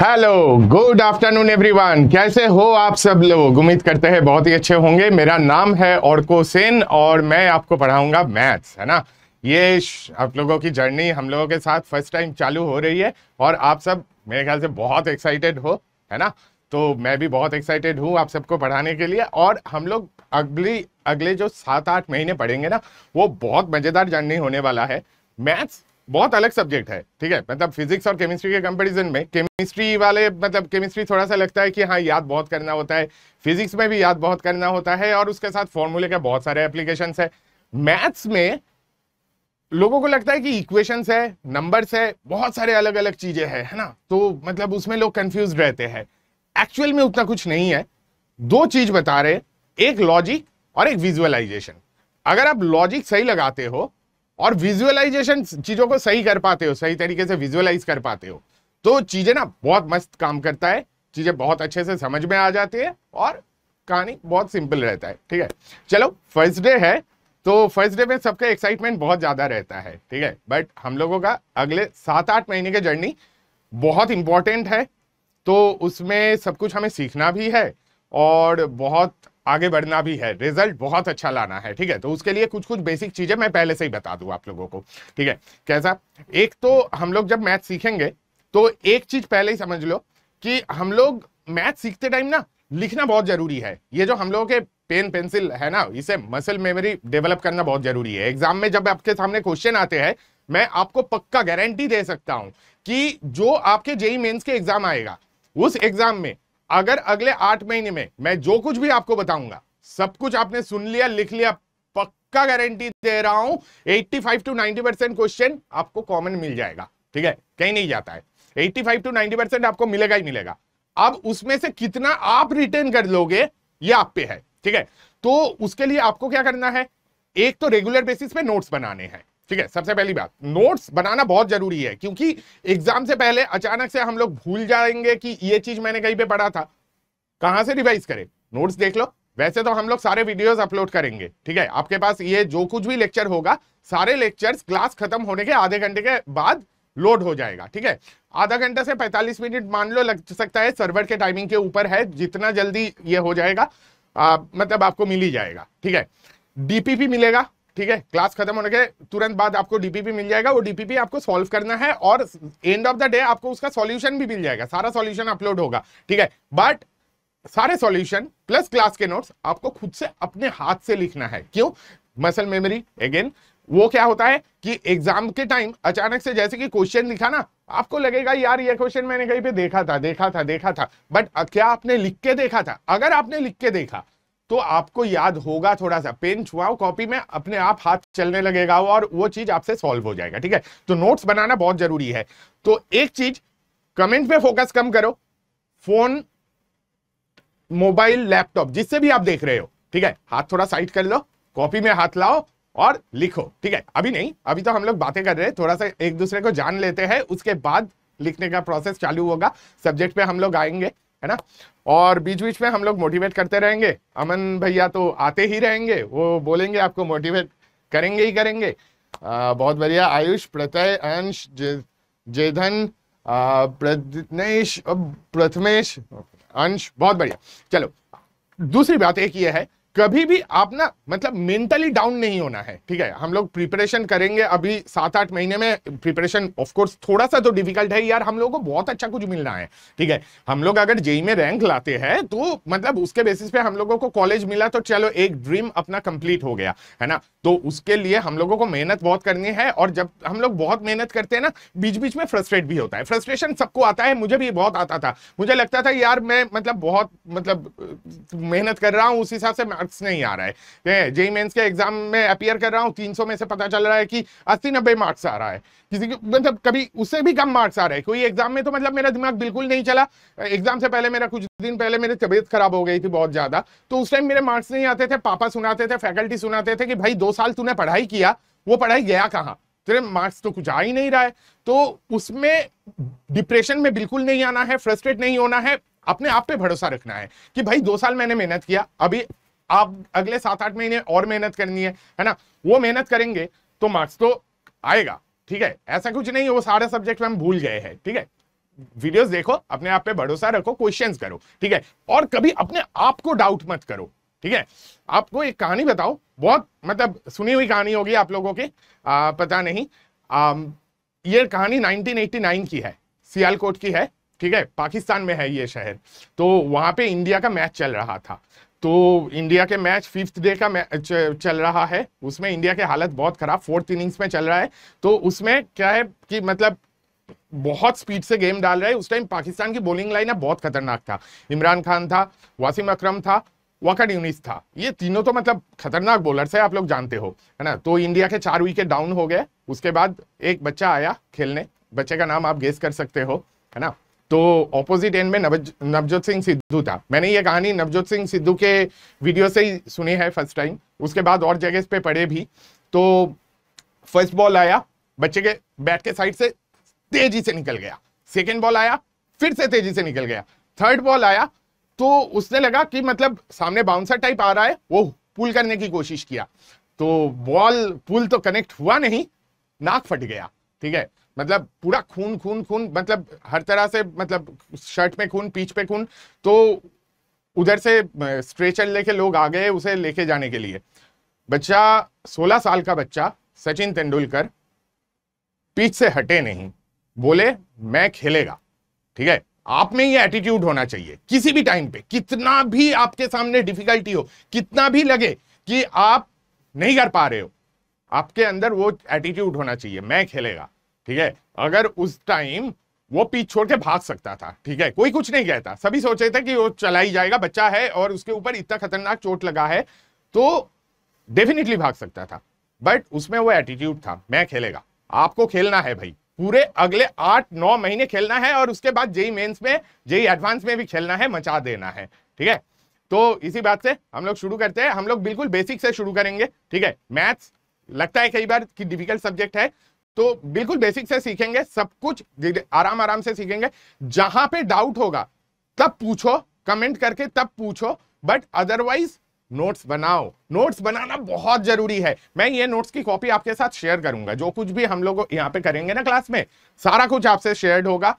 Hello good afternoon everyone कैसे हो आप सब लोग उम्मीद करते हैं बहुत ही अच्छे होंगे मेरा नाम है औरको सेन और मैं आपको पढ़ाऊंगा मैथ्स है ना ये आप लोगों की जर्नी हम लोगों के साथ फर्स्ट टाइम चालू हो रही है और आप सब मेरे ख्याल से बहुत एक्साइटेड हो है ना तो मैं भी बहुत एक्साइटेड हूँ आप सबको पढ़ाने के लिए और हम लोग अगली अगले जो सात आठ महीने पढ़ेंगे ना वो बहुत मज़ेदार जर्नी होने वाला है मैथ्स बहुत अलग सब्जेक्ट है ठीक है मतलब फिजिक्स और केमिस्ट्री के कंपैरिजन में केमिस्ट्री वाले मतलब केमिस्ट्री थोड़ा सा लगता है कि हाँ याद बहुत करना होता है फिजिक्स में भी याद बहुत करना होता है और उसके साथ फॉर्मूले का बहुत सारे एप्लीकेशन है मैथ्स में लोगों को लगता है कि इक्वेशन है नंबर्स है बहुत सारे अलग अलग चीजें है, है ना तो मतलब उसमें लोग कंफ्यूज रहते हैं एक्चुअल में उतना कुछ नहीं है दो चीज बता रहे एक लॉजिक और एक विजुअलाइजेशन अगर आप लॉजिक सही लगाते हो और विजुअलाइजेशन चीजों को सही कर पाते हो सही तरीके से विजुअलाइज कर पाते हो तो चीजें ना बहुत मस्त काम करता है चीजें बहुत अच्छे से समझ में आ जाती है और कहानी बहुत सिंपल रहता है ठीक है चलो फर्स्ट डे है तो फर्स्ट डे में सबका एक्साइटमेंट बहुत ज़्यादा रहता है ठीक है बट हम लोगों का अगले सात आठ महीने की जर्नी बहुत इंपॉर्टेंट है तो उसमें सब कुछ हमें सीखना भी है और बहुत आगे बढ़ना भी है रिजल्ट बहुत अच्छा लाना है ठीक है तो उसके लिए कुछ कुछ बेसिक चीज़ें मैं पहले से ही बता दूँ आप लोगों को ठीक है कैसा एक तो हम लोग जब मैथ सीखेंगे तो एक चीज़ पहले ही समझ लो कि हम लोग मैथ सीखते टाइम ना लिखना बहुत ज़रूरी है ये जो हम लोगों के पेन पेंसिल है ना इसे मसल मेमोरी डेवलप करना बहुत ज़रूरी है एग्जाम में जब आपके सामने क्वेश्चन आते हैं मैं आपको पक्का गारंटी दे सकता हूं कि जो आपके जेई मेंस e के एग्जाम आएगा उस एग्जाम में अगर अगले आठ महीने में मैं जो कुछ भी आपको बताऊंगा सब कुछ आपने सुन लिया लिख लिया पक्का गारंटी दे रहा हूं 85 टू 90 परसेंट क्वेश्चन आपको कॉमन मिल जाएगा ठीक है कहीं नहीं जाता है 85 टू 90 परसेंट आपको मिलेगा ही मिलेगा अब उसमें से कितना आप रिटर्न कर लोगे ये आप पे है ठीक है तो उसके लिए आपको क्या करना है एक तो रेगुलर बेसिस पे नोट्स बनाने हैं ठीक है सबसे पहली बात नोट्स बनाना बहुत जरूरी है क्योंकि एग्जाम से पहले अचानक से हम लोग भूल जाएंगे कि ये चीज मैंने कहीं पे पढ़ा था कहां से रिवाइज करें नोट्स देख लो वैसे तो हम लोग सारे वीडियोस अपलोड करेंगे ठीक है आपके पास ये जो कुछ भी लेक्चर होगा सारे लेक्चर्स क्लास खत्म होने के आधे घंटे के बाद लोड हो जाएगा ठीक है आधा घंटा से 45 मिनट मान लो लग सकता है सर्वर के टाइमिंग के ऊपर है जितना जल्दी ये हो जाएगा आ, मतलब आपको मिल ही जाएगा ठीक है डीपीपी मिलेगा ठीक है क्लास खत्म होने के तुरंत बाद आपको डीपीपी मिल जाएगा वो डीपीपी आपको सॉल्व करना है और एंड ऑफ द डे आपको उसका सॉल्यूशन भी मिल जाएगा सारा सॉल्यूशन अपलोड होगा ठीक है बट सारे सॉल्यूशन प्लस क्लास के नोट्स आपको खुद से अपने हाथ से लिखना है क्यों मसल मेमोरी अगेन वो क्या होता है कि एग्जाम के टाइम अचानक से जैसे कि क्वेश्चन लिखा ना आपको लगेगा यार ये क्वेश्चन मैंने कहीं पे देखा था देखा था देखा था बट क्या आपने लिख के देखा था अगर आपने लिख के देखा तो आपको याद होगा थोड़ा सा पेन छुआ कॉपी में अपने आप हाथ चलने लगेगा और वो चीज आपसे सॉल्व हो जाएगा ठीक है तो नोट्स बनाना बहुत जरूरी है तो एक चीज कमेंट पे फोकस कम करो फोन मोबाइल लैपटॉप जिससे भी आप देख रहे हो ठीक है हाथ थोड़ा साइड कर लो कॉपी में हाथ लाओ और लिखो ठीक है अभी नहीं अभी तो हम लोग बातें कर रहे हैं थोड़ा सा एक दूसरे को जान लेते हैं उसके बाद लिखने का प्रोसेस चालू होगा सब्जेक्ट पे हम लोग आएंगे है ना और बीच बीच में हम लोग मोटिवेट करते रहेंगे अमन भैया तो आते ही रहेंगे वो बोलेंगे आपको मोटिवेट करेंगे ही करेंगे आ, बहुत बढ़िया आयुष प्रत्यय अंश जे, जेधन प्रथमेश अंश बहुत बढ़िया चलो दूसरी बात एक ये है कभी भी आप ना मतलब मेंटली डाउन नहीं होना है ठीक है हम लोग प्रिपरेशन करेंगे अभी सात आठ महीने में प्रिपरेशन ऑफ कोर्स थोड़ा सा तो डिफिकल्ट है यार हम लोगों को बहुत अच्छा कुछ मिल रहा है ठीक है हम लोग अगर जेई में रैंक लाते हैं तो मतलब उसके बेसिस पे हम लोगों को कॉलेज मिला तो चलो एक ड्रीम अपना कंप्लीट हो गया है ना तो उसके लिए हम लोगों को मेहनत बहुत करनी है और जब हम लोग बहुत मेहनत करते हैं ना बीच बीच में फ्रस्ट्रेट भी होता है फ्रस्ट्रेशन सबको आता है मुझे भी बहुत आता था मुझे लगता था यार मैं मतलब बहुत मतलब मेहनत कर रहा हूँ उस हिसाब से मार्क्स नहीं आ रहा है ठीक जेई मेन्स के एग्जाम में अपियर कर रहा हूँ तीन में से पता चल रहा है कि अस्सी नब्बे मार्क्स आ रहा है किसी के मतलब कभी उससे भी कम मार्क्स आ रहे हैं कोई एग्जाम में तो मतलब मेरा दिमाग बिल्कुल नहीं चला एग्जाम से पहले मेरा कुछ दिन पहले मेरी तबीयत खराब हो गई थी बहुत ज्यादा तो उस टाइम मेरे मार्क्स नहीं आते थे पापा सुनाते थे फैकल्टी सुनाते थे कि भाई दो साल तूने पढ़ाई किया वो पढ़ाई गया कहाँ तेरे मार्क्स तो कुछ आ ही नहीं रहा है तो उसमें डिप्रेशन में बिल्कुल नहीं आना है फ्रस्ट्रेट नहीं होना है अपने आप पे भरोसा रखना है कि भाई दो साल मैंने मेहनत किया अभी आप अगले सात आठ महीने और मेहनत करनी है है ना वो मेहनत करेंगे तो मार्क्स तो आएगा ठीक है ऐसा कुछ नहीं वो सारे सब्जेक्ट हम भूल गए हैं ठीक है वीडियोस देखो अपने आप पे भरोसा रखो क्वेश्चंस करो ठीक है और कभी अपने आप को डाउट मत करो ठीक है आपको एक कहानी बताओ बहुत मतलब सुनी हुई कहानी होगी आप लोगों की आ, पता नहीं आ, ये कहानी 1989 की है सियालकोट की है ठीक है पाकिस्तान में है ये शहर तो वहां पे इंडिया का मैच चल रहा था तो इंडिया के मैच फिफ्थ डे का चल रहा है उसमें इंडिया के हालत बहुत खराब फोर्थ इनिंग्स में चल रहा है तो उसमें क्या है कि मतलब बहुत स्पीड से गेम डाल रहा है उस टाइम पाकिस्तान की बॉलिंग लाइन बहुत खतरनाक था इमरान खान था वासिम अकरम था वकड यूनिस था ये तीनों तो मतलब खतरनाक बॉलर्स है आप लोग जानते हो है ना तो इंडिया के चार विकेट डाउन हो गए उसके बाद एक बच्चा आया खेलने बच्चे का नाम आप गेस कर सकते हो है ना तो ऑपोजिट एंड में नवजोत सिंह सिद्धू था मैंने ये कहानी नवजोत सिंह सिद्धू के वीडियो से ही सुनी है फर्स्ट टाइम उसके बाद और जगह पे पढ़े भी तो फर्स्ट बॉल आया बच्चे के बैट के साइड से तेजी से निकल गया सेकेंड बॉल आया फिर से तेजी से निकल गया थर्ड बॉल आया तो उसने लगा कि मतलब सामने बाउंसर टाइप आ रहा है वो पुल करने की कोशिश किया तो बॉल पुल तो कनेक्ट हुआ नहीं नाक फट गया ठीक है मतलब पूरा खून खून खून मतलब हर तरह से मतलब शर्ट में खून पीछ पे खून तो उधर से स्ट्रेचर लेके लोग आ गए उसे लेके जाने के लिए बच्चा 16 साल का बच्चा सचिन तेंदुलकर पीछ से हटे नहीं बोले मैं खेलेगा ठीक है आप में ये एटीट्यूड होना चाहिए किसी भी टाइम पे कितना भी आपके सामने डिफिकल्टी हो कितना भी लगे कि आप नहीं कर पा रहे हो आपके अंदर वो एटीट्यूड होना चाहिए मैं खेलेगा ठीक है अगर उस टाइम वो पीछ छोड़ के भाग सकता था ठीक है कोई कुछ नहीं कहता सभी सोच रहे थे कि वो चला ही जाएगा बच्चा है और उसके ऊपर इतना खतरनाक चोट लगा है तो डेफिनेटली भाग सकता था बट उसमें वो एटीट्यूड था मैं खेलेगा आपको खेलना है भाई पूरे अगले आठ नौ महीने खेलना है और उसके बाद जेई मेन्स में जेई एडवांस में भी खेलना है मचा देना है ठीक है तो इसी बात से हम लोग शुरू करते हैं हम लोग बिल्कुल बेसिक से शुरू करेंगे ठीक है मैथ्स लगता है कई बार कि डिफिकल्ट सब्जेक्ट है तो बिल्कुल बेसिक से सीखेंगे सब कुछ आराम आराम से सीखेंगे जहां पे डाउट होगा तब पूछो कमेंट करके तब पूछो बट अदरवाइज नोट्स बनाओ नोट्स बनाना बहुत जरूरी है मैं ये नोट्स की कॉपी आपके साथ शेयर करूंगा जो कुछ भी हम लोग यहाँ पे करेंगे ना क्लास में सारा कुछ आपसे शेयर होगा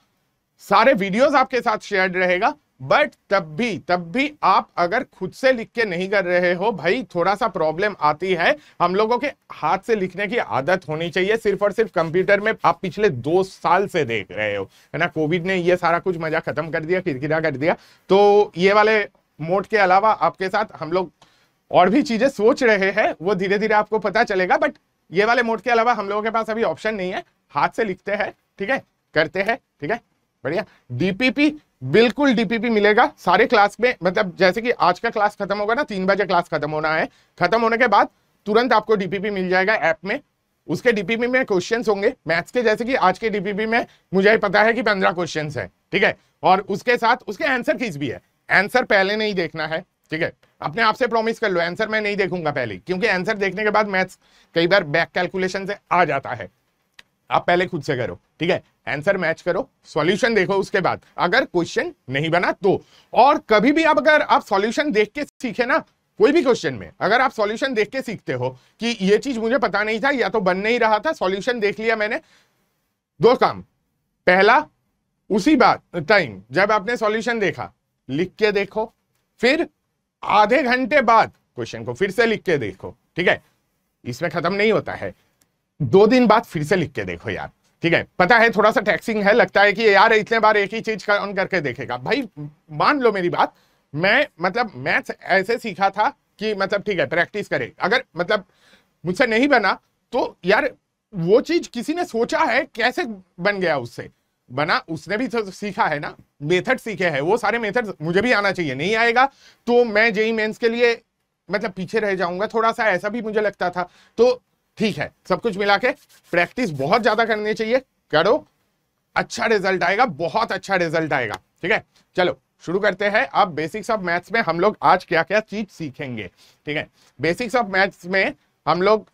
सारे वीडियोस आपके साथ शेयर्ड रहेगा बट तब भी तब भी आप अगर खुद से लिख के नहीं कर रहे हो भाई थोड़ा सा प्रॉब्लम आती है हम लोगों के हाथ से लिखने की आदत होनी चाहिए सिर्फ और सिर्फ कंप्यूटर में आप पिछले दो साल से देख रहे हो है ना कोविड ने ये सारा कुछ मजा खत्म कर दिया किरकिरा कर दिया तो ये वाले मोड के अलावा आपके साथ हम लोग और भी चीजें सोच रहे हैं वो धीरे धीरे आपको पता चलेगा बट ये वाले मोड के अलावा हम लोगों के पास अभी ऑप्शन नहीं है हाथ से लिखते हैं ठीक है करते हैं ठीक है बढ़िया डीपीपी बिल्कुल डीपीपी मिलेगा सारे क्लास में मतलब जैसे कि आज का क्लास खत्म होगा ना तीन बजे क्लास खत्म होना है खत्म होने के बाद तुरंत आपको डीपीपी मिल जाएगा ऐप में उसके डीपीपी में क्वेश्चंस होंगे मैथ्स के जैसे कि आज के डीपीपी में मुझे पता है कि पंद्रह क्वेश्चन है ठीक है और उसके साथ उसके आंसर कीज भी है आंसर पहले नहीं देखना है ठीक है अपने आप से प्रोमिस कर लो आंसर मैं नहीं देखूंगा पहले क्योंकि आंसर देखने के बाद मैथ्स कई बार बैक कैलकुलेशन से आ जाता है आप पहले खुद से करो ठीक है आंसर मैच करो सॉल्यूशन देखो उसके बाद अगर क्वेश्चन नहीं बना तो और कभी भी आप अगर आप सॉल्यूशन देख के सीखे ना कोई भी क्वेश्चन में अगर आप सॉल्यूशन देख के सीखते हो कि ये चीज मुझे पता नहीं था या तो बन नहीं रहा था सॉल्यूशन देख लिया मैंने दो काम पहला उसी बात टाइम जब आपने सॉल्यूशन देखा लिख के देखो फिर आधे घंटे बाद क्वेश्चन को फिर से लिख के देखो ठीक है इसमें खत्म नहीं होता है दो दिन बाद फिर से लिख के देखो यार ठीक है पता है थोड़ा सा टैक्सिंग है लगता है कि यार इतने बार एक ही चीज ऑन करके देखेगा भाई मान लो मेरी बात मैं मतलब मैथ ऐसे सीखा था कि मतलब ठीक है प्रैक्टिस करे अगर मतलब मुझसे नहीं बना तो यार वो चीज किसी ने सोचा है कैसे बन गया उससे बना उसने भी तो सीखा है ना मेथड सीखे हैं वो सारे मेथड मुझे भी आना चाहिए नहीं आएगा तो मैं जेई मेंस के लिए मतलब पीछे रह जाऊंगा थोड़ा सा ऐसा भी मुझे लगता था तो ठीक है सब कुछ मिला के प्रैक्टिस बहुत ज्यादा करनी चाहिए करो अच्छा रिजल्ट आएगा बहुत अच्छा रिजल्ट आएगा ठीक है चलो शुरू करते हैं अब बेसिक्स ऑफ मैथ्स में हम लोग आज क्या क्या चीज सीखेंगे ठीक है बेसिक्स ऑफ मैथ्स में हम लोग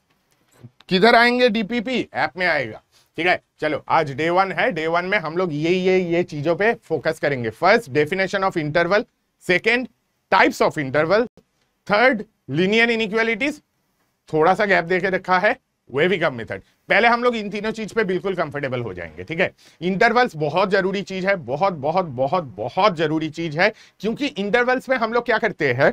किधर आएंगे डीपीपी ऐप में आएगा ठीक है चलो आज डे वन है डे वन में हम लोग ये ये ये चीजों पे फोकस करेंगे first definition of interval second types of interval third linear inequalities थोड़ा सा गैप देके रखा है वे भी कम मेथड पहले हम लोग इन तीनों चीज पे बिल्कुल कंफर्टेबल हो जाएंगे ठीक है इंटरवल्स बहुत जरूरी चीज है बहुत बहुत बहुत बहुत जरूरी चीज है क्योंकि इंटरवल्स में हम लोग क्या करते हैं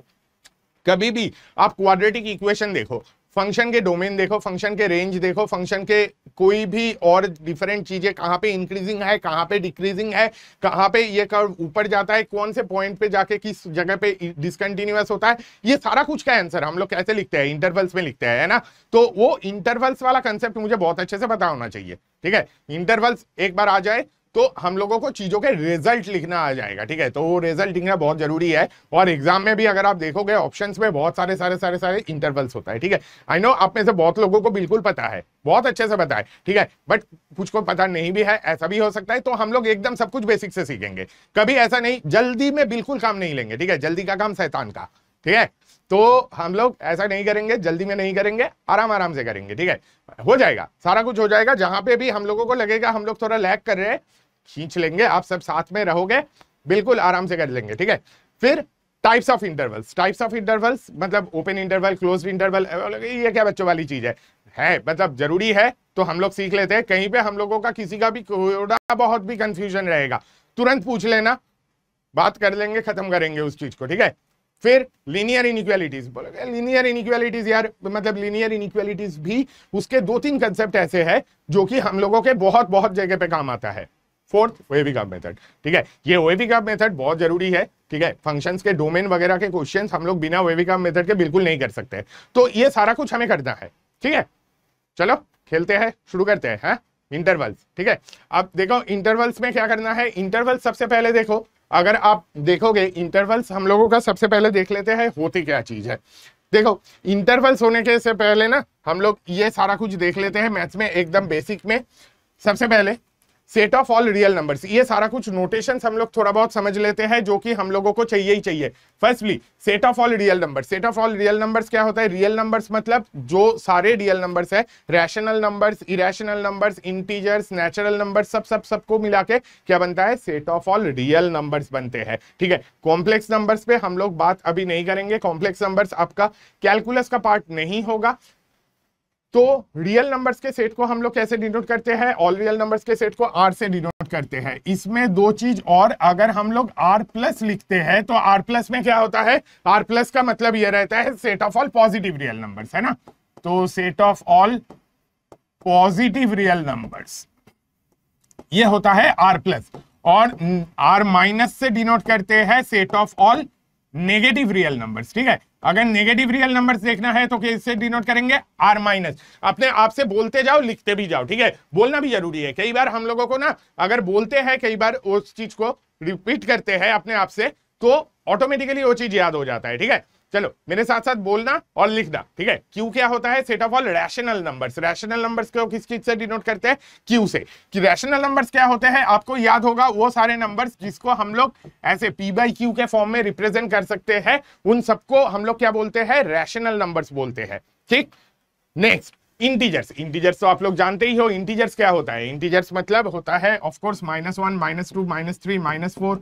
कभी भी आप क्वाड्रेटिक इक्वेशन देखो फंक्शन के डोमेन देखो फंक्शन के रेंज देखो फंक्शन के कोई भी और डिफरेंट चीजें कहाँ पे इंक्रीजिंग है कहाँ पे डिक्रीजिंग है कहाँ पे ये कर्व ऊपर जाता है कौन से पॉइंट पे जाके किस जगह पे डिसकंटिन्यूस होता है ये सारा कुछ का आंसर हम लोग कैसे लिखते हैं इंटरवल्स में लिखते हैं है ना तो वो इंटरवल्स वाला कंसेप्ट मुझे बहुत अच्छे से बता होना चाहिए ठीक है इंटरवल्स एक बार आ जाए तो हम लोगों को चीज़ों के रिजल्ट लिखना आ जाएगा ठीक है तो वो रिजल्ट लिखना बहुत जरूरी है और एग्जाम में भी अगर आप देखोगे ऑप्शंस में बहुत सारे सारे सारे सारे इंटरवल्स होता है ठीक है आई नो आप में से बहुत लोगों को बिल्कुल पता है बहुत अच्छे से पता है ठीक है बट कुछ को पता नहीं भी है ऐसा भी हो सकता है तो हम लोग एकदम सब कुछ बेसिक से सीखेंगे कभी ऐसा नहीं जल्दी में बिल्कुल काम नहीं लेंगे ठीक है जल्दी का काम शैतान का ठीक है तो हम लोग ऐसा नहीं करेंगे जल्दी में नहीं करेंगे आराम आराम से करेंगे ठीक है हो जाएगा सारा कुछ हो जाएगा जहां पे भी हम लोगों को लगेगा हम लोग थोड़ा लैग कर रहे हैं खींच लेंगे आप सब साथ में रहोगे बिल्कुल आराम से कर लेंगे ठीक है फिर types of intervals types of intervals मतलब ओपन इंटरवल क्लोज इंटरवल ये क्या बच्चों वाली चीज है है मतलब जरूरी है तो हम लोग सीख लेते हैं कहीं पे हम लोगों का किसी का भी बहुत भी कंफ्यूजन रहेगा तुरंत पूछ लेना बात कर लेंगे खत्म करेंगे उस चीज को ठीक है फिर लीनियर इनिक्वालिटीज बोलोगे लीनियर इनिक्वालिटीज यार मतलब लीनियर इनिक्वालिटीज भी उसके दो तीन कंसेप्ट ऐसे है जो कि हम लोगों के बहुत बहुत जगह पे काम आता है फोर्थ वेविंग अप मेथड ठीक है ये वेविंग अप मेथड बहुत जरूरी है ठीक है फंक्शंस के डोमेन वगैरह के क्वेश्चन हम लोग बिना वेविंग अप मेथड के बिल्कुल नहीं कर सकते तो ये सारा कुछ हमें करना है ठीक है चलो खेलते हैं शुरू करते हैं है? हाँ? इंटरवल्स ठीक है अब देखो इंटरवल्स में क्या करना है इंटरवल्स सबसे पहले देखो अगर आप देखोगे इंटरवल्स हम लोगों का सबसे पहले देख लेते हैं होती क्या चीज है देखो इंटरवल्स होने के से पहले ना हम लोग ये सारा कुछ देख लेते हैं मैथ्स में एकदम बेसिक में सबसे पहले set of all real numbers ये सारा कुछ नोटेशन हम लोग थोड़ा बहुत समझ लेते हैं जो कि हम लोगों को चाहिए ही चाहिए firstly set of all real number set of all real numbers क्या होता है रियल नंबर्स मतलब जो सारे रियल नंबर्स है rational numbers irrational numbers integers natural number सब सब सबको मिला के क्या बनता है set of all real numbers बनते हैं ठीक है कॉम्प्लेक्स नंबर्स पे हम लोग बात अभी नहीं करेंगे कॉम्प्लेक्स नंबर्स आपका कैलकुलस का पार्ट नहीं होगा तो रियल नंबर्स के सेट को हम लोग कैसे डिनोट करते हैं ऑल रियल नंबर्स के सेट को आर से डिनोट करते हैं इसमें दो चीज और अगर हम लोग आर प्लस लिखते हैं तो आर प्लस में क्या होता है आर प्लस का मतलब यह रहता है set of all positive real numbers है ना तो set of all positive real numbers ये होता है आर प्लस और आर माइनस से डिनोट करते हैं set of all negative real numbers ठीक है अगर नेगेटिव रियल नंबर्स देखना है तो इससे डिनोट करेंगे आर माइनस अपने आप से बोलते जाओ लिखते भी जाओ ठीक है बोलना भी जरूरी है कई बार हम लोगों को ना अगर बोलते हैं कई बार उस चीज को रिपीट करते हैं अपने आप से तो ऑटोमेटिकली वो चीज याद हो जाता है ठीक है चलो मेरे साथ साथ बोलना और लिखना ठीक है क्यू क्या होता है set of all rational numbers rational numbers को किस चीज से डिनोट करते हैं क्यू से कि रैशनल नंबर्स क्या होते हैं आपको याद होगा वो सारे नंबर्स जिसको हम लोग ऐसे पी बाई क्यू के फॉर्म में रिप्रेजेंट कर सकते हैं उन सबको हम लोग क्या बोलते हैं रैशनल नंबर्स बोलते हैं ठीक नेक्स्ट इंटीजर्स इंटीजर्स तो आप लोग जानते ही हो इंटीजर्स क्या होता है इंटीजर्स मतलब होता है of course minus one minus two minus three minus four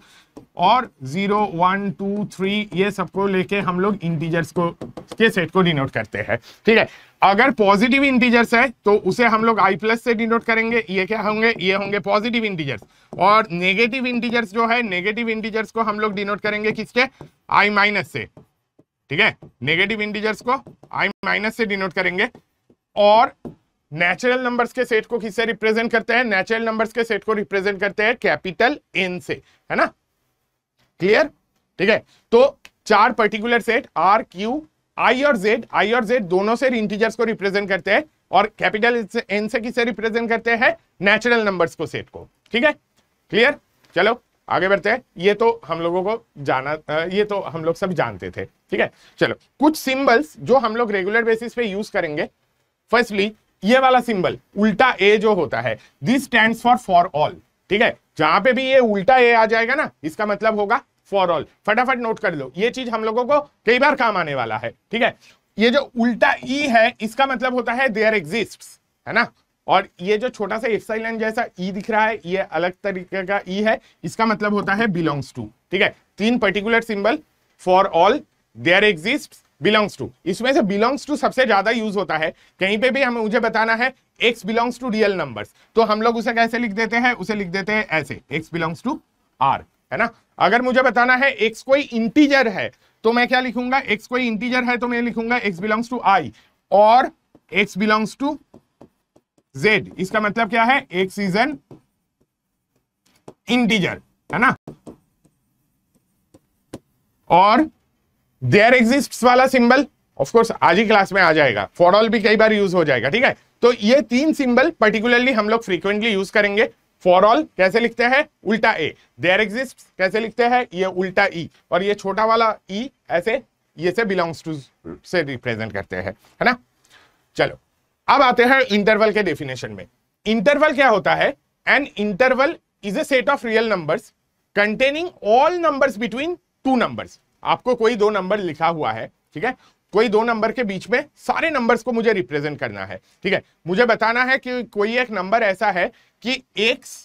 और जीरो वन टू थ्री ये सबको लेके हम लोग इंटीजर्स को के सेट को डिनोट करते हैं ठीक है अगर पॉजिटिव इंटीजर्स है तो उसे हम लोग आई प्लस से डिनोट करेंगे ये क्या होंगे ये होंगे पॉजिटिव इंटीजर्स और नेगेटिव इंटीजर्स जो है नेगेटिव इंटीजर्स को हम लोग डिनोट करेंगे किसके आई माइनस से ठीक है नेगेटिव इंटीजर्स को आई माइनस से डिनोट करेंगे और नेचुरल नंबर्स के सेट को किससे रिप्रेजेंट करते हैं नेचुरल नंबर्स के सेट को रिप्रेजेंट करते हैं कैपिटल एन से है ना क्लियर ठीक है तो चार particular set R Q I और जेड आई और जेड दोनों से इंटीजर्स को रिप्रेजेंट करते हैं और कैपिटल एन से किसे रिप्रेजेंट करते हैं नेचुरल नंबर्स को सेट को ठीक है क्लियर चलो आगे बढ़ते हैं ये तो हम लोगों को जाना ये तो हम लोग सब जानते थे ठीक है चलो कुछ सिंबल्स जो हम लोग रेगुलर बेसिस पे यूज करेंगे फर्स्टली ये वाला सिंबल उल्टा ए जो होता है this stand for for all ठीक है जहां पे भी ये उल्टा ए आ जाएगा ना इसका मतलब होगा फॉर ऑल फटाफट नोट कर लो ये चीज हम लोगों को कई बार काम आने वाला है ठीक है ये जो उल्टा ई e है इसका मतलब होता है देयर एग्जिस्ट है ना और ये जो छोटा सा एफसाइलन जैसा ई e दिख रहा है ये अलग तरीके का ई e है इसका मतलब होता है बिलोंग्स टू ठीक है तीन particular symbol for all there exist belongs to इसमें से बिलोंग्स टू सबसे ज्यादा यूज होता है कहीं पे भी हमें मुझे बताना है x belongs to real numbers तो हम लोग उसे कैसे लिख देते हैं उसे लिख देते हैं ऐसे एक्स बिलोंग्स टू आर है ना अगर मुझे बताना है एक्स कोई इंटीजर है तो मैं क्या लिखूंगा एक्स कोई इंटीजर है तो मैं लिखूंगा एक्स बिलोंग्स टू आई और एक्स बिलोंग्स टू जेड इसका मतलब क्या है एक्स इज एन इंटीजर है ना और देयर एग्जिस्ट वाला सिंबल ऑफकोर्स आज ही क्लास में आ जाएगा फॉर ऑल भी कई बार यूज हो जाएगा ठीक है तो ये तीन सिंबल पर्टिकुलरली हम लोग फ्रीक्वेंटली यूज करेंगे फॉर ऑल कैसे लिखते हैं उल्टा ए देयर एग्जिस्ट कैसे लिखते हैं ये उल्टा ई e, और ये छोटा वाला ई e, ऐसे ये से बिलोंग्स टू से रिप्रेजेंट करते हैं है ना चलो अब आते हैं इंटरवल के डेफिनेशन में इंटरवल क्या होता है an interval is a set of real numbers containing all numbers between two numbers आपको कोई दो नंबर लिखा हुआ है ठीक है कोई दो नंबर के बीच में सारे नंबर्स को मुझे रिप्रेजेंट करना है ठीक है मुझे बताना है कि कोई एक नंबर ऐसा है कि x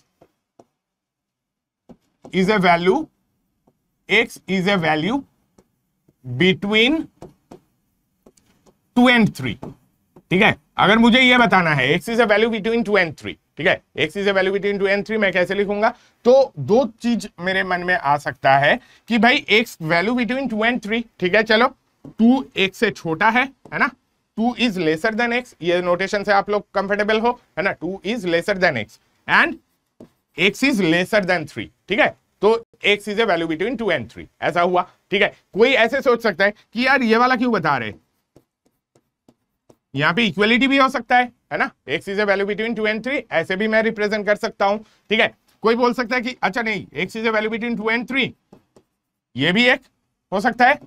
is a value x is a value between two and three ठीक है अगर मुझे यह बताना है x is a value between two and three ठीक है x is between into and three मैं कैसे लिखूंगा तो दो चीज मेरे मन में आ सकता है कि भाई x value between two and three ठीक है चलो टू एक से छोटा है है ना two is lesser than x ये नोटेशन से आप लोग कंफर्टेबल हो है ना two is lesser than x and x is lesser than three ठीक है तो x is a value between two and three ऐसा हुआ ठीक है कोई ऐसे सोच सकता है कि यार ये वाला क्यों बता रहे यहां पे इक्वेलिटी भी हो सकता है है ना x is a value between two and three ऐसे भी मैं रिप्रेजेंट कर सकता हूं ठीक है कोई बोल सकता है कि अच्छा नहीं x is a value between two and three ये भी एक हो सकता है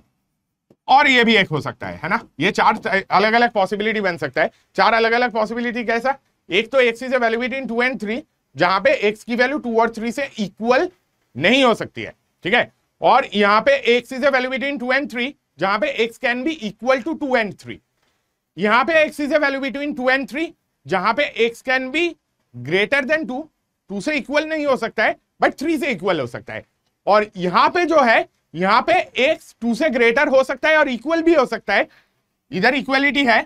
और ये भी एक हो सकता है है ना ये चार अलग अलग पॉसिबिलिटी बन सकता है चार अलग अलग पॉसिबिलिटी कैसा एक तो x is a value between two and three जहां पे एक्स की वैल्यू टू और थ्री से इक्वल नहीं हो सकती है ठीक है और यहाँ पे x is a value between two and three जहां पे x can be equal to two and three यहाँ पे x is a value between two and three जहां पे x can be greater than two two से equal नहीं हो सकता है बट थ्री से इक्वल हो सकता है और यहां पे जो है यहां पे x टू से ग्रेटर हो सकता है और इक्वल भी हो सकता है इधर इक्वलिटी है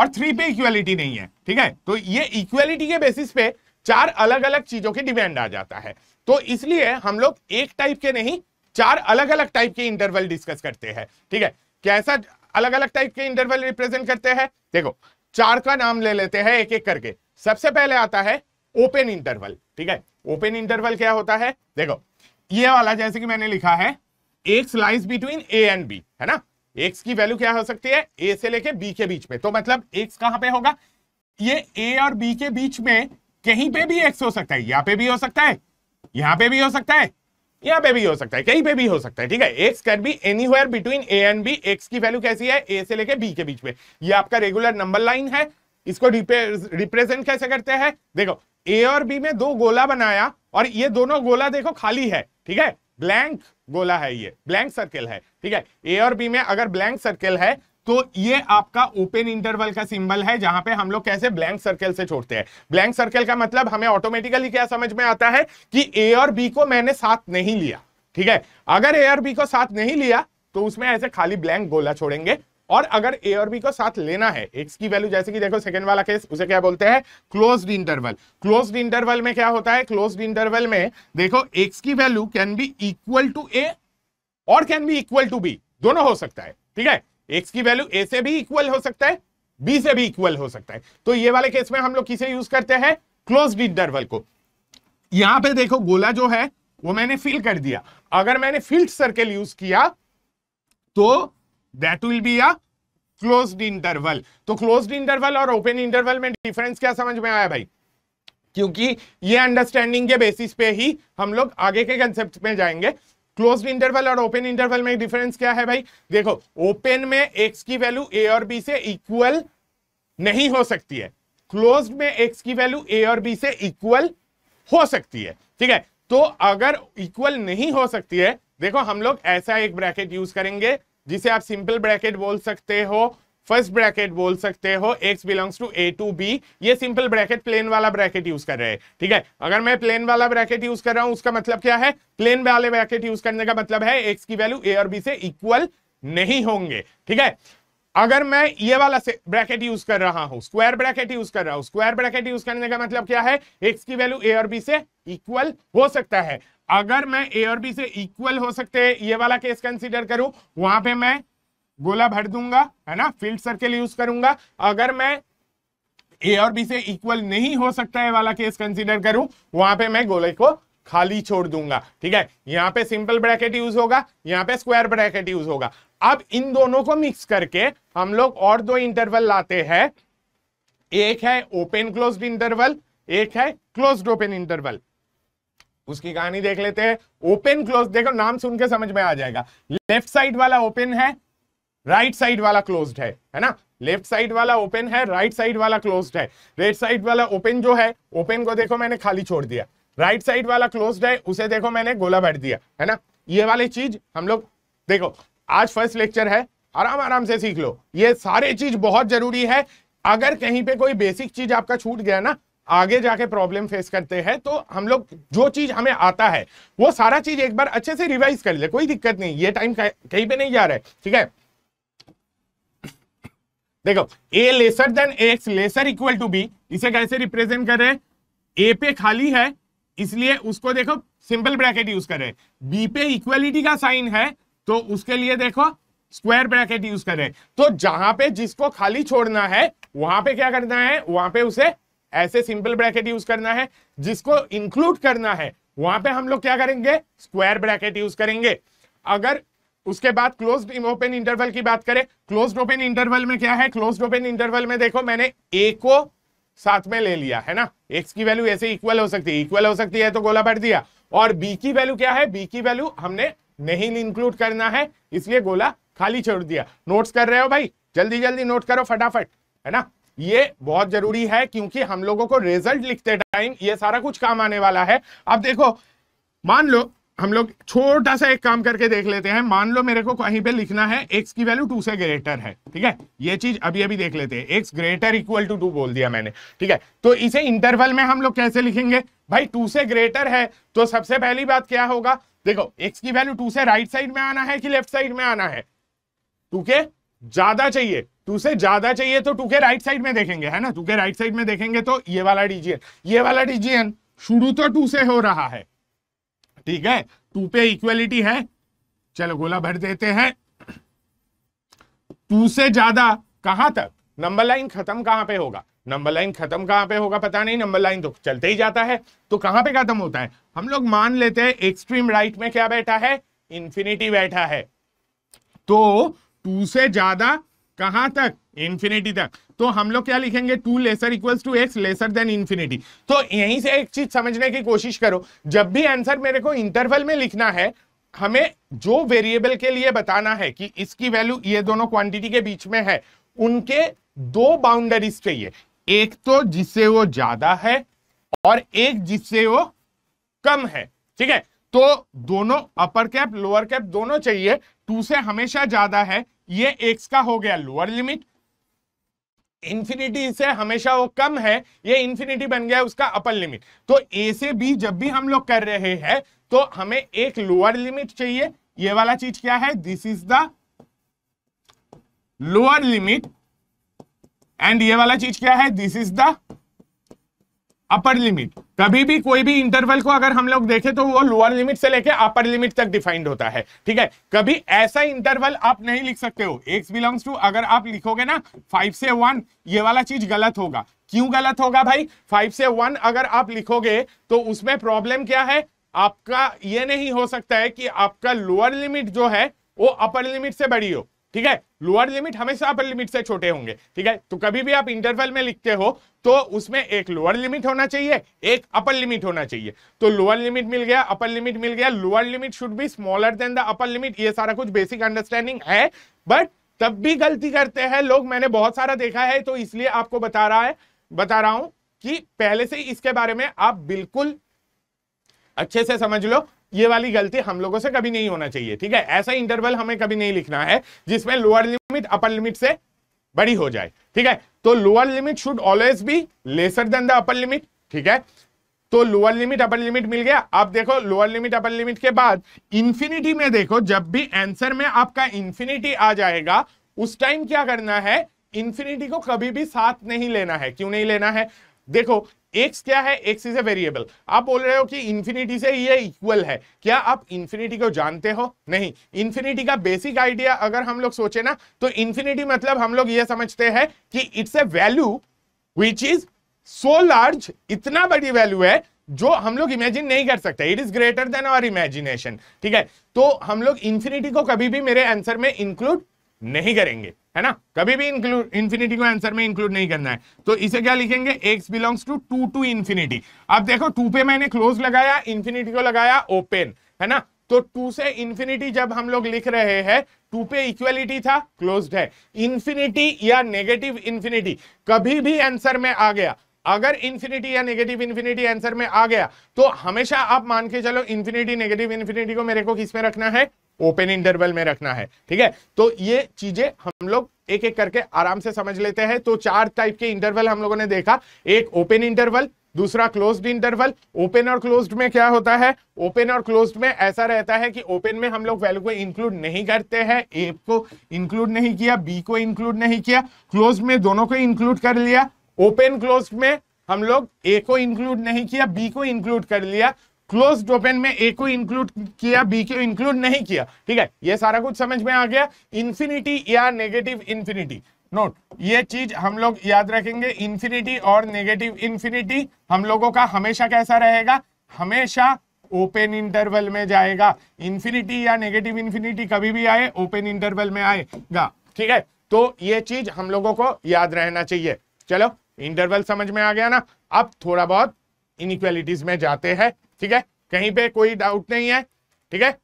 और थ्री पे इक्वलिटी नहीं है ठीक है तो ये इक्वलिटी के बेसिस पे चार अलग अलग चीजों के डिमेंड आ जाता है तो इसलिए हम लोग एक टाइप के नहीं चार अलग अलग टाइप के इंटरवल डिस्कस करते हैं ठीक है कैसा अलग अलग टाइप के इंटरवल रिप्रेजेंट करते हैं देखो चार का नाम ले लेते हैं एक एक करके सबसे पहले आता है ओपन इंटरवल ठीक है ओपन इंटरवल क्या होता है देखो ये वाला जैसे कि मैंने लिखा है एक lies between a and b है ना एक्स की वैल्यू क्या हो सकती है ए से लेके बी के बीच में तो मतलब एक्स कहां पे होगा ये ए और बी के बीच में कहीं पे भी एक्स हो सकता है यहां पे भी हो सकता है यहां पे भी हो सकता है यहाँ पे भी हो सकता है कहीं पे भी हो सकता है ठीक है x can be anywhere between a and b x की वैल्यू कैसी है ए से लेके बी के बीच में ये आपका रेगुलर नंबर लाइन है इसको रिप्रेजेंट कैसे करते हैं देखो ए और बी में दो गोला बनाया और ये दोनों गोला देखो खाली है ठीक है ब्लैंक गोला है ये ब्लैंक सर्किल है ठीक है ए और बी में अगर ब्लैंक सर्किल है तो ये आपका ओपन इंटरवल का सिंबल है जहां पे हम लोग कैसे ब्लैंक सर्कल से छोड़ते हैं ब्लैंक सर्कल का मतलब हमें ऑटोमेटिकली क्या समझ में आता है कि ए और बी को मैंने साथ नहीं लिया ठीक है अगर ए और बी को साथ नहीं लिया तो उसमें ऐसे खाली ब्लैंक गोला छोड़ेंगे और अगर ए और बी को साथ लेना है एक्स की वैल्यू जैसे कि देखो सेकंड वाला केस उसे क्या बोलते हैं क्लोज्ड इंटरवल क्लोज्ड इंटरवल में क्या होता है क्लोज्ड इंटरवल में देखो एक्स की value can be equal to a और can be equal to b दोनों हो सकता है ठीक है एक्स की वैल्यू ए से भी इक्वल हो सकता है बी से भी इक्वल हो सकता है तो ये वाले केस में हम लोग किसे यूज करते हैं क्लोज इंटरवल को यहां पे देखो गोला जो है वो मैंने फिल कर दिया अगर मैंने फिल्ड सर्कल यूज किया तो that will be a close interval तो क्लोज इंटरवल और ओपन इंटरवल में डिफरेंस क्या समझ में आया भाई क्योंकि ये अंडरस्टैंडिंग के बेसिस पे ही हम लोग आगे के कंसेप्ट में जाएंगे क्लोज इंटरवल और ओपन इंटरवल में डिफरेंस क्या है भाई देखो ओपन में एक्स की वैल्यू ए और बी से इक्वल नहीं हो सकती है क्लोज में एक्स की वैल्यू ए और बी से इक्वल हो सकती है ठीक है तो अगर इक्वल नहीं हो सकती है देखो हम लोग ऐसा एक ब्रैकेट यूज करेंगे जिसे आप सिंपल ब्रैकेट बोल सकते हो फर्स्ट ब्रैकेट बोल सकते हो x belongs to a to b ये सिंपल ब्रैकेट प्लेन वाला ब्रैकेट यूज कर रहे हैं ठीक है अगर मैं प्लेन वाला ब्रैकेट यूज कर रहा हूं उसका मतलब क्या है प्लेन वाले ब्रैकेट यूज करने का मतलब है एक्स की वैल्यू ए और बी से इक्वल नहीं होंगे ठीक है अगर मैं ये वाला ब्रैकेट यूज कर रहा हूं स्क्वायर ब्रैकेट यूज कर रहा हूं स्क्वायर ब्रैकेट यूज करने का मतलब क्या है एक्स की वैल्यू ए और बी से इक्वल हो सकता है अगर मैं ए और बी से इक्वल हो सकते हैं ये वाला केस कंसीडर करूं वहां पे मैं गोला भर दूंगा है ना फील्ड सर्कल यूज करूंगा अगर मैं ए और बी से इक्वल नहीं हो सकता है वाला केस कंसीडर करूं वहां पे मैं गोले को खाली छोड़ दूंगा ठीक है यहाँ पे सिंपल ब्रैकेट यूज होगा यहाँ पे स्क्वायर ब्रैकेट यूज होगा अब इन दोनों को मिक्स करके हम लोग और दो इंटरवल लाते हैं एक है ओपन क्लोज इंटरवल एक है क्लोज ओपन इंटरवल उसकी कहानी देख लेते हैं ओपन क्लोज देखो नाम सुन के समझ में आ जाएगा लेफ्ट साइड वाला ओपन है राइट right साइड वाला क्लोज है है ना लेफ्ट साइड वाला ओपन है राइट right साइड वाला क्लोज है राइट साइड वाला ओपन जो है ओपन को देखो मैंने खाली छोड़ दिया राइट right साइड वाला क्लोज है उसे देखो मैंने गोला भर दिया है ना ये वाली चीज हम लोग देखो आज फर्स्ट लेक्चर है आराम आराम से सीख लो ये सारे चीज बहुत जरूरी है अगर कहीं पे कोई बेसिक चीज आपका छूट गया ना आगे जाके प्रॉब्लम फेस करते हैं तो हम लोग जो चीज हमें आता है वो सारा चीज एक बार अच्छे से रिवाइज कर ले कोई दिक्कत नहीं ये टाइम कहीं पे नहीं जा रहा है ठीक है देखो a lesser than x lesser equal to b इसे कैसे रिप्रेजेंट कर रहे हैं ए पे खाली है इसलिए उसको देखो सिंपल ब्रैकेट यूज करें बी पे इक्वलिटी का साइन है तो उसके लिए देखो स्क्वायर ब्रैकेट यूज करें तो जहां पे जिसको खाली छोड़ना है वहां पे क्या करना है वहां पे उसे ऐसे सिंपल ब्रैकेट यूज करना है जिसको इंक्लूड करना है वहां पे हम लोग क्या करेंगे स्क्वायर ब्रैकेट यूज करेंगे अगर उसके बाद क्लोज ओपन इंटरवल की बात करें क्लोज ओपन इंटरवल में क्या है क्लोज ओपन इंटरवल में देखो मैंने ए को साथ में ले लिया है ना एक्स की वैल्यू ऐसे इक्वल हो सकती है इक्वल हो सकती है तो गोला भर दिया और बी की वैल्यू क्या है बी की वैल्यू हमने नहीं इंक्लूड करना है इसलिए गोला खाली छोड़ दिया नोट्स कर रहे हो भाई जल्दी जल्दी नोट करो फटाफट है ना ये बहुत जरूरी है क्योंकि हम लोगों को रिजल्ट लिखते टाइम ये सारा कुछ काम आने वाला है अब देखो मान लो हम लोग छोटा सा एक काम करके देख लेते हैं मान लो मेरे को कहीं पे लिखना है x की वैल्यू टू से ग्रेटर है ठीक है ये चीज अभी अभी देख लेते हैं x greater equal to two बोल दिया मैंने ठीक है तो इसे इंटरवल में हम लोग कैसे लिखेंगे भाई टू से ग्रेटर है तो सबसे पहली बात क्या होगा देखो x की वैल्यू टू से राइट साइड में आना है कि लेफ्ट साइड में आना है टू के ज्यादा चाहिए टू से ज्यादा चाहिए तो टू के राइट साइड में देखेंगे है ना टू के राइट साइड में देखेंगे तो ये वाला डीजीएन ये वाला डीजीएन शुरू तो टू से हो रहा है ठीक है टू पे इक्वेलिटी है चलो गोला भर देते हैं टू से ज्यादा कहां तक नंबर लाइन खत्म कहां पे होगा नंबर लाइन खत्म कहां पे होगा पता नहीं नंबर लाइन तो चलते ही जाता है तो कहां पे खत्म होता है हम लोग मान लेते हैं एक्सट्रीम राइट में क्या बैठा है इंफिनिटी बैठा है तो टू से ज्यादा कहां तक इंफिनिटी तक तो हम लोग क्या लिखेंगे two lesser equals to x lesser than infinity तो यहीं से एक चीज समझने की कोशिश करो जब भी आंसर मेरे को इंटरवल में लिखना है हमें जो वेरिएबल के लिए बताना है कि इसकी वैल्यू ये दोनों क्वांटिटी के बीच में है उनके दो बाउंडरीज चाहिए एक तो जिससे वो ज्यादा है और एक जिससे वो कम है ठीक है तो दोनों अपर कैप लोअर कैप दोनों चाहिए टू से हमेशा ज्यादा है ये एक्स का हो गया लोअर लिमिट इन्फिनिटी से हमेशा वो कम है ये इन्फिनिटी बन गया उसका अपर लिमिट तो ए से बी जब भी हम लोग कर रहे हैं तो हमें एक लोअर लिमिट चाहिए ये वाला चीज क्या है this is the lower limit and ये वाला चीज क्या है this is the upper limit कभी भी कोई भी इंटरवल को अगर हम लोग देखें तो वो लोअर लिमिट से लेके अपर लिमिट तक डिफाइंड होता है ठीक है कभी ऐसा इंटरवल आप नहीं लिख सकते हो एक्स बिलोंग्स टू अगर आप लिखोगे ना फाइव से वन ये वाला चीज गलत होगा क्यों गलत होगा भाई फाइव से वन अगर आप लिखोगे तो उसमें प्रॉब्लम क्या है आपका ये नहीं हो सकता है कि आपका लोअर लिमिट जो है वो अपर लिमिट से बड़ी हो ठीक है लोअर लिमिट हमेशा अपर लिमिट से छोटे होंगे ठीक है तो कभी भी आप इंटरवल में लिखते हो तो उसमें एक लोअर लिमिट होना चाहिए एक अपर लिमिट होना चाहिए तो लोअर लिमिट मिल गया अपर लिमिट मिल गया lower limit should be smaller than the upper limit ये सारा कुछ बेसिक अंडरस्टैंडिंग है बट तब भी गलती करते हैं लोग मैंने बहुत सारा देखा है तो इसलिए आपको बता रहा है बता रहा हूं कि पहले से इसके बारे में आप बिल्कुल अच्छे से समझ लो ये वाली गलती हम लोगों से कभी नहीं होना चाहिए ठीक है ऐसा इंटरवल हमें कभी नहीं लिखना है जिसमें लोअर लिमिट अपर लिमिट से बड़ी हो जाए ठीक है तो lower limit should always be lesser than the upper limit ठीक है तो लोअर लिमिट अपर लिमिट मिल गया आप देखो लोअर लिमिट अपर लिमिट के बाद इंफिनिटी में देखो जब भी आंसर में आपका इंफिनिटी आ जाएगा उस टाइम क्या करना है इंफिनिटी को कभी भी साथ नहीं लेना है क्यों नहीं लेना है देखो एक्स क्या है एक्स इज ए वेरिएबल आप बोल रहे हो कि इन्फिनिटी से ये इक्वल है क्या आप इन्फिनिटी को जानते हो नहीं इन्फिनिटी का बेसिक आइडिया अगर हम लोग सोचे ना तो इन्फिनिटी मतलब हम लोग ये समझते हैं कि it's a value which is so large इतना बड़ी वैल्यू है जो हम लोग इमेजिन नहीं कर सकते it is greater than our imagination ठीक है तो हम लोग इन्फिनिटी को कभी भी मेरे आंसर में इंक्लूड नहीं करेंगे है ना कभी भी इंक्लूड इंफिनिटी को आंसर में इंक्लूड नहीं करना है तो इसे क्या लिखेंगे x belongs to two to infinity अब देखो टू पे मैंने क्लोज लगाया इंफिनिटी को लगाया ओपन है ना तो टू से इंफिनिटी जब हम लोग लिख रहे हैं टू पे इक्वलिटी था क्लोज है इंफिनिटी या नेगेटिव इंफिनिटी कभी भी आंसर में आ गया अगर इंफिनिटी या नेगेटिव इंफिनिटी आंसर में आ गया तो हमेशा आप मान के चलो इंफिनिटी नेगेटिव इंफिनिटी को मेरे को किस में रखना है ओपन इंटरवल में रखना है ठीक है तो ये चीजें हम लोग एक एक करके आराम से समझ लेते हैं तो चार टाइप के इंटरवल हम लोगों ने देखा एक ओपन इंटरवल दूसरा क्लोज्ड इंटरवल ओपन और क्लोज्ड में क्या होता है ओपन और क्लोज्ड में ऐसा रहता है कि ओपन में हम लोग वैल्यू को इंक्लूड नहीं करते हैं ए को इंक्लूड नहीं किया बी को इंक्लूड नहीं किया क्लोज में दोनों को इंक्लूड कर लिया ओपन क्लोज में हम लोग ए को इंक्लूड नहीं किया बी को इंक्लूड कर लिया क्लोज ओपन में ए को इंक्लूड किया बी को इंक्लूड नहीं किया ठीक है ये सारा कुछ समझ में आ गया इंफिनिटी या नेगेटिव इंफिनिटी नोट ये चीज हम लोग याद रखेंगे इंफिनिटी और नेगेटिव इंफिनिटी हम लोगों का हमेशा कैसा रहेगा हमेशा ओपन इंटरवल में जाएगा इंफिनिटी या नेगेटिव इंफिनिटी कभी भी आए ओपन इंटरवल में आएगा ठीक है तो ये चीज हम लोगों को याद रहना चाहिए चलो इंटरवल समझ में आ गया ना अब थोड़ा बहुत इनक्वालिटीज में जाते हैं ठीक है कहीं पे कोई डाउट नहीं है ठीक है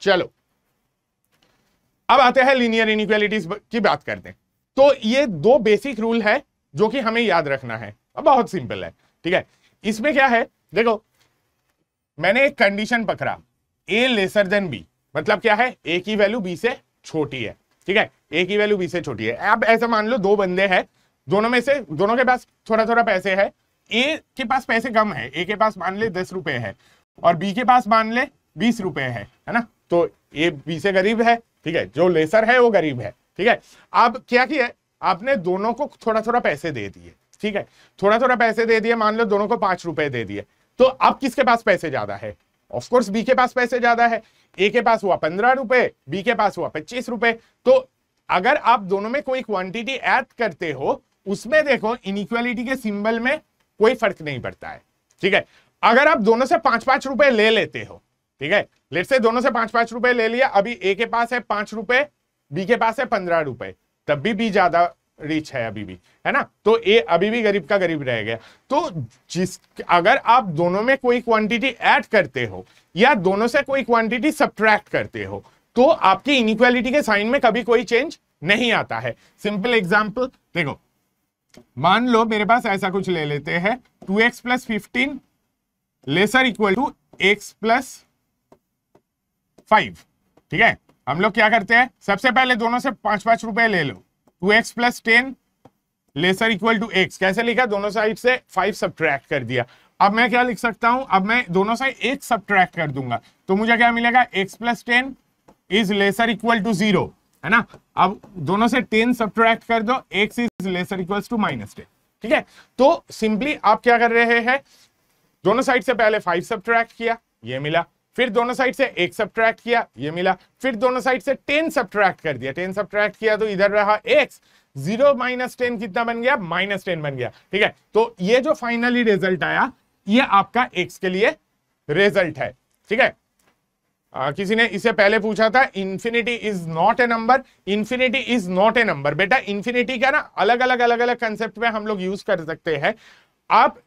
चलो अब आते हैं लीनियर इनिक्वालिटीज की बात करते हैं तो ये दो बेसिक रूल है जो कि हमें याद रखना है अब बहुत सिंपल है ठीक है इसमें क्या है देखो मैंने एक कंडीशन पकड़ा ए लेसर देन बी मतलब क्या है ए की वैल्यू बी से छोटी है ठीक है ए की वैल्यू बी से छोटी है अब ऐसा मान लो दो बंदे हैं दोनों में से दोनों के पास थोड़ा थोड़ा पैसे है ए के पास पैसे कम है ए के पास मान ले दस रुपए है और बी के पास मान ले बीस रुपए है है ना तो ए बी से गरीब है ठीक है जो लेसर है वो गरीब है ठीक है अब क्या किया आपने दोनों को थोड़ा थोड़ा पैसे दे दिए ठीक है थोड़ा थोड़ा पैसे दे दिए मान लो दोनों को पांच रुपए दे दिए तो अब किसके पास पैसे ज्यादा है ऑफकोर्स बी के पास पैसे ज्यादा है ए के पास हुआ पंद्रह रुपए बी के पास हुआ पच्चीस रुपए तो अगर आप दोनों में कोई क्वांटिटी ऐड करते हो उसमें देखो इनक्वालिटी के सिंबल में कोई फर्क नहीं पड़ता है ठीक है अगर आप दोनों से पांच पांच रुपए ले लेते हो ठीक है लेट से दोनों से पांच पांच रुपए ले लिया अभी ए के पास है पांच रुपए बी के पास है पंद्रह रुपए तब भी बी ज्यादा रिच है अभी भी है ना तो ए अभी भी गरीब का गरीब रह गया तो जिस अगर आप दोनों में कोई क्वांटिटी ऐड करते हो या दोनों से कोई क्वांटिटी सब्ट्रैक्ट करते हो तो आपकी इनक्वालिटी के साइन में कभी कोई चेंज नहीं आता है सिंपल एग्जाम्पल देखो मान लो मेरे पास ऐसा कुछ ले लेते हैं two x plus fifteen lesser equal to x plus five ठीक है हम लोग क्या करते हैं सबसे पहले दोनों से पांच पांच रुपए ले लो two x plus ten lesser equal to x कैसे लिखा दोनों साइड से फाइव सब्ट्रैक्ट कर दिया अब मैं क्या लिख सकता हूं अब मैं दोनों साइड एक सब्ट्रैक्ट कर दूंगा तो मुझे क्या मिलेगा x plus ten is lesser equal to zero है ना अब दोनों से टेन सब्ट्रैक्ट कर दो x is lesser equals to minus ten ठीक है तो सिंपली आप क्या कर रहे हैं दोनों साइड से पहले फाइव सब्ट्रैक्ट किया ये मिला फिर दोनों साइड से एक सब्ट्रैक्ट किया ये मिला फिर दोनों साइड से टेन सब्ट्रैक्ट कर दिया टेन सब्ट्रैक्ट किया तो इधर रहा एक्स जीरो माइनस टेन कितना बन गया माइनस टेन बन गया ठीक है तो ये जो फाइनली रिजल्ट आया ये आपका एक्स के लिए रिजल्ट है ठीक है आ, किसी ने इसे पहले पूछा था infinity is not a number infinity is not a number बेटा इन्फिनिटी क्या ना अलग अलग अलग अलग कंसेप्ट में हम लोग यूज कर सकते हैं आप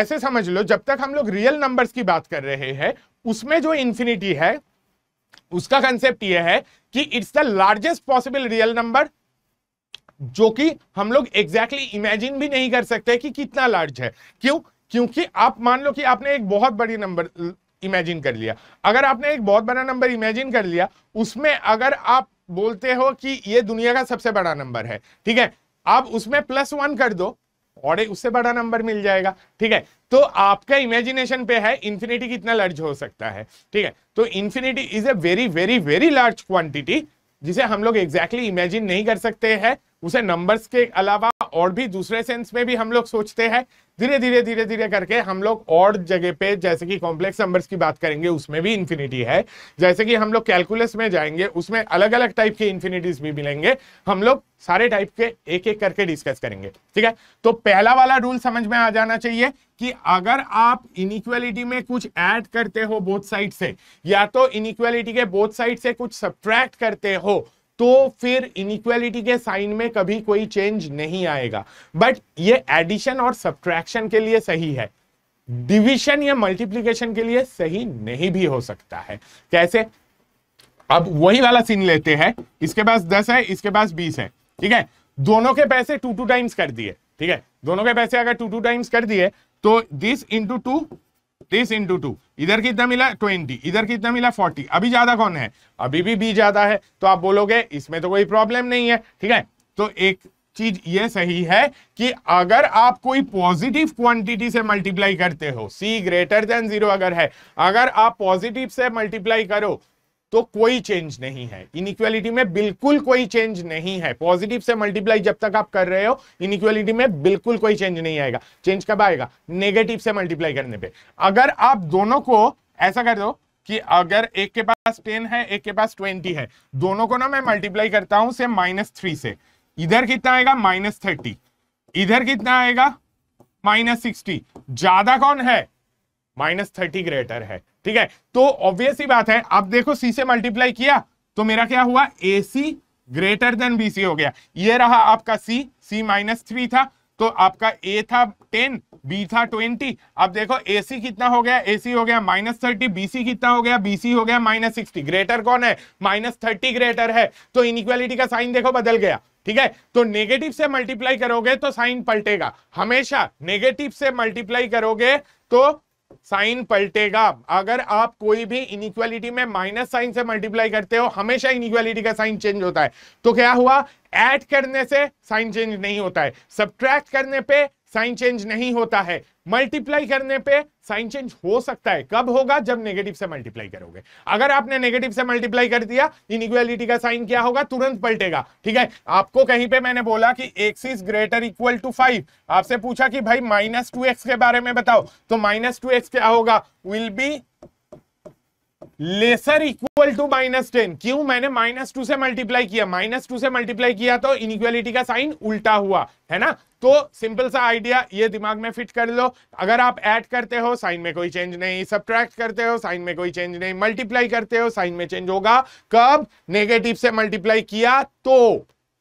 ऐसे समझ लो जब तक हम लोग रियल नंबर्स की बात कर रहे हैं उसमें जो इन्फिनिटी है उसका कंसेप्ट यह है कि it's the largest possible real number जो कि हम लोग एग्जैक्टली exactly इमेजिन भी नहीं कर सकते कि कितना लार्ज है क्यों क्योंकि आप मान लो कि आपने एक बहुत बड़ी नंबर इमेजिन कर लिया अगर आपने एक बहुत बड़ा नंबर इमेजिन कर लिया उसमें अगर आप बोलते हो कि ये दुनिया का सबसे बड़ा नंबर है ठीक है आप उसमें प्लस वन कर दो और उससे बड़ा नंबर मिल जाएगा ठीक है तो आपका इमेजिनेशन पे है इंफिनिटी कितना लार्ज हो सकता है ठीक है तो infinity is a very very very large quantity जिसे हम लोग एग्जैक्टली exactly इमेजिन नहीं कर सकते हैं उसे नंबर्स के अलावा और भी दूसरे सेंस में भी हम लोग सोचते हैं धीरे धीरे धीरे धीरे करके हम लोग और जगह पे जैसे कि कॉम्प्लेक्स नंबर्स की बात करेंगे उसमें भी इन्फिनिटी है जैसे कि हम लोग कैलकुलस में जाएंगे उसमें अलग अलग टाइप के इन्फिनिटीज भी मिलेंगे हम लोग सारे टाइप के एक एक करके डिस्कस करेंगे ठीक है तो पहला वाला रूल समझ में आ जाना चाहिए कि अगर आप इनिक्वालिटी में कुछ ऐड करते हो बोथ साइड से या तो इनिक्वालिटी के बोथ साइड से कुछ सब्ट्रैक्ट करते हो तो फिर इनक्वालिटी के साइन में कभी कोई चेंज नहीं आएगा बट ये एडिशन और सब्ट्रैक्शन के लिए सही है डिवीजन या मल्टीप्लीकेशन के लिए सही नहीं भी हो सकता है कैसे अब वही वाला सीन लेते हैं इसके पास दस है इसके पास बीस है ठीक है दोनों के पैसे टू टू टाइम्स कर दिए ठीक है दोनों के पैसे अगर टू टू टाइम्स कर दिए तो दिस इंटू टू तीस इंटू टू इधर कितना मिला ट्वेंटी इधर कितना मिला फोर्टी अभी ज्यादा कौन है अभी भी बी ज्यादा है तो आप बोलोगे इसमें तो कोई प्रॉब्लम नहीं है ठीक है तो एक चीज ये सही है कि अगर आप कोई पॉजिटिव क्वांटिटी से मल्टीप्लाई करते हो सी ग्रेटर देन जीरो अगर है अगर आप पॉजिटिव से मल्टीप्लाई करो तो कोई चेंज नहीं है इनइक्वालिटी में बिल्कुल कोई चेंज नहीं है पॉजिटिव से मल्टीप्लाई जब तक आप कर रहे हो इनइक्वालिटी में बिल्कुल कोई चेंज नहीं आएगा चेंज कब आएगा नेगेटिव से मल्टीप्लाई करने पे अगर आप दोनों को ऐसा कर दो कि अगर एक के पास टेन है एक के पास ट्वेंटी है दोनों को ना मैं मल्टीप्लाई करता हूं से माइनस थ्री से इधर कितना आएगा माइनस थर्टी इधर कितना आएगा माइनस सिक्सटी ज्यादा कौन है माइनस थर्टी ग्रेटर है ठीक है तो ऑब्वियस ही बात है अब देखो सी से मल्टीप्लाई किया तो मेरा क्या हुआ a c greater than b c हो गया ये रहा आपका सी सी माइनस थ्री था तो आपका ए था टेन बी था ट्वेंटी अब देखो ए सी कितना हो गया ए सी हो गया माइनस थर्टी बी सी कितना हो गया बी सी हो गया माइनस सिक्सटी ग्रेटर कौन है माइनस थर्टी ग्रेटर है तो इनक्वालिटी का साइन देखो बदल गया ठीक है तो नेगेटिव से मल्टीप्लाई करोगे तो साइन पलटेगा हमेशा नेगेटिव से मल्टीप्लाई करोगे तो साइन पलटेगा अगर आप कोई भी इनक्वालिटी में माइनस साइन से मल्टीप्लाई करते हो हमेशा इनिक्वालिटी का साइन चेंज होता है तो क्या हुआ ऐड करने से साइन चेंज नहीं होता है सब्ट्रैक्ट करने पे साइन चेंज नहीं होता है मल्टीप्लाई करने पे साइन चेंज हो सकता है कब होगा जब नेगेटिव से मल्टीप्लाई करोगे अगर आपने नेगेटिव से मल्टीप्लाई कर दिया इन का साइन क्या होगा तुरंत पलटेगा ठीक है आपको कहीं पे मैंने बोला कि x is greater equal to five आपसे पूछा कि भाई माइनस टू एक्स के बारे में बताओ तो माइनस टू एक्स क्या होगा will be lesser equal to minus ten क्यों मैंने माइनस टू से मल्टीप्लाई किया माइनस टू से मल्टीप्लाई किया तो इनक्वालिटी का साइन उल्टा हुआ है ना तो सिंपल सा आइडिया ये दिमाग में फिट कर लो अगर आप ऐड करते हो साइन में कोई चेंज नहीं सब्ट्रैक्ट करते हो साइन में कोई चेंज नहीं मल्टीप्लाई करते हो साइन में चेंज होगा कब नेगेटिव से मल्टीप्लाई किया तो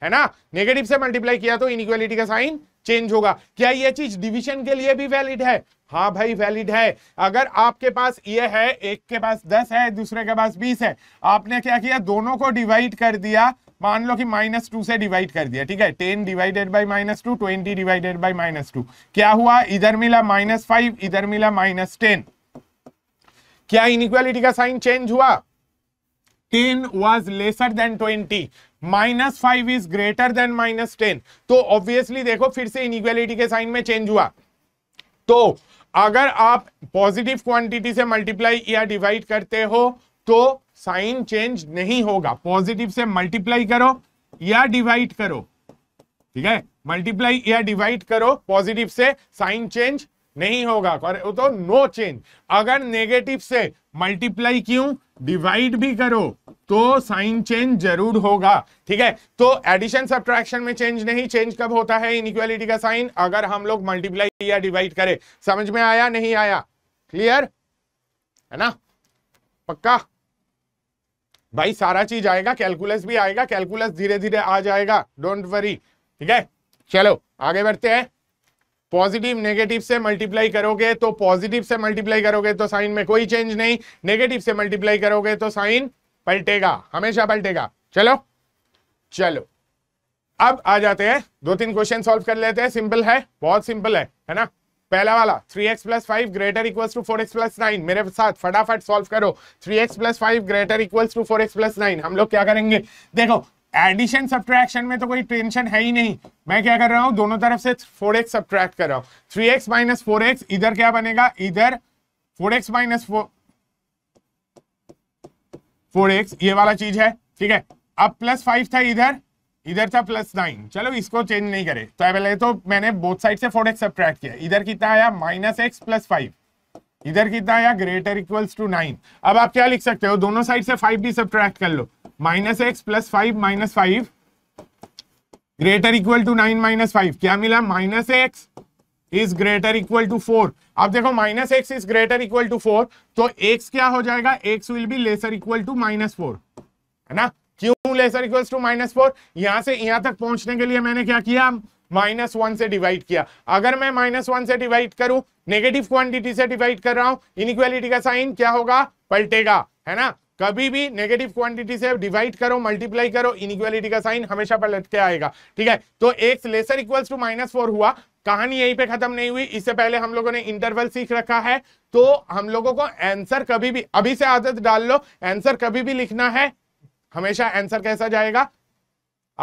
है ना नेगेटिव से मल्टीप्लाई किया तो इनक्वालिटी का साइन चेंज होगा क्या यह चीज डिविजन के लिए भी वैलिड है हाँ भाई वैलिड है अगर आपके पास ये है एक के पास दस है दूसरे के पास बीस है आपने क्या किया दोनों को डिवाइड कर दिया मान लो कि माइनस टू से डिवाइड कर दिया ठीक है ten divided by minus two twenty divided by minus two क्या हुआ इधर मिला माइनस फाइव इधर मिला माइनस टेन क्या इनक्वालिटी का साइन चेंज हुआ ten was lesser than twenty minus five is greater than minus ten तो ऑब्वियसली देखो फिर से इनक्वालिटी के साइन में चेंज हुआ तो अगर आप पॉजिटिव क्वांटिटी से मल्टीप्लाई या डिवाइड करते हो तो साइन चेंज नहीं होगा पॉजिटिव से मल्टीप्लाई करो या डिवाइड करो ठीक है मल्टीप्लाई या डिवाइड करो पॉजिटिव से साइन चेंज नहीं होगा वो तो नो चेंज अगर नेगेटिव से मल्टीप्लाई क्यों डिवाइड भी करो तो साइन चेंज जरूर होगा ठीक है तो एडिशन सब्ट्रैक्शन में चेंज नहीं चेंज कब होता है इनक्वालिटी का साइन अगर हम लोग मल्टीप्लाई या डिवाइड करें समझ में आया नहीं आया क्लियर है ना पक्का भाई सारा चीज आएगा कैलकुलस भी आएगा कैलकुलस धीरे धीरे आ जाएगा डोंट वरी ठीक है चलो आगे बढ़ते हैं पॉजिटिव नेगेटिव से मल्टीप्लाई करोगे तो पॉजिटिव से मल्टीप्लाई करोगे तो साइन में कोई चेंज नहीं नेगेटिव से मल्टीप्लाई करोगे तो साइन पलटेगा हमेशा पलटेगा चलो चलो अब आ जाते हैं दो तीन क्वेश्चन सॉल्व कर लेते हैं सिंपल है बहुत सिंपल है है ना पहला वाला 3x x plus five greater equal to four x plus nine मेरे साथ फटाफट सॉल्व करो 3x x plus five greater equal to four x plus nine हम लोग क्या करेंगे देखो एडिशन सब्ट्रैक्शन में तो कोई टेंशन है ही नहीं मैं क्या कर रहा हूँ दोनों तरफ से फोर एक्स सब्ट्रैक्ट कर रहा हूँ three x minus four x इधर क्या बनेगा इधर four x minus four x ये वाला चीज है ठीक है अब प्लस फाइव था इधर इधर था प्लस नाइन चलो इसको चेंज नहीं करे तो पहले तो मैंने बोथ साइड से फोर एक्स सब्ट्रैक्ट किया इधर कितना आया माइनस एक्स प्लस फाइव इधर कितना आया ग्रेटर इक्वल्स टू नाइन अब आप क्या लिख सकते हो दोनों साइड से फाइव भी सब्ट्रैक्ट कर लो minus x plus five minus five greater equal to nine minus five क्या मिला minus x is greater equal to four अब देखो minus x is greater equal to four तो एक्स क्या हो जाएगा x will be lesser equal to minus four है ना क्यों lesser equals to minus four यहां से यहां तक पहुंचने के लिए मैंने क्या किया माइनस वन से डिवाइड किया अगर मैं माइनस वन से डिवाइड करूं नेगेटिव क्वांटिटी से डिवाइड कर रहा हूं इनक्वालिटी का साइन क्या होगा पलटेगा है ना कभी भी नेगेटिव क्वांटिटी से डिवाइड करो मल्टीप्लाई करो इनक्वालिटी का साइन हमेशा पलट के आएगा ठीक है तो x lesser equals to minus four हुआ कहानी यहीं पे खत्म नहीं हुई इससे पहले हम लोगों ने इंटरवल सीख रखा है तो हम लोगों को आंसर कभी भी अभी से आदत डाल लो आंसर कभी भी लिखना है हमेशा आंसर कैसा जाएगा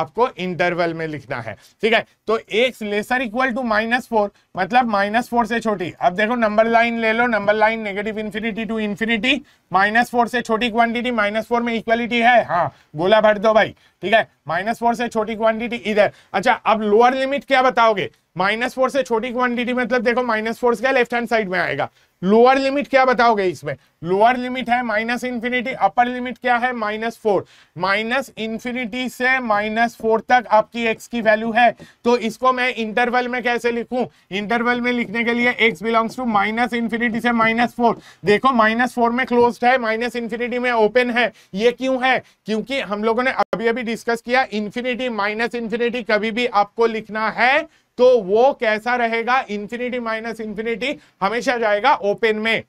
आपको इंटरवल में लिखना है ठीक है तो एक lesser equal to minus four मतलब माइनस फोर से छोटी अब देखो नंबर लाइन ले लो number line negative infinity to infinity minus four से छोटी क्वांटिटी माइनस फोर में इक्वलिटी है हाँ गोला भर दो भाई ठीक है माइनस फोर से छोटी क्वांटिटी इधर अच्छा अब लोअर लिमिट क्या बताओगे माइनस फोर से छोटी क्वांटिटी मतलब देखो माइनस फोर क्या लेफ्ट हैंड साइड में आएगा लोअर लिमिट क्या बताओगे इसमें लोअर लिमिट है माइनस इंफिनिटी अपर लिमिट क्या है माइनस फोर माइनस इंफिनिटी से माइनस फोर तक आपकी एक्स की वैल्यू है तो इसको मैं इंटरवल में कैसे लिखूं इंटरवल में लिखने के लिए x belongs to minus infinity से माइनस फोर देखो माइनस फोर में क्लोज है माइनस इंफिनिटी में ओपन है ये क्यों है क्योंकि हम लोगों ने अभी अभी डिस्कस किया इंफिनिटी माइनस इंफिनिटी कभी भी आपको लिखना है तो वो कैसा रहेगा इंफिनिटी माइनस इंफिनिटी हमेशा जाएगा ओपन में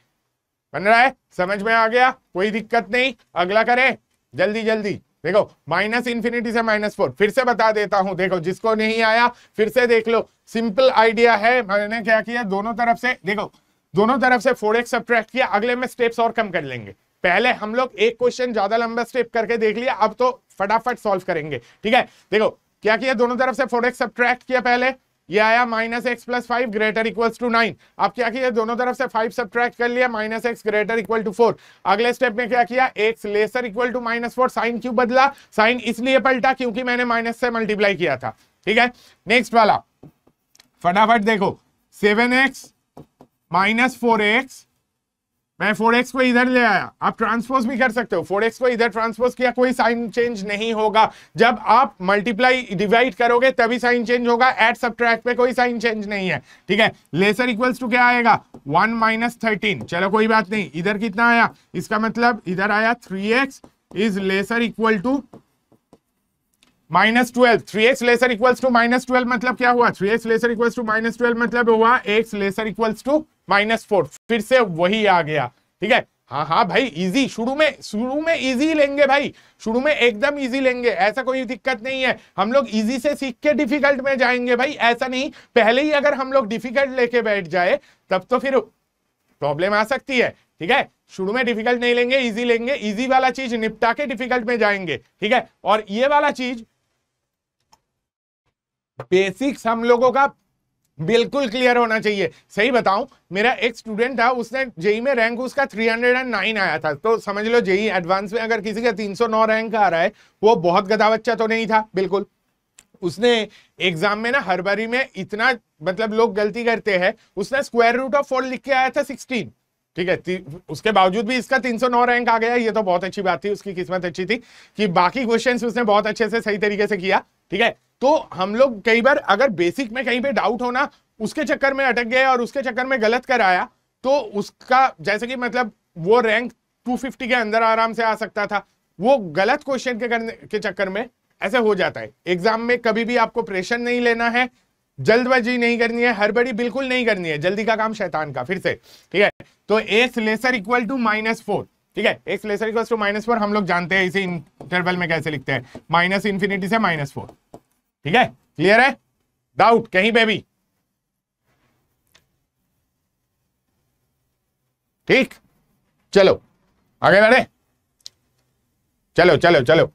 बन रहा है समझ में आ गया कोई दिक्कत नहीं अगला करें जल्दी जल्दी देखो माइनस इंफिनिटी से माइनस फोर फिर से बता देता हूं देखो जिसको नहीं आया फिर से देख लो सिंपल आइडिया है मैंने क्या किया दोनों तरफ से देखो दोनों तरफ से फोर एक्स सब्ट्रैक्ट किया अगले में स्टेप्स और कम कर लेंगे पहले हम लोग एक क्वेश्चन ज्यादा लंबा स्टेप करके देख लिया अब तो फटाफट सॉल्व करेंगे ठीक है देखो क्या किया दोनों तरफ से फोर एक्स सब्ट्रैक्ट किया पहले ये आया minus x plus five greater equal to nine अब क्या किया दोनों तरफ से फाइव सब्ट्रैक्ट कर लिया minus x greater equal to four अगले स्टेप में क्या किया x lesser equal to minus four sign क्यों बदला साइन इसलिए पलटा क्योंकि मैंने माइनस से मल्टीप्लाई किया था ठीक है नेक्स्ट वाला फटाफट देखो seven x minus four x मैं फोर एक्स को इधर ले आया आप ट्रांसपोज भी कर सकते हो फोर एक्स को इधर ट्रांसपोज किया कोई साइन चेंज नहीं होगा जब आप मल्टीप्लाई डिवाइड करोगे तभी साइन चेंज होगा एट सब्ट्रैक्ट पे कोई साइन चेंज नहीं है ठीक है लेसर इक्वल्स टू क्या आएगा वन माइनस थर्टीन चलो कोई बात नहीं इधर कितना आया इसका मतलब इधर आया three x is lesser equal to minus twelve three x lesser equals to minus twelve मतलब क्या हुआ three x lesser equals to minus twelve मतलब हुआ x lesser equals to minus four फिर से वही आ गया ठीक है हाँ हाँ भाई इजी शुरू में शुरू में इजी लेंगे भाई शुरू में एकदम इजी लेंगे ऐसा कोई दिक्कत नहीं है हम लोग इजी से सीख के डिफिकल्ट में जाएंगे भाई ऐसा नहीं पहले ही अगर हम लोग डिफिकल्ट लेके बैठ जाए तब तो फिर प्रॉब्लम आ सकती है ठीक है शुरू में डिफिकल्ट नहीं लेंगे इजी लेंगे इजी वाला चीज निपटा के डिफिकल्ट में जाएंगे ठीक है और ये वाला चीज बेसिक्स हम लोगों का बिल्कुल क्लियर होना चाहिए सही बताऊं मेरा एक स्टूडेंट था उसने जेई में रैंक उसका 309 आया था तो समझ लो जेई एडवांस में अगर किसी का 309 रैंक आ रहा है वो बहुत गधा बच्चा तो नहीं था बिल्कुल उसने एग्जाम में ना हर बारी में इतना मतलब लोग गलती करते हैं उसने स्क्वायर रूट ऑफ फोर लिख के आया था सिक्सटीन ठीक है उसके बावजूद भी इसका 309 रैंक आ गया ये तो बहुत अच्छी बात थी उसकी किस्मत अच्छी थी कि बाकी क्वेश्चंस उसने बहुत अच्छे से सही तरीके से किया ठीक है तो हम लोग कई बार अगर बेसिक में कहीं पे डाउट होना उसके चक्कर में अटक गया और उसके चक्कर में गलत कर आया तो उसका जैसे कि मतलब वो रैंक 250 के अंदर आराम से आ सकता था वो गलत क्वेश्चन के करने के चक्कर में ऐसे हो जाता है एग्जाम में कभी भी आपको प्रेशर नहीं लेना है जल्दबाजी नहीं करनी है हड़बड़ी बिल्कुल नहीं करनी है जल्दी का काम शैतान का फिर से ठीक है तो x lesser equal to minus four ठीक है x lesser equal to minus four हम लोग जानते हैं इसे इंटरवल में कैसे लिखते हैं माइनस इंफिनिटी से माइनस फोर ठीक है क्लियर है डाउट कहीं पे भी ठीक चलो आगे बढ़े चलो चलो चलो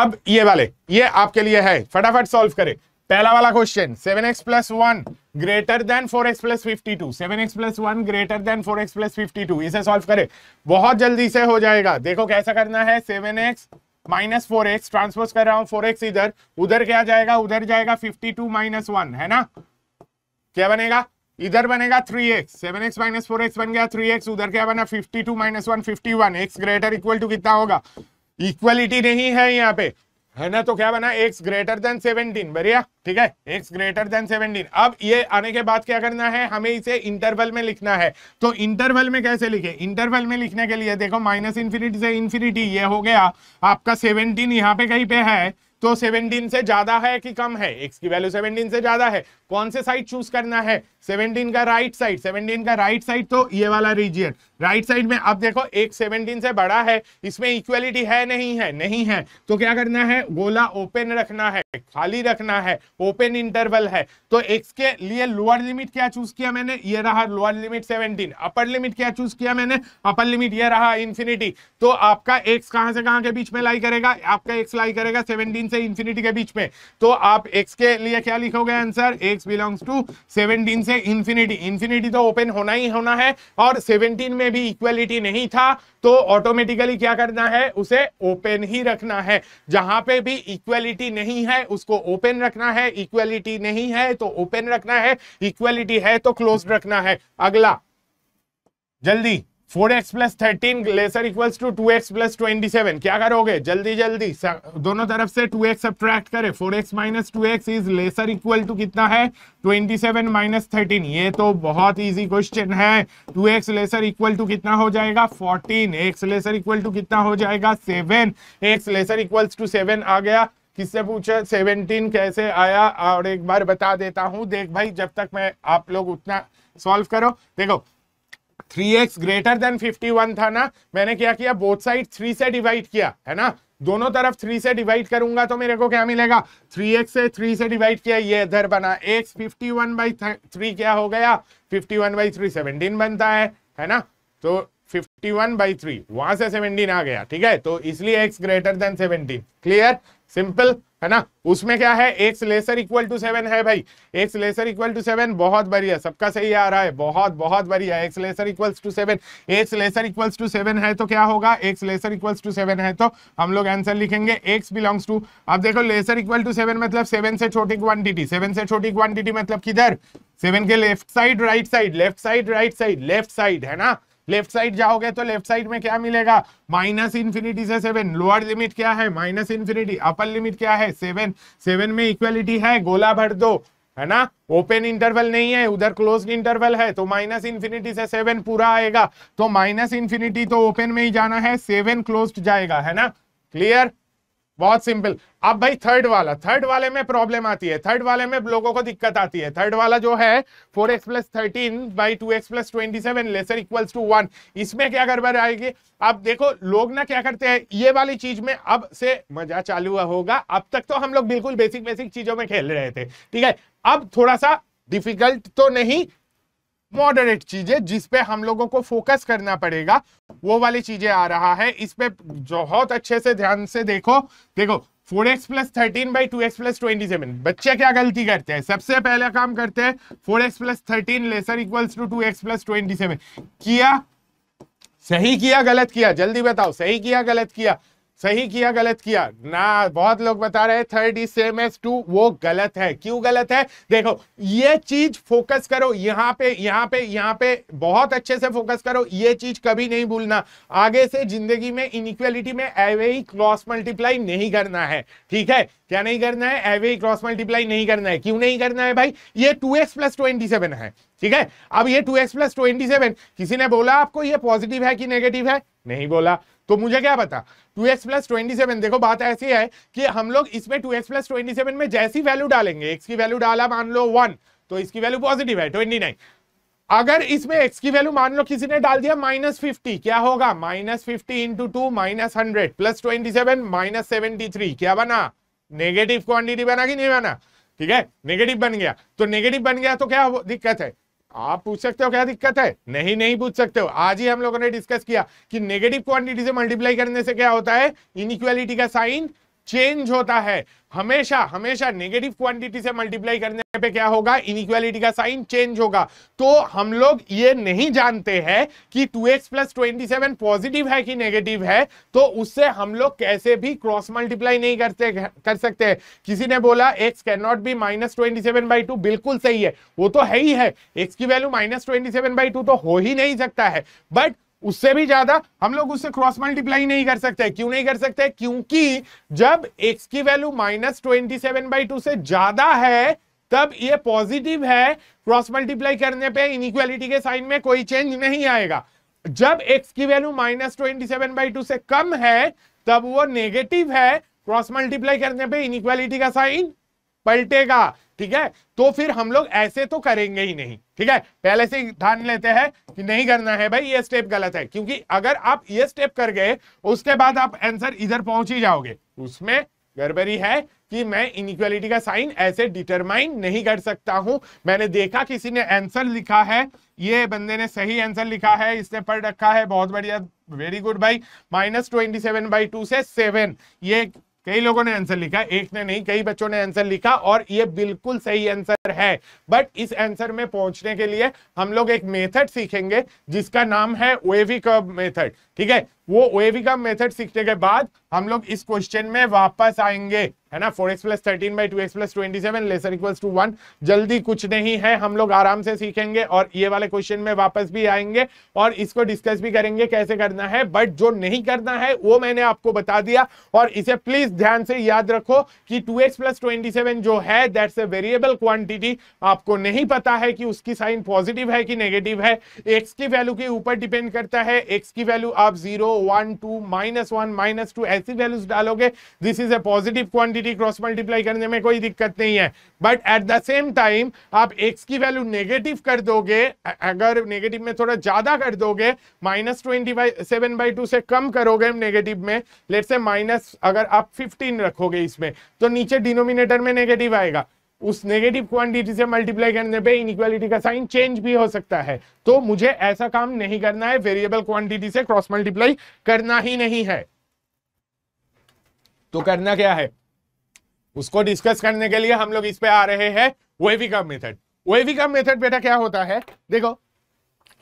अब ये वाले ये आपके लिए है फटाफट सॉल्व करें पहला वाला question seven x plus one greater than four x plus fifty two seven x plus one greater than four x plus fifty two इसे सॉल्व करें बहुत जल्दी से हो जाएगा देखो कैसा करना है seven x minus four x transpose कर रहा हूं फोर एक्स इधर उधर क्या जाएगा उधर जाएगा फिफ्टी टू माइनस वन है ना क्या बनेगा इधर बनेगा three x seven x minus four x बन गया थ्री एक्स उधर क्या बना fifty two minus one fifty one x greater equal to कितना होगा इक्वलिटी नहीं है यहाँ पे है ना तो क्या बना x ग्रेटर देन 17 बढ़िया ठीक है x ग्रेटर देन 17 अब ये आने के बाद क्या करना है हमें इसे इंटरवल में लिखना है तो इंटरवल में कैसे लिखे इंटरवल में लिखने के लिए देखो माइनस इन्फिनिटी से इन्फिनिटी ये हो गया आपका 17 यहाँ पे कहीं पे है तो 17 से ज्यादा है कि कम है x की वैल्यू 17 से ज्यादा है कौन से साइड चूज करना है 17 का राइट साइड 17 का राइट साइड तो ये वाला रीजियन राइट right साइड में अब देखो एक सेवनटीन से बड़ा है इसमें इक्वलिटी है नहीं है नहीं है तो क्या करना है गोला ओपन रखना है खाली रखना है ओपन इंटरवल है तो एक्स के लिए लोअर लिमिट क्या चूज किया मैंने ये रहा lower limit seventeen upper limit क्या चूज किया मैंने अपर लिमिट ये रहा इन्फिनिटी तो आपका एक्स कहां से कहां के बीच में लाई करेगा आपका एक्स लाई करेगा सेवनटीन से इन्फिनिटी के बीच में तो आप एक्स के लिए क्या लिखोगे answer x belongs to seventeen से इन्फिनिटी इन्फिनिटी तो ओपन होना ही होना है और सेवनटीन में में भी इक्वलिटी नहीं था तो ऑटोमेटिकली क्या करना है उसे ओपन ही रखना है जहां पे भी इक्वलिटी नहीं है उसको ओपन रखना है इक्वलिटी नहीं है तो ओपन रखना है इक्वलिटी है तो क्लोज रखना है अगला जल्दी four x plus thirteen lesser equals to two x plus twenty seven क्या करोगे जल्दी जल्दी दोनों तरफ से टू एक्स सब्ट्रैक्ट करें four x minus two x is lesser equal to कितना है ट्वेंटी सेवन माइनस थर्टीन ये तो बहुत इजी क्वेश्चन है two x lesser equal to कितना हो जाएगा fourteen x lesser equal to कितना हो जाएगा seven x lesser equals to seven आ गया किससे पूछा सेवनटीन कैसे आया और एक बार बता देता हूँ देख भाई जब तक मैं आप लोग उतना सॉल्व करो देखो three x greater than fifty one था ना मैंने क्या किया बोथ साइड थ्री से डिवाइड किया है ना दोनों तरफ थ्री से डिवाइड करूंगा तो मेरे को क्या मिलेगा थ्री एक्स से थ्री से डिवाइड किया ये इधर बना x fifty one by three क्या हो गया fifty one by three seventeen बनता है है ना तो फिफ्टी वन बाई थ्री वहां से सेवनटीन आ गया ठीक है तो इसलिए x greater than seventeen clear simple है ना उसमें क्या है x lesser equal to seven है भाई x lesser equal to seven बहुत बढ़िया सबका सही आ रहा है बहुत बहुत बढ़िया x lesser equal to seven x lesser equal to seven है तो क्या होगा x lesser equals to seven है तो हम लोग आंसर लिखेंगे एक्स बिलोंग्स टू अब देखो लेसर इक्वल टू सेवन मतलब सेवन से छोटी क्वांटिटी सेवन से छोटी क्वांटिटी मतलब किधर सेवन के left side right side left side right side left side है ना लेफ्ट साइड जाओगे तो लेफ्ट साइड में क्या मिलेगा माइनस इन्फिनिटी से सेवन लोअर लिमिट क्या है माइनस इन्फिनिटी अपर लिमिट क्या है सेवन सेवन में इक्वलिटी है गोला भर दो है ना ओपन इंटरवल नहीं है उधर क्लोज इंटरवल है तो माइनस इन्फिनिटी से सेवन पूरा आएगा तो माइनस इन्फिनिटी तो ओपन में ही जाना है सेवन क्लोज जाएगा है ना क्लियर बहुत सिंपल अब भाई थर्ड वाला थर्ड वाले में प्रॉब्लम आती है थर्ड वाले में लोगों को दिक्कत आती है थर्ड वाला जो है four x plus thirteen by two x plus twenty seven lesser equals to one इसमें क्या गड़बड़ आएगी अब देखो लोग ना क्या करते हैं ये वाली चीज में अब से मजा चालू होगा अब तक तो हम लोग बिल्कुल बेसिक बेसिक चीजों में खेल रहे थे ठीक है अब थोड़ा सा डिफिकल्ट तो नहीं मॉडरेट चीजें जिस पे हम लोगों को फोकस करना पड़ेगा वो वाली चीजें आ रहा है इस पे बहुत अच्छे से ध्यान से देखो देखो 4x x plus thirteen by two x plus twenty seven बच्चे क्या गलती करते हैं सबसे पहला काम करते हैं 4x x plus thirteen lesser equals to two x plus twenty seven किया सही किया गलत किया जल्दी बताओ सही किया गलत किया सही किया गलत किया ना बहुत लोग बता रहे third is same as two वो गलत है क्यों गलत है देखो ये चीज फोकस करो यहाँ पे यहाँ पे यहाँ पे बहुत अच्छे से फोकस करो ये चीज कभी नहीं भूलना आगे से जिंदगी में इनइक्वलिटी में एवे ही क्रॉस मल्टीप्लाई नहीं करना है ठीक है क्या नहीं करना है एवे ही क्रॉस मल्टीप्लाई नहीं करना है क्यों नहीं करना है भाई ये two x plus twenty seven है ठीक है अब ये two x plus twenty seven किसी ने बोला आपको ये पॉजिटिव है कि नेगेटिव है नहीं बोला तो मुझे क्या पता 2x एक्स प्लस ट्वेंटी देखो बात ऐसी है कि हम लोग इसमें 2x एक्स प्लस ट्वेंटी में जैसी वैल्यू डालेंगे x की वैल्यू डाला मान लो 1 तो इसकी वैल्यू पॉजिटिव है 29 अगर इसमें x की वैल्यू मान लो किसी ने डाल दिया माइनस फिफ्टी क्या होगा minus fifty into two minus hundred plus twenty seven minus seventy three क्या बना नेगेटिव क्वांटिटी बना कि नहीं बना ठीक है नेगेटिव बन गया तो नेगेटिव बन गया तो क्या दिक्कत है आप पूछ सकते हो क्या दिक्कत है नहीं नहीं पूछ सकते हो आज ही हम लोगों ने डिस्कस किया कि नेगेटिव क्वांटिटी से मल्टीप्लाई करने से क्या होता है इनइक्वालिटी का साइन चेंज होता है हमेशा हमेशा नेगेटिव क्वांटिटी से मल्टीप्लाई करने पे क्या होगा इनक्वालिटी का साइन चेंज होगा तो हम लोग ये नहीं जानते हैं कि 2x एक्स प्लस पॉजिटिव है कि नेगेटिव है तो उससे हम लोग कैसे भी क्रॉस मल्टीप्लाई नहीं करते कर सकते किसी ने बोला x can not be minus twenty seven by two बिल्कुल सही है वो तो है ही है x की value minus twenty seven by two तो हो ही नहीं सकता है बट उससे भी ज्यादा हम लोग उससे क्रॉस मल्टीप्लाई नहीं कर सकते क्यों नहीं कर सकते क्योंकि जब x की value minus twenty seven by two से ज्यादा है तब ये पॉजिटिव है क्रॉस मल्टीप्लाई करने पे इनक्वालिटी के साइन में कोई चेंज नहीं आएगा जब x की value minus twenty seven by two से कम है तब वो नेगेटिव है क्रॉस मल्टीप्लाई करने पे इनक्वालिटी का साइन पलटेगा ठीक है तो फिर हम लोग ऐसे तो करेंगे ही नहीं ठीक है पहले से ध्यान लेते हैं कि नहीं करना है भाई ये स्टेप गलत है क्योंकि अगर आप ये स्टेप कर गए उसके बाद आप आंसर इधर पहुंच ही जाओगे उसमें गड़बड़ी है कि मैं इनक्वालिटी का साइन ऐसे डिटरमाइन नहीं कर सकता हूं मैंने देखा किसी ने आंसर लिखा है ये बंदे ने सही आंसर लिखा है इसने पढ़ रखा है बहुत बढ़िया वेरी गुड भाई minus twenty seven by two से सेवन ये कई लोगों ने आंसर लिखा एक ने नहीं कई बच्चों ने आंसर लिखा और ये बिल्कुल सही आंसर है बट इस आंसर में पहुंचने के लिए हम लोग एक मेथड सीखेंगे जिसका नाम है वेवी कर्व मेथड ठीक है वो ओएवी का मेथड सीखने के बाद हम लोग इस क्वेश्चन में वापस आएंगे है ना four x plus thirteen by two x plus twenty seven lesser equals to one जल्दी कुछ नहीं है हम लोग आराम से सीखेंगे और ये वाले क्वेश्चन में वापस भी आएंगे और इसको डिस्कस भी करेंगे कैसे करना है बट जो नहीं करना है वो मैंने आपको बता दिया और इसे प्लीज ध्यान से याद रखो कि two x plus twenty seven जो है दैट्स ए वेरिएबल क्वांटिटी आपको नहीं पता है कि उसकी साइन पॉजिटिव है कि नेगेटिव है एक्स की वैल्यू के ऊपर डिपेंड करता है एक्स की वैल्यू आप zero one two minus one minus two ऐसी वैल्यूज डालोगे this is a positive quantity cross multiply करने में कोई दिक्कत नहीं है but at the same time आप एक्स की वैल्यू नेगेटिव कर दोगे अगर नेगेटिव में थोड़ा ज्यादा कर दोगे minus twenty by seven by two से कम करोगे नेगेटिव में लेट से माइनस अगर आप फिफ्टीन रखोगे इसमें तो नीचे डिनोमिनेटर में नेगेटिव आएगा उस नेगेटिव क्वांटिटी से मल्टीप्लाई करने पे इनक्वालिटी का साइन चेंज भी हो सकता है तो मुझे ऐसा काम नहीं करना है वेरिएबल क्वांटिटी से क्रॉस मल्टीप्लाई करना ही नहीं है तो करना क्या है उसको डिस्कस करने के लिए हम लोग इस पे आ रहे हैं वेवी का मेथड वेवी का मेथड बेटा क्या होता है देखो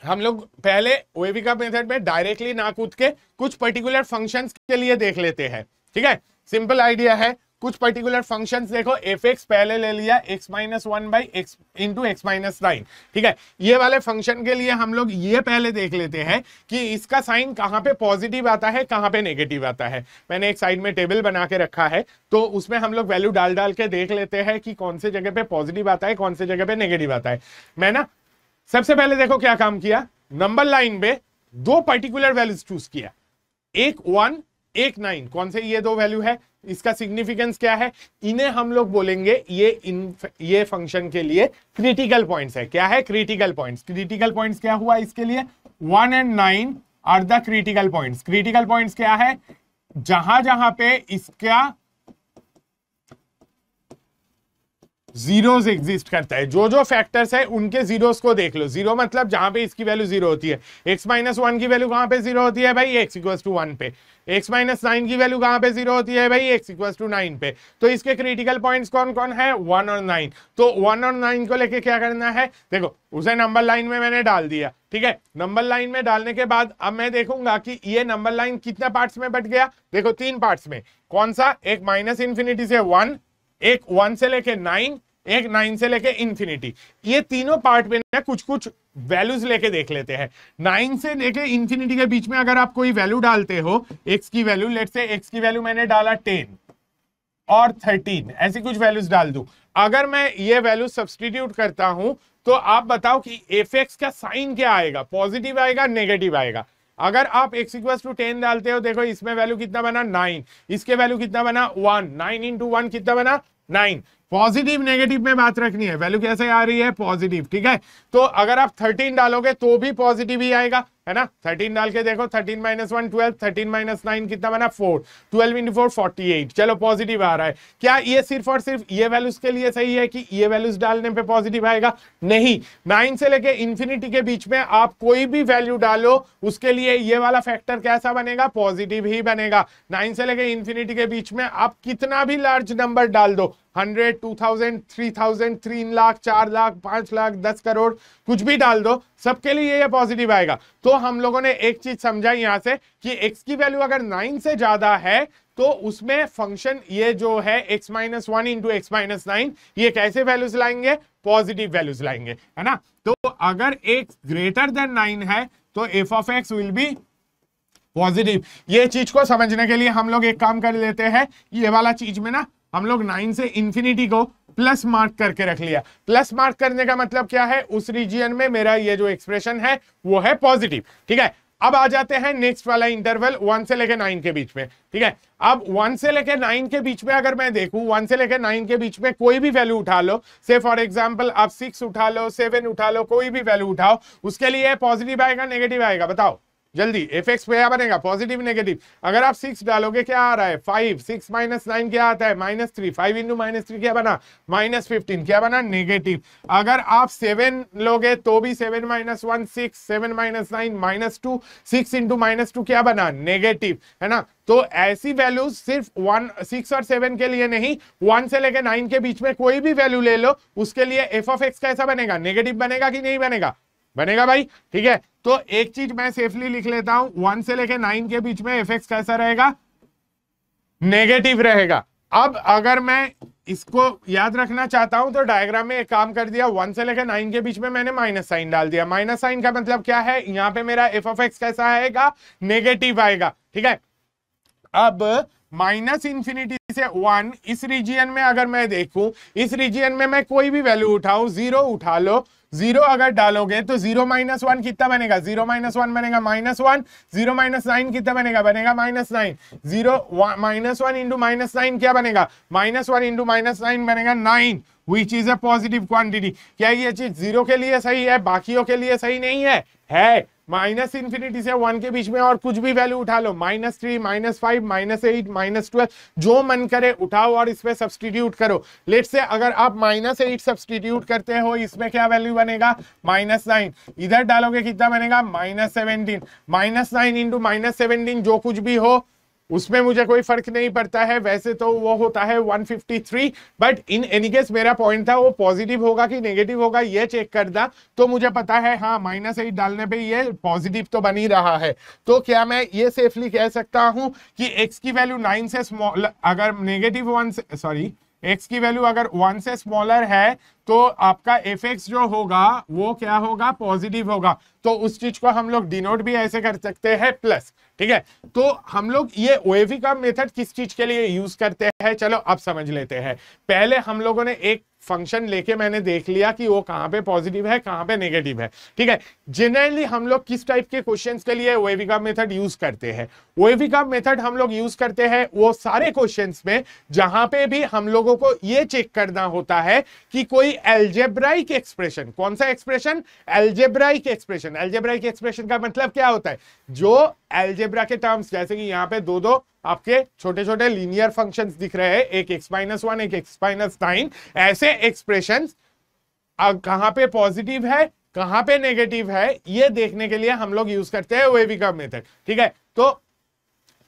हम लोग पहले वेवी का मेथड में डायरेक्टली ना कूद के कुछ पर्टिकुलर फंक्शन के लिए देख लेते हैं ठीक है सिंपल आइडिया है कुछ पर्टिकुलर फंक्शन देखो एफ एक्स पहले ले लिया x minus one by x into x minus nine ठीक है ये वाले फंक्शन के लिए हम लोग ये पहले देख लेते हैं कि इसका साइन कहाँ पे पॉजिटिव आता है कहाँ पे नेगेटिव आता है मैंने एक साइड में टेबल बना के रखा है तो उसमें हम लोग वैल्यू डाल डाल के देख लेते हैं कि कौन से जगह पे पॉजिटिव आता है कौन से जगह पे नेगेटिव आता है मैं ना सबसे पहले देखो क्या काम किया नंबर लाइन पे दो पर्टिकुलर वैल्यूज चूज किया एक वन एक नाइन कौन से ये दो वैल्यू है इसका सिग्निफिकेंस क्या है इन्हें हम लोग बोलेंगे ये इन ये फंक्शन के लिए क्रिटिकल पॉइंट्स है क्या है क्रिटिकल पॉइंट्स क्रिटिकल पॉइंट्स क्या हुआ इसके लिए one and nine are the critical points critical points क्या है जहां जहां पे इसका जीरोस एग्जिस्ट करता है जो जो फैक्टर्स है उनके जीरोस को देख लो जीरो मतलब जहां पे इसकी वैल्यू जीरो होती है एक्स माइनस वन की वैल्यू कहां पे जीरो होती है भाई एक्स इक्वल टू वन पे एक्स माइनस नाइन की वैल्यू कहां पे जीरो होती है भाई एक्स इक्वल टू नाइन पे तो इसके क्रिटिकल पॉइंट्स कौन कौन है वन और नाइन तो वन और नाइन को लेके क्या करना है देखो उसे नंबर लाइन में मैंने डाल दिया ठीक है नंबर लाइन में डालने के बाद अब मैं देखूंगा कि ये नंबर लाइन कितने पार्ट्स में बट गया देखो तीन पार्ट्स में कौन सा एक माइनस इन्फिनिटी से वन एक वन से लेके नाइन एक नाइन से लेके इंफिनिटी ये तीनों पार्ट में ना कुछ कुछ वैल्यूज लेके देख लेते हैं नाइन से लेके इंफिनिटी के बीच में अगर आप कोई वैल्यू डालते हो एक्स की वैल्यू लेट से एक्स की वैल्यू मैंने डाला टेन और थर्टीन ऐसी कुछ वैल्यूज डाल दू अगर मैं ये वैल्यू सब्सटीट्यूट करता हूं तो आप बताओ कि एफ एक्स का साइन क्या आएगा पॉजिटिव आएगा नेगेटिव आएगा अगर आप x इक्वल टू टेन डालते हो देखो इसमें वैल्यू कितना बना नाइन इसके वैल्यू कितना बना वन नाइन इंटू वन कितना बना नाइन पॉजिटिव नेगेटिव में बात रखनी है वैल्यू कैसे आ रही है पॉजिटिव ठीक है तो अगर आप थर्टीन डालोगे तो भी पॉजिटिव ही आएगा है ना थर्टीन डाल के देखो thirteen minus one twelve thirteen minus nine कितना बना four twelve into four forty eight चलो पॉजिटिव आ रहा है क्या ये सिर्फ और सिर्फ ये वैल्यूज के लिए सही है कि ये वैल्यूज डालने पे पॉजिटिव आएगा नहीं नाइन से लेके इन्फिनिटी के बीच में आप कोई भी वैल्यू डालो उसके लिए ये वाला फैक्टर कैसा बनेगा पॉजिटिव ही बनेगा नाइन से लेके इन्फिनिटी के बीच में आप कितना भी लार्ज नंबर डाल दो hundred two thousand three thousand तीन लाख चार लाख पांच लाख दस करोड़ कुछ भी डाल दो सबके लिए ये पॉजिटिव आएगा तो हम लोगों ने एक चीज समझाई यहां से कि x की वैल्यू अगर 9 से ज्यादा है तो उसमें फंक्शन ये जो है x minus one into x minus nine ये कैसे वैल्यूज लाएंगे पॉजिटिव वैल्यूज लाएंगे है ना तो अगर x ग्रेटर देन नाइन है तो f of x will be positive ये चीज को समझने के लिए हम लोग एक काम कर लेते हैं ये वाला चीज में ना हम लोग नाइन से इंफिनिटी को प्लस मार्क करके रख लिया प्लस मार्क करने का मतलब क्या है उस रीजियन में मेरा ये जो एक्सप्रेशन है वो है पॉजिटिव ठीक है अब आ जाते हैं नेक्स्ट वाला इंटरवल वन से लेकर नाइन के बीच में ठीक है अब वन से लेकर नाइन के बीच में अगर मैं देखूं वन से लेकर नाइन के बीच में कोई भी वैल्यू उठा लो से फॉर एग्जांपल आप सिक्स उठा लो सेवन उठा लो कोई भी वैल्यू उठाओ उसके लिए पॉजिटिव आएगा नेगेटिव आएगा बताओ जल्दी एफ एक्स क्या बनेगा पॉजिटिव नेगेटिव अगर आप सिक्स डालोगे क्या आ रहा है फाइव सिक्स माइनस नाइन क्या आता है minus three five into minus three क्या बना माइनस फिफ्टीन क्या बना नेगेटिव अगर आप सेवन लोगे तो भी seven minus one six seven minus nine minus two six into minus two क्या बना नेगेटिव है ना तो ऐसी वैल्यूज सिर्फ वन सिक्स और सेवन के लिए नहीं वन से लेकर नाइन के बीच में कोई भी वैल्यू ले लो उसके लिए एफ ऑफ एक्स कैसा बनेगा नेगेटिव बनेगा कि नहीं बनेगा बनेगा भाई ठीक है तो एक चीज मैं सेफली लिख लेता हूं वन से लेके नाइन के बीच में एफ कैसा रहेगा नेगेटिव रहेगा अब अगर मैं इसको याद रखना चाहता हूं तो डायग्राम में एक काम कर दिया वन से लेकर नाइन के बीच में मैंने माइनस साइन डाल दिया माइनस साइन का मतलब क्या है यहां पे मेरा एफ ऑफ एक्स कैसा आएगा नेगेटिव आएगा ठीक है अब माइनस इंफिनिटी से वन इस रीजियन में अगर मैं देखूं इस रीजियन में मैं कोई भी वैल्यू उठाऊ जीरो उठा लो जीरो अगर डालोगे तो जीरो माइनस वन कितना बनेगा जीरो माइनस वन बनेगा minus one zero minus nine कितना बनेगा बनेगा minus nine zero minus one into minus nine क्या बनेगा minus one into minus nine बनेगा nine which is a positive quantity क्या ये चीज जीरो के लिए सही है बाकियों के लिए सही नहीं है है माइनस इन्फिनिटी से वन के बीच में और कुछ भी वैल्यू उठा लो minus three minus five minus eight minus twelve जो मन करे उठाओ और इसमें सब्सटीट्यूट करो लेट से अगर आप माइनस एट सब्सटीट्यूट करते हो इसमें क्या वैल्यू बनेगा माइनस नाइन इधर डालोगे कितना बनेगा minus seventeen minus nine into minus seventeen जो कुछ भी हो उसमें मुझे कोई फर्क नहीं पड़ता है वैसे तो वो होता है 153 बट इन एनी केस मेरा पॉइंट था वो पॉजिटिव होगा कि नेगेटिव होगा ये चेक करना तो मुझे पता है हाँ माइनस एट डालने पे ये पॉजिटिव तो बन ही रहा है तो क्या मैं ये सेफली कह सकता हूँ कि एक्स की वैल्यू नाइन से स्मॉल अगर नेगेटिव वन से सॉरी एक्स की वैल्यू अगर वन से स्मॉलर है तो आपका एफ एक्स जो होगा वो क्या होगा पॉजिटिव होगा तो उस चीज को हम लोग डिनोट भी ऐसे कर सकते हैं प्लस ठीक है तो हम लोग ये ओएवी का मेथड किस चीज के लिए यूज करते हैं चलो अब समझ लेते हैं पहले हम लोगों ने एक फंक्शन लेके मैंने देख लिया कि वो कहाँ पे पॉजिटिव है कहाँ पे नेगेटिव है ठीक है जनरली हम लोग किस टाइप के क्वेश्चंस के लिए वेविका मेथड यूज करते हैं वेविका मेथड हम लोग यूज करते हैं वो सारे क्वेश्चंस में जहां पे भी हम लोगों को ये चेक करना होता है कि कोई एल्जेब्राइक एक्सप्रेशन कौन सा expression algebraic expression algebraic expression का मतलब क्या होता है जो एल्जेब्रा के टर्म्स जैसे कि यहाँ पे दो दो आपके छोटे छोटे लीनियर फंक्शन दिख रहे हैं एक एक्स माइनस वन एक एक्स माइनस नाइन ऐसे एक्सप्रेशन कहां पे पॉजिटिव है कहां पे नेगेटिव है ये देखने के लिए हम लोग यूज करते हैं वेविका मेथड ठीक है तो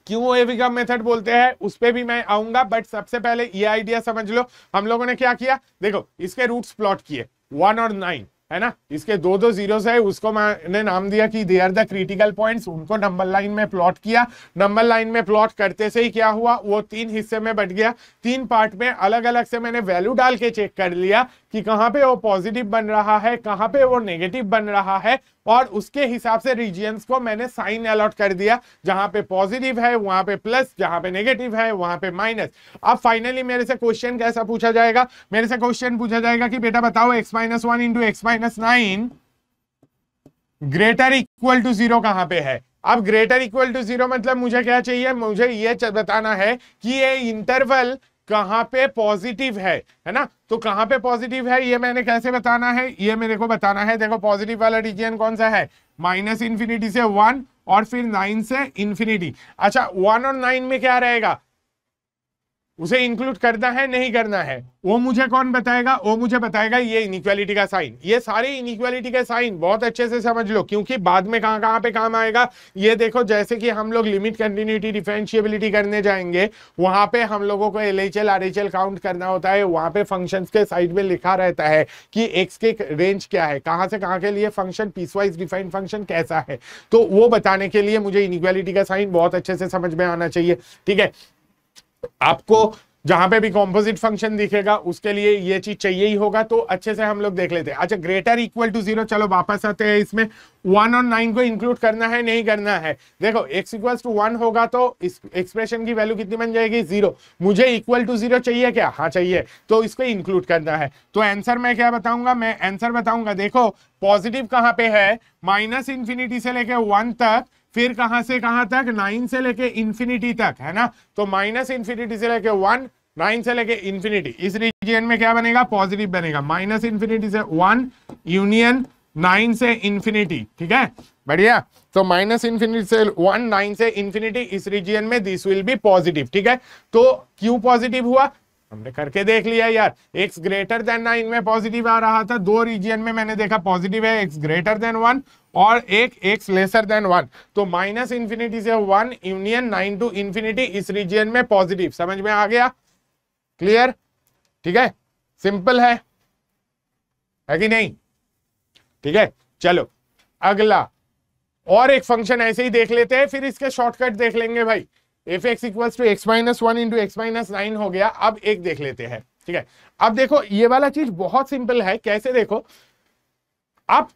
क्यों वेविका मेथड बोलते हैं उस पर भी मैं आऊंगा बट सबसे पहले ये आइडिया समझ लो हम लोगों ने क्या किया देखो इसके रूट्स प्लॉट किए वन और नाइन है ना इसके दो दो जीरोस है उसको मैंने नाम दिया कि they are the critical points उनको नंबर लाइन में प्लॉट किया नंबर लाइन में प्लॉट करते से ही क्या हुआ वो तीन हिस्से में बट गया तीन पार्ट में अलग अलग से मैंने वैल्यू डाल के चेक कर लिया कि कहाँ पे वो पॉजिटिव बन रहा है कहाँ पे वो नेगेटिव बन रहा है और उसके हिसाब से रीजियंस को मैंने साइन अलॉट कर दिया जहां पे पॉजिटिव है वहां पे प्लस जहां पे नेगेटिव है वहां पे माइनस अब फाइनली मेरे से क्वेश्चन कैसा पूछा जाएगा मेरे से क्वेश्चन पूछा जाएगा कि बेटा बताओ x minus one into x minus nine greater equal to zero कहां पे है अब ग्रेटर इक्वल टू जीरो मतलब मुझे क्या चाहिए मुझे ये बताना है कि ये इंटरवल कहां पे पॉजिटिव है है ना तो कहां पे पॉजिटिव है ये मैंने कैसे बताना है ये मेरे को बताना है देखो पॉजिटिव वाला रीजन कौन सा है माइनस इंफिनिटी से वन और फिर नाइन से इंफिनिटी अच्छा वन और नाइन में क्या रहेगा उसे इंक्लूड करना है नहीं करना है वो मुझे कौन बताएगा वो मुझे बताएगा ये इनिक्वालिटी का साइन ये सारे इनिक्वालिटी के साइन बहुत अच्छे से समझ लो क्योंकि बाद में कहां कहां पे काम आएगा ये देखो जैसे कि हम लोग लिमिट कंटिन्यूटी डिफ्रेंशियबिलिटी करने जाएंगे वहां पे हम लोगों को L H L R H L count करना होता है वहां पे फंक्शन के साइड में लिखा रहता है कि एक्स के रेंज क्या है कहाँ से कहां के लिए फंक्शन पीसवाइज डिफाइंड फंक्शन कैसा है तो वो बताने के लिए मुझे इनिक्वालिटी का साइन बहुत अच्छे से समझ में आना चाहिए ठीक है आपको जहां पे भी कॉम्पोजिट फंक्शन दिखेगा उसके लिए ये चीज चाहिए ही होगा तो अच्छे से हम लोग देख लेते हैं अच्छा ग्रेटर इक्वल टू जीरो चलो वापस आते हैं इसमें वन और नाइन को इंक्लूड करना है नहीं करना है देखो एक्स इक्वल टू वन होगा तो इस एक्सप्रेशन की वैल्यू कितनी बन जाएगी जीरो मुझे इक्वल टू जीरो चाहिए क्या हाँ चाहिए तो इसको इंक्लूड करना है तो आंसर मैं क्या बताऊंगा मैं आंसर बताऊंगा देखो पॉजिटिव कहाँ पे है माइनस इंफिनिटी से लेके वन तक फिर कहां से कहां तक नाइन से लेके इंफिनिटी तक है ना तो माइनस इंफिनिटी से लेके वन नाइन से लेके इंफिनिटी इस रीजन में क्या बनेगा पॉजिटिव बनेगा माइनस इंफिनिटी से वन यूनियन नाइन से इंफिनिटी ठीक है बढ़िया तो माइनस इन्फिनिटी से वन नाइन से इन्फिनिटी इस रीजन में दिस विल बी पॉजिटिव ठीक है तो क्यों पॉजिटिव हुआ हमने करके देख लिया यार x ग्रेटर देन नाइन में पॉजिटिव आ रहा था दो रीजन में मैंने देखा पॉजिटिव है x ग्रेटर देन वन और एक एक्स लेसर देन वन तो माइनस इंफिनिटी से one union nine to infinity इस रीजियन में पॉजिटिव समझ में आ गया क्लियर ठीक है सिंपल है है कि नहीं ठीक है चलो अगला और एक फंक्शन ऐसे ही देख लेते हैं फिर इसके शॉर्टकट देख लेंगे भाई f x equals to x minus one into x minus nine हो गया अब एक देख लेते हैं ठीक है अब देखो ये वाला चीज बहुत सिंपल है कैसे देखो आप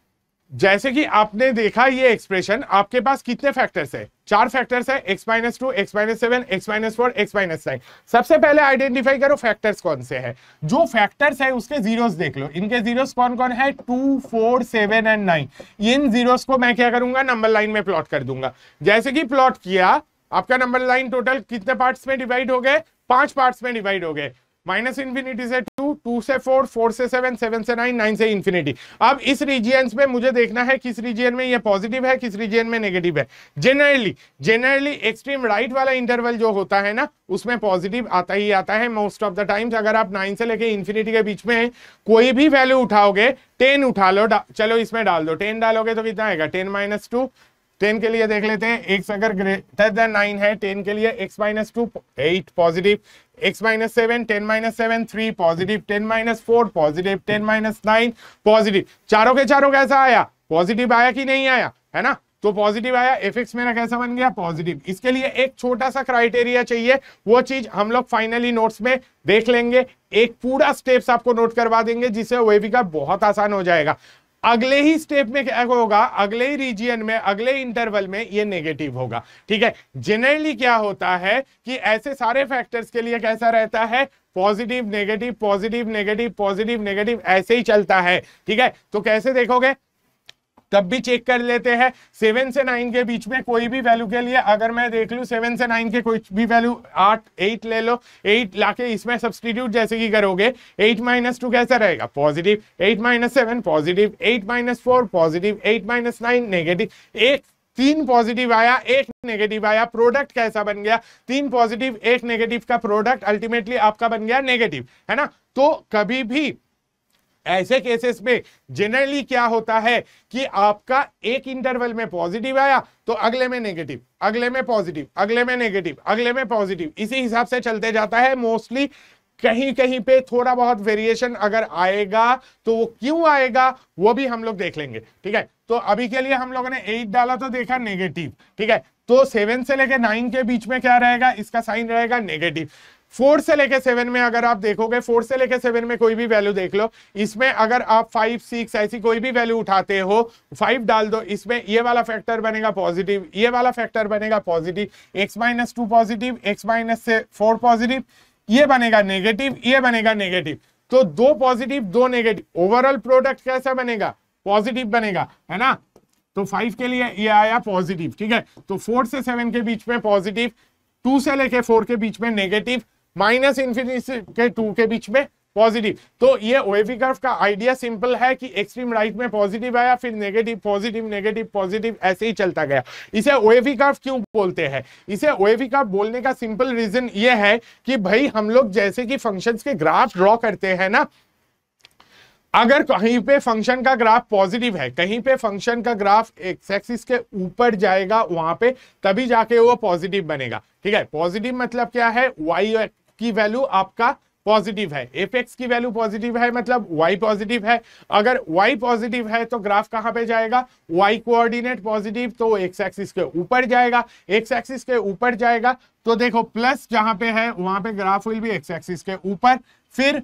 जैसे कि आपने देखा ये एक्सप्रेशन आपके पास कितने फैक्टर्स है चार फैक्टर्स है x minus two x minus seven x minus four x minus nine सबसे पहले आइडेंटिफाई करो फैक्टर्स कौन से हैं जो फैक्टर्स है उसके जीरोस देख लो इनके जीरोस कौन कौन है two four seven and nine इन जीरोस को मैं क्या करूंगा नंबर लाइन में प्लॉट कर दूंगा जैसे कि प्लॉट किया आपका नंबर लाइन टोटल कितने पार्ट्स में डिवाइड हो गए पांच पार्ट्स में डिवाइड हो गए माइनस इन्फिनिटी से टू टू से फोर फोर से सेवन सेवन से नाइन नाइन से इन्फिनिटी अब इस रीजियन में मुझे देखना है किस रीजियन में ये पॉजिटिव है किस रीजियन में नेगेटिव है जनरली जनरली एक्सट्रीम राइट वाला इंटरवल जो होता है ना उसमें पॉजिटिव आता ही आता है मोस्ट ऑफ द टाइम्स अगर आप नाइन से लेके इन्फिनिटी के बीच में कोई भी वैल्यू उठाओगे टेन उठा लो चलो इसमें डाल दो टेन डालोगे तो कितना आएगा टेन माइनस टू टेन के लिए देख लेते हैं एक्स अगर ग्रेटर देन नाइन है टेन के लिए x minus two eight positive x minus seven ten minus seven three positive ten minus four positive ten minus nine positive चारों के चारों कैसा आया पॉजिटिव आया कि नहीं आया है ना तो पॉजिटिव आया एफ एक्स मेरा कैसा बन गया पॉजिटिव इसके लिए एक छोटा सा क्राइटेरिया चाहिए वो चीज हम लोग फाइनली नोट्स में देख लेंगे एक पूरा स्टेप्स आपको नोट करवा देंगे जिससे वेबी बहुत आसान हो जाएगा अगले ही स्टेप में क्या होगा अगले ही रीजियन में अगले इंटरवल में ये नेगेटिव होगा ठीक है जनरली क्या होता है कि ऐसे सारे फैक्टर्स के लिए कैसा रहता है positive negative positive negative positive negative ऐसे ही चलता है ठीक है तो कैसे देखोगे तब भी चेक कर लेते हैं सेवन से नाइन के बीच में कोई भी वैल्यू के लिए अगर मैं देख लू सेवन से नाइन के कोई भी वैल्यू आठ एट ले लो एट लाके इसमें सब्सटीट्यूट जैसे कि करोगे एट माइनस टू कैसा रहेगा positive eight minus seven positive eight minus four positive eight minus nine negative एक तीन पॉजिटिव आया एक नेगेटिव आया प्रोडक्ट कैसा बन गया तीन पॉजिटिव एक नेगेटिव का प्रोडक्ट अल्टीमेटली आपका बन गया नेगेटिव है ना तो कभी भी ऐसे केसेस में जनरली क्या होता है कि आपका एक इंटरवल में पॉजिटिव आया तो अगले में नेगेटिव अगले में पॉजिटिव अगले में नेगेटिव अगले में पॉजिटिव इसी हिसाब से चलते जाता है मोस्टली कहीं कहीं पे थोड़ा बहुत वेरिएशन अगर आएगा तो वो क्यों आएगा वो भी हम लोग देख लेंगे ठीक है तो अभी के लिए हम लोगों ने एट डाला तो देखा नेगेटिव ठीक है तो सेवन से लेकर नाइन के बीच में क्या रहेगा इसका साइन रहेगा नेगेटिव फोर से लेके सेवन में अगर आप देखोगे फोर से लेके सेवन में कोई भी वैल्यू देख लो इसमें अगर आप फाइव सिक्स ऐसी कोई भी वैल्यू उठाते हो फाइव डाल दो इसमें ये वाला फैक्टर बनेगा पॉजिटिव ये वाला फैक्टर बनेगा positive x minus two positive x minus से फोर पॉजिटिव ये बनेगा नेगेटिव ये बनेगा नेगेटिव तो दो पॉजिटिव दो नेगेटिव ओवरऑल प्रोडक्ट कैसा बनेगा पॉजिटिव बनेगा है ना तो फाइव के लिए ये आया पॉजिटिव ठीक है तो फोर से सेवन के बीच में पॉजिटिव टू से लेके फोर के बीच में नेगेटिव माइनस इन्फिनिटी के टू के बीच में पॉजिटिव तो ये ओएवी कर्व का आइडिया सिंपल है कि एक्सट्रीम राइट में पॉजिटिव आया फिर नेगेटिव पॉजिटिव नेगेटिव पॉजिटिव ऐसे ही चलता गया इसे ओएवी कर्व क्यों बोलते हैं इसे ओएवी कर्व बोलने का सिंपल रीजन ये है कि भाई हम लोग जैसे कि फंक्शंस के ग्राफ ड्रॉ करते हैं ना अगर कहीं पे फंक्शन का ग्राफ पॉजिटिव है कहीं पे फंक्शन का ग्राफ एक्स एक्सिस के ऊपर जाएगा वहां पे तभी जाके वो पॉजिटिव बनेगा ठीक है पॉजिटिव मतलब क्या है वाई की वैल्यू आपका पॉजिटिव है एफ एक्स की वैल्यू पॉजिटिव है मतलब वाई पॉजिटिव है अगर वाई पॉजिटिव है तो ग्राफ कहां पे जाएगा वाई कोऑर्डिनेट पॉजिटिव तो एक्स एक्सिस के ऊपर जाएगा एक्स एक्सिस के ऊपर जाएगा तो देखो प्लस जहां पे है वहां पे ग्राफ विल भी एक्स एक्सिस के ऊपर फिर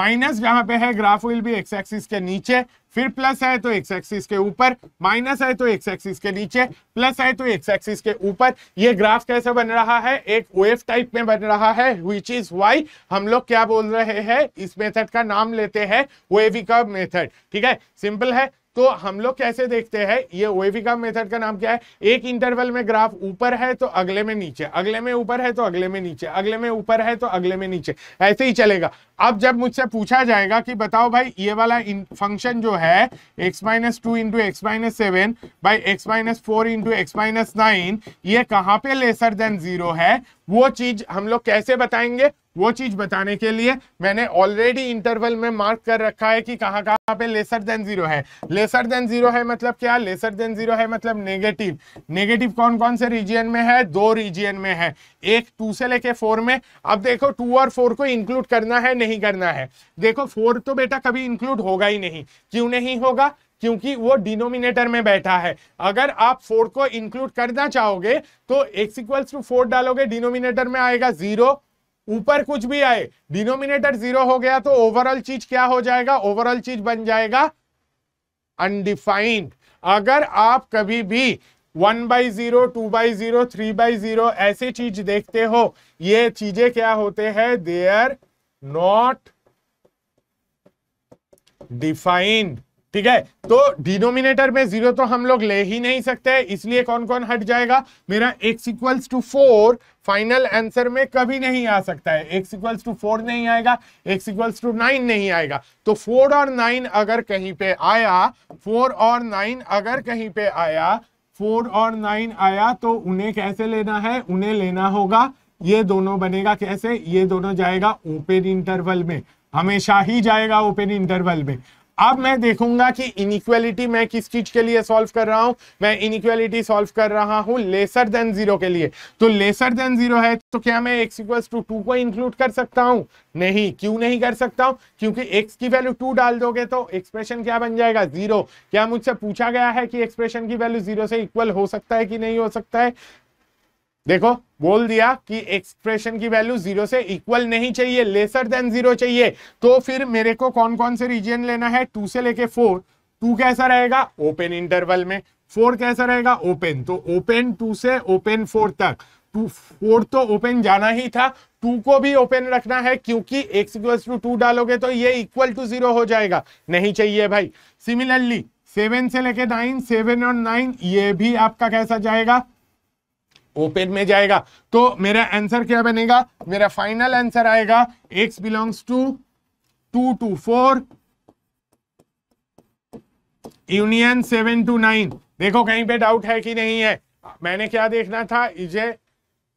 माइनस जहां पे है ग्राफ विल भी एक्स एक्सिस के नीचे फिर प्लस है तो एक्स एक्सिस के ऊपर माइनस है तो एक्स एक्सिस के नीचे प्लस है तो एक्स एक्सिस के ऊपर ये ग्राफ कैसे बन रहा है एक वेव टाइप में बन रहा है विच इज वाई हम लोग क्या बोल रहे हैं इस मेथड का नाम लेते हैं वेविका मेथड ठीक है सिंपल है तो हम लोग कैसे देखते हैं ये ओएवी मेथड का नाम क्या है एक इंटरवल में ग्राफ ऊपर है तो अगले में नीचे अगले में ऊपर है तो अगले में नीचे अगले में ऊपर है तो अगले में नीचे ऐसे ही चलेगा अब जब मुझसे पूछा जाएगा कि बताओ भाई ये वाला फंक्शन जो है x minus two into x minus seven by x minus four into x minus nine ये कहाँ पे लेसर देन जीरो है वो चीज हम लोग कैसे बताएंगे वो चीज बताने के लिए मैंने ऑलरेडी इंटरवल में मार्क कर रखा है कि कहाँ कहाँ पे लेसर देन जीरो है लेसर देन जीरो है मतलब क्या लेसर देन जीरो है मतलब नेगेटिव नेगेटिव कौन कौन से रीजियन में है दो रीजियन में है एक टू से लेके फोर में अब देखो टू और फोर को इंक्लूड करना है नहीं करना है देखो फोर तो बेटा कभी इंक्लूड होगा ही नहीं क्यों नहीं होगा क्योंकि वो डिनोमिनेटर में बैठा है अगर आप फोर को इंक्लूड करना चाहोगे तो एक्स इक्वल्स टू फोर डालोगे डिनोमिनेटर में आएगा जीरो ऊपर कुछ भी आए डिनोमिनेटर जीरो हो गया तो ओवरऑल चीज क्या हो जाएगा ओवरऑल चीज बन जाएगा अनडिफाइंड अगर आप कभी भी one by zero two by zero three by zero ऐसे चीज देखते हो ये चीजें क्या होते हैं दे आर नॉट डिफाइंड ठीक है तो डिनोमिनेटर में जीरो तो हम लोग ले ही नहीं सकते इसलिए कौन कौन हट जाएगा मेरा x equals to four final answer में कभी नहीं आ सकता है एक्स इक्वल्स टू फोर नहीं आएगा एक्स इक्वल्स टू नाइन नहीं आएगा तो फोर और नाइन अगर कहीं पे आया फोर और नाइन अगर कहीं पे आया फोर और नाइन आया तो उन्हें कैसे लेना है उन्हें लेना होगा ये दोनों बनेगा कैसे ये दोनों जाएगा ओपन इंटरवल में हमेशा ही जाएगा ओपन इंटरवल में अब मैं देखूंगा कि इनइक्वालिटी मैं किस चीज के लिए सॉल्व कर रहा हूं मैं इनइक्वालिटी सॉल्व कर रहा हूं लेसर देन जीरो के लिए तो लेसर देन जीरो है तो क्या मैं एक्स इक्वल्स टू टू को इंक्लूड कर सकता हूं नहीं क्यों नहीं कर सकता हूं क्योंकि एक्स की वैल्यू टू डाल दोगे तो एक्सप्रेशन क्या बन जाएगा जीरो क्या मुझसे पूछा गया है कि एक्सप्रेशन की वैल्यू जीरो से इक्वल हो सकता है कि नहीं हो सकता है देखो बोल दिया कि एक्सप्रेशन की वैल्यू जीरो से इक्वल नहीं चाहिए लेसर देन जीरो चाहिए तो फिर मेरे को कौन कौन से रीजन लेना है टू से लेके फोर टू कैसा रहेगा ओपन इंटरवल में फोर कैसा रहेगा ओपन तो ओपन टू से ओपन फोर तक टू फोर तो ओपन जाना ही था टू को भी ओपन रखना है क्योंकि एक्स इक्वल टू टू डालोगे तो ये इक्वल टू जीरो हो जाएगा नहीं चाहिए भाई सिमिलरली सेवन से लेके नाइन सेवन और नाइन ये भी आपका कैसा जाएगा ओपन में जाएगा तो मेरा आंसर क्या बनेगा मेरा फाइनल आंसर आएगा x belongs to two to four union seven to nine देखो कहीं पे डाउट है कि नहीं है मैंने क्या देखना था इजे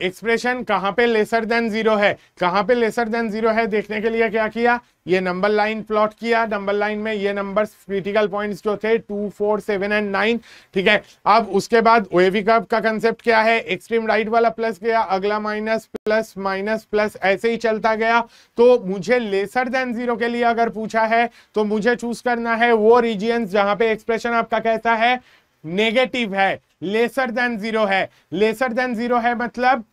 एक्सप्रेशन कहां पे लेसर देन जीरो है कहां पे लेसर देन जीरो है देखने के लिए क्या किया ये नंबर लाइन प्लॉट किया नंबर लाइन में ये नंबर्स क्रिटिकल पॉइंट्स जो थे two four seven and nine ठीक है अब उसके बाद ओएवी कर्व का कंसेप्ट क्या है एक्सट्रीम राइट वाला प्लस गया अगला माइनस प्लस माइनस प्लस ऐसे ही चलता गया तो मुझे लेसर देन जीरो के लिए अगर पूछा है तो मुझे चूज करना है वो रीजियंस जहां पे एक्सप्रेशन आपका कहता है नेगेटिव है लेसर देन जीरो है लेसर देन जीरो है मतलब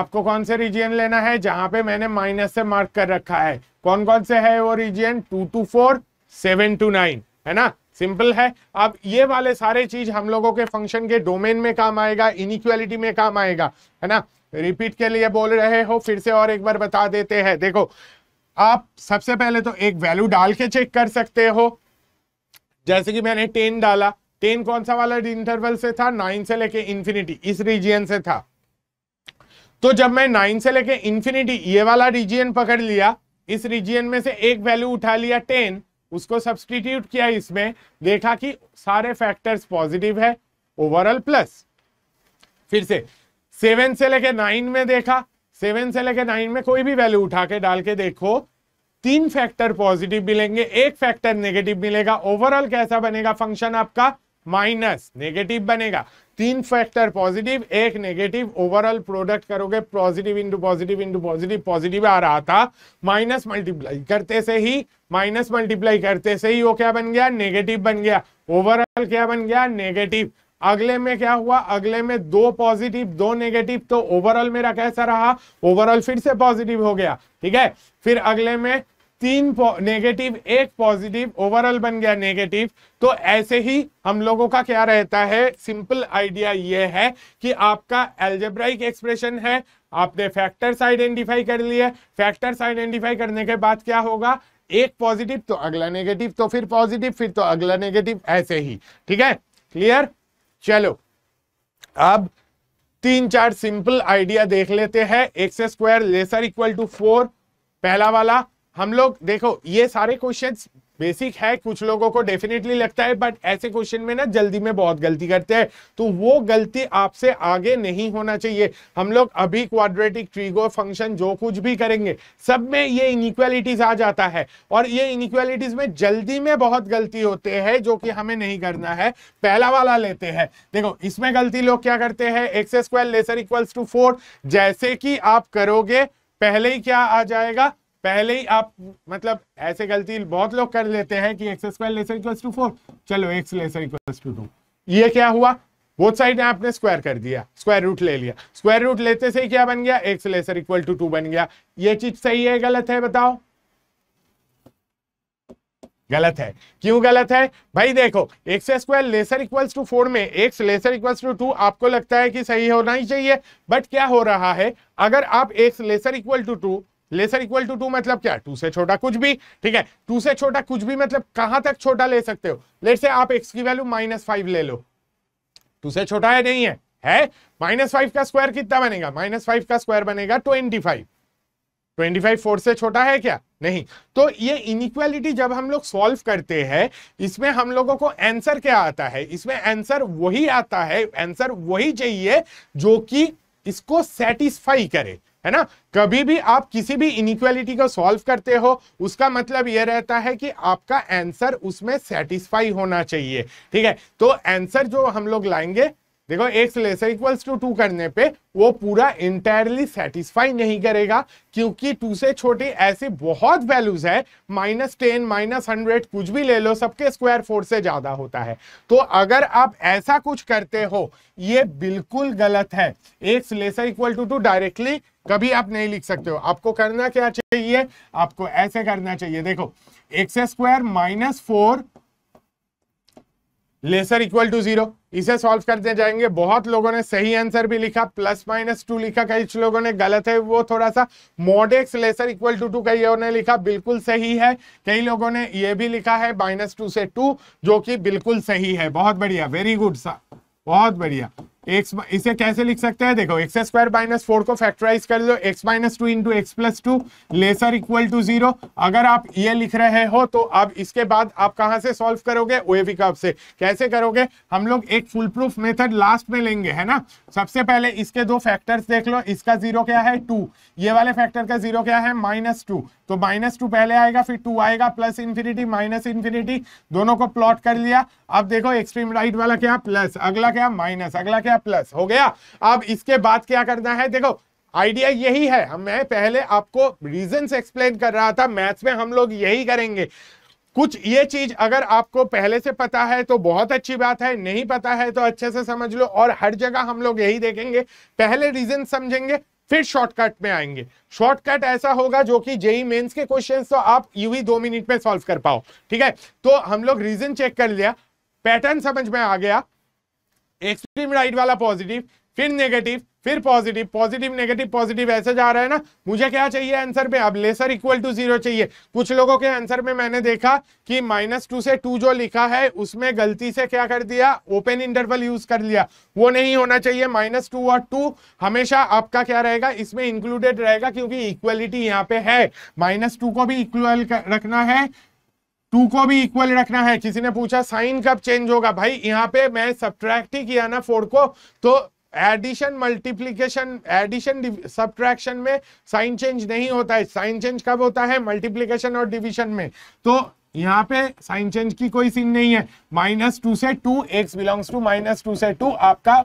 आपको कौन से रीजियन लेना है जहां पे मैंने माइनस से मार्क कर रखा है कौन कौन से है वो region two to four seven to nine है ना सिंपल है अब ये वाले सारे चीज हम लोगों के फंक्शन के डोमेन में काम आएगा इनिक्वालिटी में काम आएगा है ना रिपीट के लिए बोल रहे हो फिर से और एक बार बता देते हैं देखो आप सबसे पहले तो एक वैल्यू डाल के चेक कर सकते हो जैसे कि मैंने टेन डाला टेन कौन सा वाला इंटरवल से था नाइन से लेके इन्फिनिटी इस रीजियन से था तो जब मैं नाइन से लेके इन्फिनिटी ये वाला रीजियन पकड़ लिया इस रीजियन में से एक वैल्यू उठा लिया टेन उसको सब्सटीट्यूट किया इसमें देखा कि सारे फैक्टर्स पॉजिटिव है ओवरऑल प्लस फिर से सेवन से लेके नाइन में देखा सेवन से लेके नाइन में कोई भी वैल्यू उठा के डाल के देखो तीन फैक्टर पॉजिटिव मिलेंगे एक फैक्टर नेगेटिव मिलेगा ओवरऑल कैसा बनेगा फंक्शन आपका माइनस नेगेटिव बनेगा तीन फैक्टर पॉजिटिव एक नेगेटिव ओवरऑल प्रोडक्ट करोगे positive into positive into positive positive आ रहा था माइनस मल्टीप्लाई करते से ही माइनस मल्टीप्लाई करते से ही वो क्या बन गया नेगेटिव बन गया ओवरऑल क्या बन गया नेगेटिव अगले में क्या हुआ अगले में दो पॉजिटिव दो नेगेटिव तो ओवरऑल मेरा कैसा रहा ओवरऑल फिर से पॉजिटिव हो गया ठीक है फिर अगले में तीन नेगेटिव एक पॉजिटिव ओवरऑल बन गया नेगेटिव तो ऐसे ही हम लोगों का क्या रहता है सिंपल आइडिया ये है कि आपका एल्जेब्राइक एक्सप्रेशन है आपने फैक्टर्स आइडेंटिफाई कर लिए फैक्टर्स आइडेंटिफाई करने के बाद क्या होगा एक पॉजिटिव तो अगला नेगेटिव तो फिर पॉजिटिव फिर तो अगला नेगेटिव ऐसे ही ठीक है क्लियर चलो अब तीन चार सिंपल आइडिया देख लेते हैं x square lesser equal to four पहला वाला हम लोग देखो ये सारे क्वेश्चन बेसिक है कुछ लोगों को डेफिनेटली लगता है बट ऐसे क्वेश्चन में ना जल्दी में बहुत गलती करते हैं तो वो गलती आपसे आगे नहीं होना चाहिए हम लोग अभी क्वाड्रेटिक ट्रीगो फंक्शन जो कुछ भी करेंगे सब में ये इनिक्वालिटीज आ जाता है और ये इनिक्वालिटीज में जल्दी में बहुत गलती होते हैं जो कि हमें नहीं करना है पहला वाला लेते हैं देखो इसमें गलती लोग क्या करते हैं x square lesser equals to four जैसे कि आप करोगे पहले ही क्या आ जाएगा पहले ही आप मतलब ऐसे गलती बहुत लोग कर लेते हैं कि x square lesser equal to four चलो x lesser equal to two ये क्या हुआ बोथ साइड ने आपने स्क्वायर कर दिया स्क्वायर रूट ले लिया स्क्वायर रूट लेते से क्या बन गया x lesser equal to two बन गया ये चीज सही है गलत है बताओ गलत है क्यों गलत है भाई देखो x square lesser equals to four में x lesser equals to two आपको लगता है कि सही होना ही चाहिए बट क्या हो रहा है अगर आप x lesser equal to two lesser equal to two मतलब क्या टू से छोटा कुछ भी ठीक है टू से छोटा कुछ भी मतलब कहां तक छोटा ले सकते हो लेट से आप एक्स की वैल्यू माइनस फाइव ले लो टू से छोटा है नहीं है है माइनस फाइव का स्क्वायर कितना बनेगा माइनस फाइव का स्क्वायर बनेगा twenty five twenty five four से छोटा है क्या नहीं तो ये इनइक्वालिटी जब हम लोग सॉल्व करते हैं इसमें हम लोगों को आंसर क्या आता है इसमें आंसर वही आता है आंसर वही चाहिए जो कि इसको सेटिस्फाई करे है ना कभी भी आप किसी भी इनिक्वालिटी को सॉल्व करते हो उसका मतलब यह रहता है कि आपका आंसर उसमें सेटिस्फाई होना चाहिए ठीक है तो आंसर जो हम लोग लाएंगे देखो x less equals to two करने पे वो पूरा इंटायरली सेटिस्फाई नहीं करेगा क्योंकि टू से छोटी ऐसी बहुत वैल्यूज है माइनस टेन माइनस हंड्रेड कुछ भी ले लो सबके स्क्वायर फोर से ज्यादा होता है तो अगर आप ऐसा कुछ करते हो ये बिल्कुल गलत है x lesser equal to two directly कभी आप नहीं लिख सकते हो आपको करना क्या चाहिए आपको ऐसे करना चाहिए देखो x square minus four lesser equal to zero इसे सॉल्व करते जाएंगे बहुत लोगों ने सही आंसर भी लिखा प्लस माइनस टू लिखा कई लोगों ने गलत है वो थोड़ा सा mod x lesser equal to two कई ने लिखा बिल्कुल सही है कई लोगों ने ये भी लिखा है माइनस टू से टू जो कि बिल्कुल सही है बहुत बढ़िया वेरी गुड सा बहुत बढ़िया एक्स इसे कैसे लिख सकते हैं देखो एक्स स्क्वायर माइनस फोर को फैक्टराइज कर दो x minus two into x plus two lesser equal to zero अगर आप ये लिख रहे हो तो अब इसके बाद आप कहां से सॉल्व करोगे ओएवी कर्व से कैसे करोगे हम लोग एक फुल प्रूफ मेथड लास्ट में लेंगे है ना सबसे पहले इसके दो फैक्टर्स देख लो इसका जीरो क्या है टू ये वाले फैक्टर का जीरो क्या है माइनस टू तो माइनस टू पहले आएगा फिर टू आएगा प्लस इन्फिनिटी माइनस इन्फिनिटी दोनों को प्लॉट कर लिया अब देखो एक्सट्रीम राइट वाला क्या प्लस अगला क्या माइनस अगला क्या प्लस हो गया अब इसके बाद क्या करना है देखो आइडिया यही है मैं पहले आपको रीजन एक्सप्लेन कर रहा था मैथ्स में हम लोग यही करेंगे कुछ ये चीज अगर आपको पहले से पता है तो बहुत अच्छी बात है नहीं पता है तो अच्छे से समझ लो और हर जगह हम लोग यही देखेंगे पहले रीजन समझेंगे फिर शॉर्टकट में आएंगे शॉर्टकट ऐसा होगा जो कि जेई मेंस e के क्वेश्चंस तो आप ही e दो मिनट में सॉल्व कर पाओ ठीक है तो हम लोग रीजन चेक कर लिया पैटर्न समझ में आ गया एक्सट्रीम राइट वाला पॉजिटिव फिर नेगेटिव फिर पॉजिटिव पॉजिटिव नेगेटिव पॉजिटिव ऐसे जा रहा है ना मुझे क्या चाहिए आंसर में अब लेसर इक्वल टू जीरो चाहिए कुछ लोगों के आंसर में मैंने देखा कि माइनस टू से टू जो लिखा है उसमें गलती से क्या कर दिया ओपन इंटरवल यूज कर लिया वो नहीं होना चाहिए माइनस टू और टू हमेशा आपका क्या रहेगा इसमें इंक्लूडेड रहेगा क्योंकि इक्वलिटी यहाँ पे है माइनस टू को भी इक्वल रखना है टू को भी इक्वल रखना है किसी ने पूछा साइन कब चेंज होगा भाई यहाँ पे मैं सब्ट्रैक्ट ही किया ना फोर को तो एडिशन मल्टीप्लीकेशन एडिशन सब्ट्रैक्शन में साइन चेंज नहीं होता है साइन चेंज कब होता है मल्टीप्लीकेशन और डिविजन में तो यहाँ पे साइन चेंज की कोई सीन नहीं है माइनस टू से two x belongs to minus two से टू आपका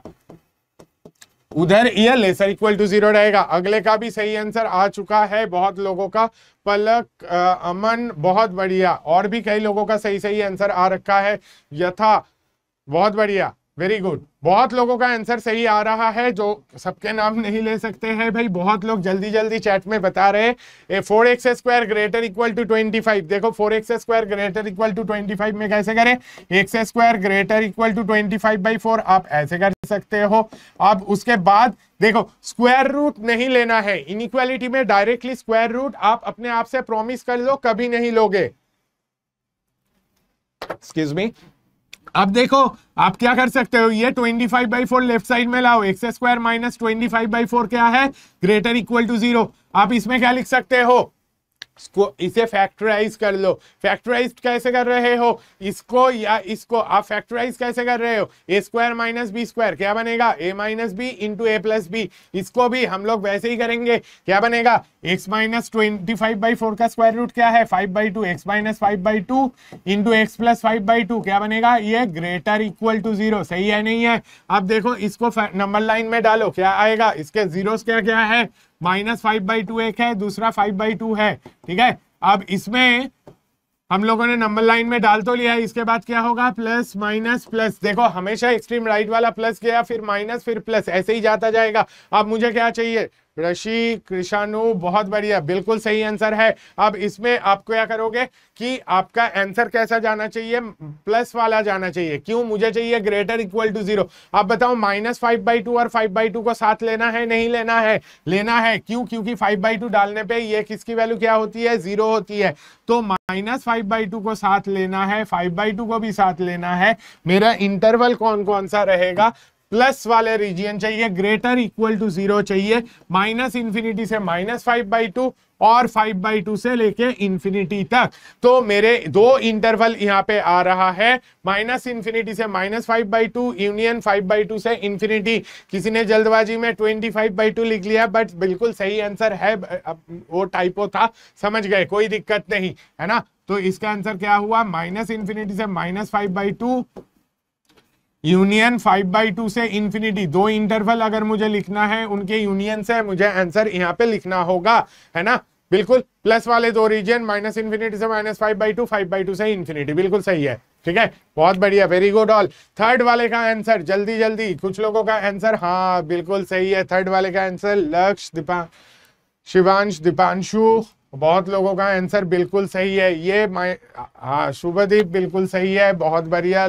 उधर ये लेसर इक्वल टू जीरो रहेगा अगले का भी सही आंसर आ चुका है बहुत लोगों का पलक आ, अमन बहुत बढ़िया और भी कई लोगों का सही सही आंसर आ रखा है यथा बहुत बढ़िया वेरी गुड बहुत लोगों का आंसर सही आ रहा है जो सबके नाम नहीं ले सकते हैं भाई बहुत लोग जल्दी जल्दी चैट में बता रहे हैं four x square greater equal to twenty five देखो four x square greater equal to twenty five में कैसे करें x square greater equal to twenty five by four आप ऐसे कर सकते हो अब उसके बाद देखो स्क्वायर रूट नहीं लेना है इनइक्वालिटी में डायरेक्टली स्क्वायर रूट आप अपने आप से प्रोमिस कर लो कभी नहीं लोगे एक्सक्यूज मी अब देखो आप क्या कर सकते हो ये 25 five by four left side में लाओ x square minus twenty five by four क्या है ग्रेटर इक्वल टू जीरो आप इसमें क्या लिख सकते हो इसे फैक्टराइज कर लो फैक्टराइज कैसे कर रहे हो इसको या इसको आप फैक्टराइज कैसे कर रहे हो a square minus b square क्या बनेगा a minus b into a plus b इसको भी हम लोग वैसे ही करेंगे क्या बनेगा x minus twenty five by four का स्क्वायर रूट क्या है five by two x minus five by two into x plus five by two क्या बनेगा ये ग्रेटर इक्वल टू जीरो सही है नहीं है अब देखो इसको नंबर लाइन में डालो क्या आएगा इसके जीरो क्या क्या है माइनस फाइव बाई टू एक है दूसरा फाइव बाई टू है ठीक है अब इसमें हम लोगों ने नंबर लाइन में डाल तो लिया है इसके बाद क्या होगा प्लस माइनस प्लस देखो हमेशा एक्सट्रीम राइट वाला प्लस गया फिर माइनस फिर प्लस ऐसे ही जाता जाएगा अब मुझे क्या चाहिए ऋषि कृषाणु बहुत बढ़िया बिल्कुल सही आंसर है अब इसमें आप क्या करोगे कि आपका आंसर कैसा जाना चाहिए प्लस वाला जाना चाहिए क्यों मुझे चाहिए ग्रेटर इक्वल टू जीरो आप बताओ माइनस फाइव बाई टू और फाइव बाई टू को साथ लेना है नहीं लेना है लेना है क्यों क्योंकि फाइव बाई टू डालने पे ये किसकी वैल्यू क्या होती है जीरो होती है तो माइनस फाइव बाई टू को साथ लेना है फाइव बाई टू को भी साथ लेना है मेरा इंटरवल कौन कौन सा रहेगा प्लस वाले रीजियन चाहिए ग्रेटर इक्वल टू जीरो चाहिए माइनस इंफिनिटी से माइनस फाइव बाई टू और फाइव बाई टू से लेके इंफिनिटी तक तो मेरे दो इंटरवल यहाँ पे आ रहा है माइनस इंफिनिटी से minus five by two union five by two से इंफिनिटी किसी ने जल्दबाजी में ट्वेंटी फाइव बाई टू लिख लिया बट बिल्कुल सही आंसर है वो टाइपो था समझ गए कोई दिक्कत नहीं है ना तो इसका आंसर क्या हुआ माइनस इंफिनिटी से minus five by two union five by two से इंफिनिटी दो इंटरवल अगर मुझे लिखना है उनके यूनियन से मुझे आंसर यहाँ पे लिखना होगा है ना बिल्कुल प्लस वाले दो रीजन माइनस इन्फिनिटी से minus five by two five by two से इन्फिनिटी बिल्कुल सही है ठीक है बहुत बढ़िया वेरी गुड ऑल थर्ड वाले का आंसर जल्दी जल्दी कुछ लोगों का आंसर हाँ बिल्कुल सही है थर्ड वाले का आंसर लक्ष्य दीपा शिवांश दीपांशु बहुत लोगों का आंसर बिल्कुल सही है ये हाँ शुभदीप बिल्कुल सही है बहुत बढ़िया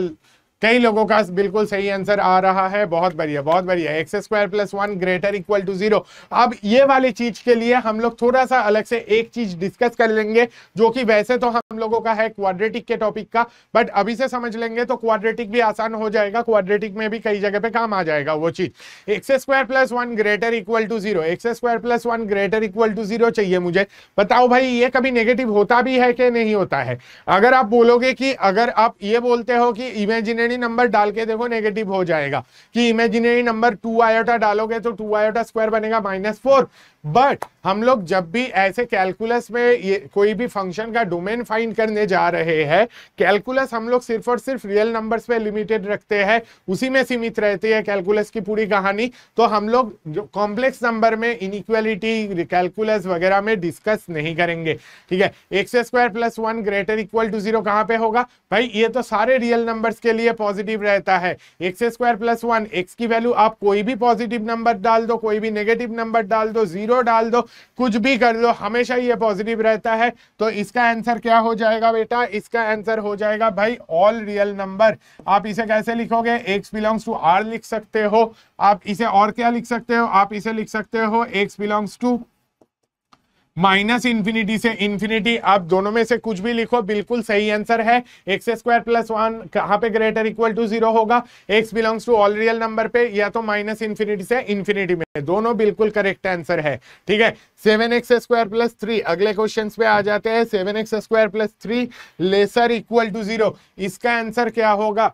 कई लोगों का बिल्कुल सही आंसर आ रहा है बहुत बढ़िया बहुत बढ़िया x square plus one greater equal to zero अब ये वाली चीज के लिए हम लोग थोड़ा सा अलग से एक चीज डिस्कस कर लेंगे जो कि वैसे तो हम लोगों का है क्वाड्रेटिक के टॉपिक का बट अभी से समझ लेंगे तो क्वाड्रेटिक भी आसान हो जाएगा क्वाड्रेटिक में भी कई जगह पे काम आ जाएगा वो चीज x square plus one greater equal to zero x square plus one greater equal to zero चाहिए मुझे बताओ भाई ये कभी नेगेटिव होता भी है कि नहीं होता है अगर आप बोलोगे कि अगर आप ये बोलते हो कि इमेजिनेट इमेजिनरी नंबर डाल के देखो नेगेटिव हो जाएगा कि इमेजिनरी नंबर टू आयोटा डालोगे तो टू आयोटा स्क्वायर बनेगा माइनस फोर बट हम लोग जब भी ऐसे कैलकुलस में ये कोई भी फंक्शन का डोमेन फाइंड करने जा रहे हैं कैलकुलस हम लोग सिर्फ और सिर्फ रियल नंबर्स पे लिमिटेड रखते हैं उसी में सीमित रहती है कैलकुलस की पूरी कहानी तो हम लोग कॉम्प्लेक्स नंबर में इनइक्वलिटी कैलकुलस वगैरह में डिस्कस नहीं करेंगे ठीक है x square plus one greater equal to zero कहाँ पे होगा भाई ये तो सारे रियल नंबर्स के लिए पॉजिटिव रहता है x square plus one x की वैल्यू आप कोई भी पॉजिटिव नंबर डाल दो कोई भी नेगेटिव नंबर डाल दो जीरो डाल दो कुछ भी कर लो हमेशा ये पॉजिटिव रहता है तो इसका आंसर क्या हो जाएगा बेटा इसका आंसर हो जाएगा भाई ऑल रियल नंबर आप इसे कैसे लिखोगे एक्स बिलोंग्स टू आर लिख सकते हो आप इसे और क्या लिख सकते हो आप इसे लिख सकते हो x belongs to minus infinity से इंफिनिटी आप दोनों में से कुछ भी लिखो बिल्कुल सही आंसर है एक्स स्क्वायर प्लस वन कहाँ पे ग्रेटर इक्वल टू जीरो होगा x belongs to all real number पे या तो माइनस इंफिनिटी से इंफिनिटी में दोनों बिल्कुल करेक्ट आंसर है ठीक है seven x square plus three अगले क्वेश्चन पे आ जाते हैं seven x square plus three lesser equal to zero इसका आंसर क्या होगा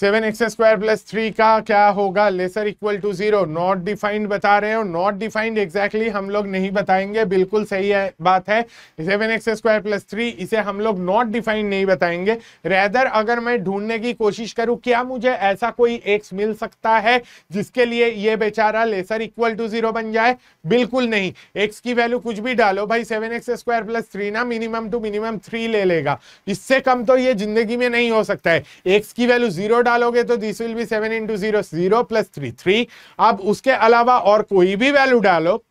seven x square plus three का क्या होगा lesser equal to zero not defined बता रहे हो नॉट डिफाइंड एग्जैक्टली हम लोग नहीं बताएंगे बिल्कुल सही है बात है seven x square plus three इसे हम लोग नॉट डिफाइंड नहीं बताएंगे रेदर अगर मैं ढूंढने की कोशिश करूं क्या मुझे ऐसा कोई एक्स मिल सकता है जिसके लिए ये बेचारा लेसर इक्वल टू जीरो बन जाए बिल्कुल नहीं एक्स की वैल्यू कुछ भी डालो भाई seven x square plus three ना मिनिमम टू मिनिमम थ्री ले लेगा इससे कम तो ये जिंदगी में नहीं हो सकता है एक्स की वैल्यू जीरो डालोगे तो this will be seven into zero zero plus three three अब उसके अलावा और कोई भी वैल्यू डालो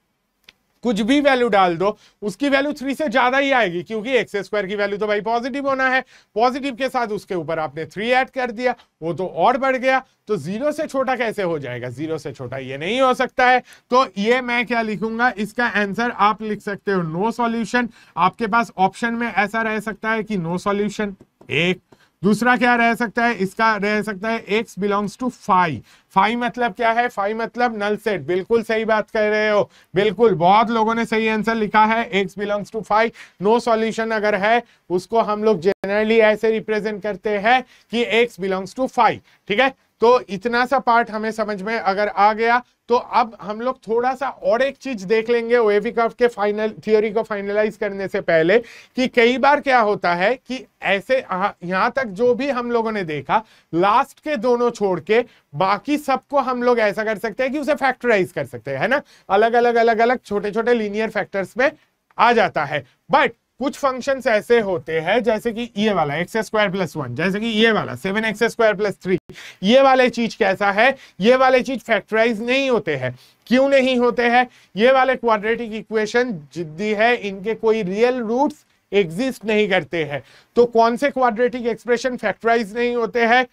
कुछ भी वैल्यू डाल दो उसकी वैल्यू थ्री से ज्यादा ही आएगी क्योंकि एक्स स्क्वायर की वैल्यू तो भाई पॉजिटिव होना है पॉजिटिव के साथ उसके ऊपर आपने थ्री ऐड कर दिया वो तो और बढ़ गया तो जीरो से छोटा कैसे हो जाएगा जीरो से छोटा ये नहीं हो सकता है तो ये मैं क्या लिखूंगा इसका आंसर आप लिख सकते हो नो सॉल्यूशन आपके पास ऑप्शन में ऐसा रह सकता है कि नो सॉल्यूशन एक दूसरा क्या रह सकता है इसका रह सकता है x belongs to five five मतलब क्या है फाइव मतलब नल सेट बिल्कुल सही बात कर रहे हो बिल्कुल बहुत लोगों ने सही आंसर लिखा है x belongs to five no solution अगर है उसको हम लोग जनरली ऐसे रिप्रेजेंट करते हैं कि एक्स बिलोंग्स टू फाइव ठीक है तो इतना सा पार्ट हमें समझ में अगर आ गया तो अब हम लोग थोड़ा सा और एक चीज देख लेंगे ओएवी कर्व के फाइनल थियोरी को फाइनलाइज करने से पहले कि कई बार क्या होता है कि ऐसे हाँ, यहां तक जो भी हम लोगों ने देखा लास्ट के दोनों छोड़ के बाकी सबको हम लोग ऐसा कर सकते हैं कि उसे फैक्टराइज कर सकते हैं है ना अलग अलग अलग अलग छोटे छोटे लीनियर फैक्टर्स में आ जाता है बट कुछ फंक्शन ऐसे होते हैं जैसे कि ये वाला एक्स स्क्वायर प्लस वन जैसे कि ये वाला seven x square plus three ये वाले चीज कैसा है ये वाले चीज फैक्टराइज नहीं होते हैं क्यों नहीं होते हैं ये वाले क्वाड्रेटिक इक्वेशन जिद्दी है इनके कोई रियल रूट्स एग्जिस्ट नहीं करते हैं तो कौन से क्वाड्रेटिक एक्सप्रेशन फैक्टराइज नहीं होते हैं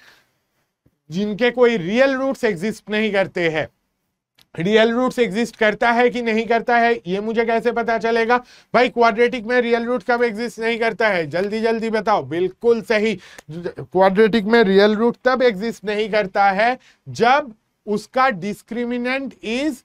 जिनके कोई रियल रूट्स एग्जिस्ट नहीं करते हैं रियल रूट्स एग्जिस्ट करता है कि नहीं करता है ये मुझे कैसे पता चलेगा भाई क्वाड्रेटिक में रियल रूट कब एग्जिस्ट नहीं करता है जल्दी जल्दी बताओ बिल्कुल सही क्वाड्रेटिक में रियल रूट तब एग्जिस्ट नहीं करता है जब उसका discriminant is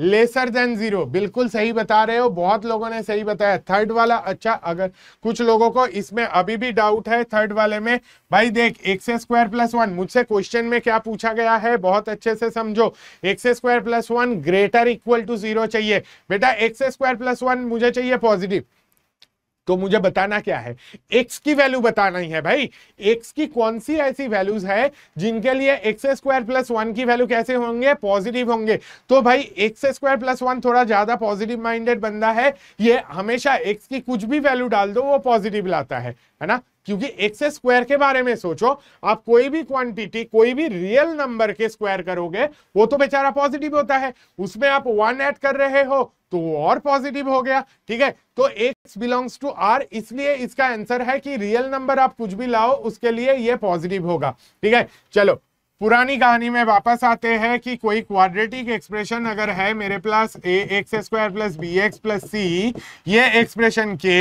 lesser than zero बिल्कुल सही बता रहे हो बहुत लोगों ने सही बताया थर्ड वाला अच्छा अगर कुछ लोगों को इसमें अभी भी डाउट है थर्ड वाले में भाई देख एक्स स्क्वायर प्लस वन मुझसे क्वेश्चन में क्या पूछा गया है बहुत अच्छे से समझो x square plus one greater equal to zero चाहिए बेटा एक्स स्क्वायर प्लस वन मुझे चाहिए पॉजिटिव तो मुझे बताना क्या है x की वैल्यू बताना ही है भाई x की कौन सी ऐसी वैल्यूज है जिनके लिए एक्स स्क्वायर प्लस वन की वैल्यू कैसे होंगे पॉजिटिव होंगे तो भाई एक्स स्क्वायर प्लस वन थोड़ा ज्यादा पॉजिटिव माइंडेड बंदा है ये हमेशा x की कुछ भी वैल्यू डाल दो वो पॉजिटिव लाता है है ना क्योंकि एक्स स्क्वायर के बारे में सोचो आप कोई भी क्वांटिटी कोई भी रियल नंबर के स्क्वायर करोगे वो तो बेचारा पॉजिटिव होता है उसमें आप वन ऐड कर रहे हो तो वो और पॉजिटिव हो गया ठीक है तो एक्स बिलोंग्स टू आर इसलिए इसका आंसर है कि रियल नंबर आप कुछ भी लाओ उसके लिए ये पॉजिटिव होगा ठीक है चलो पुरानी कहानी में वापस आते हैं कि कोई क्वाड्रेटिक एक्सप्रेशन अगर है मेरे पास a x square plus b x plus c ये एक्सप्रेशन के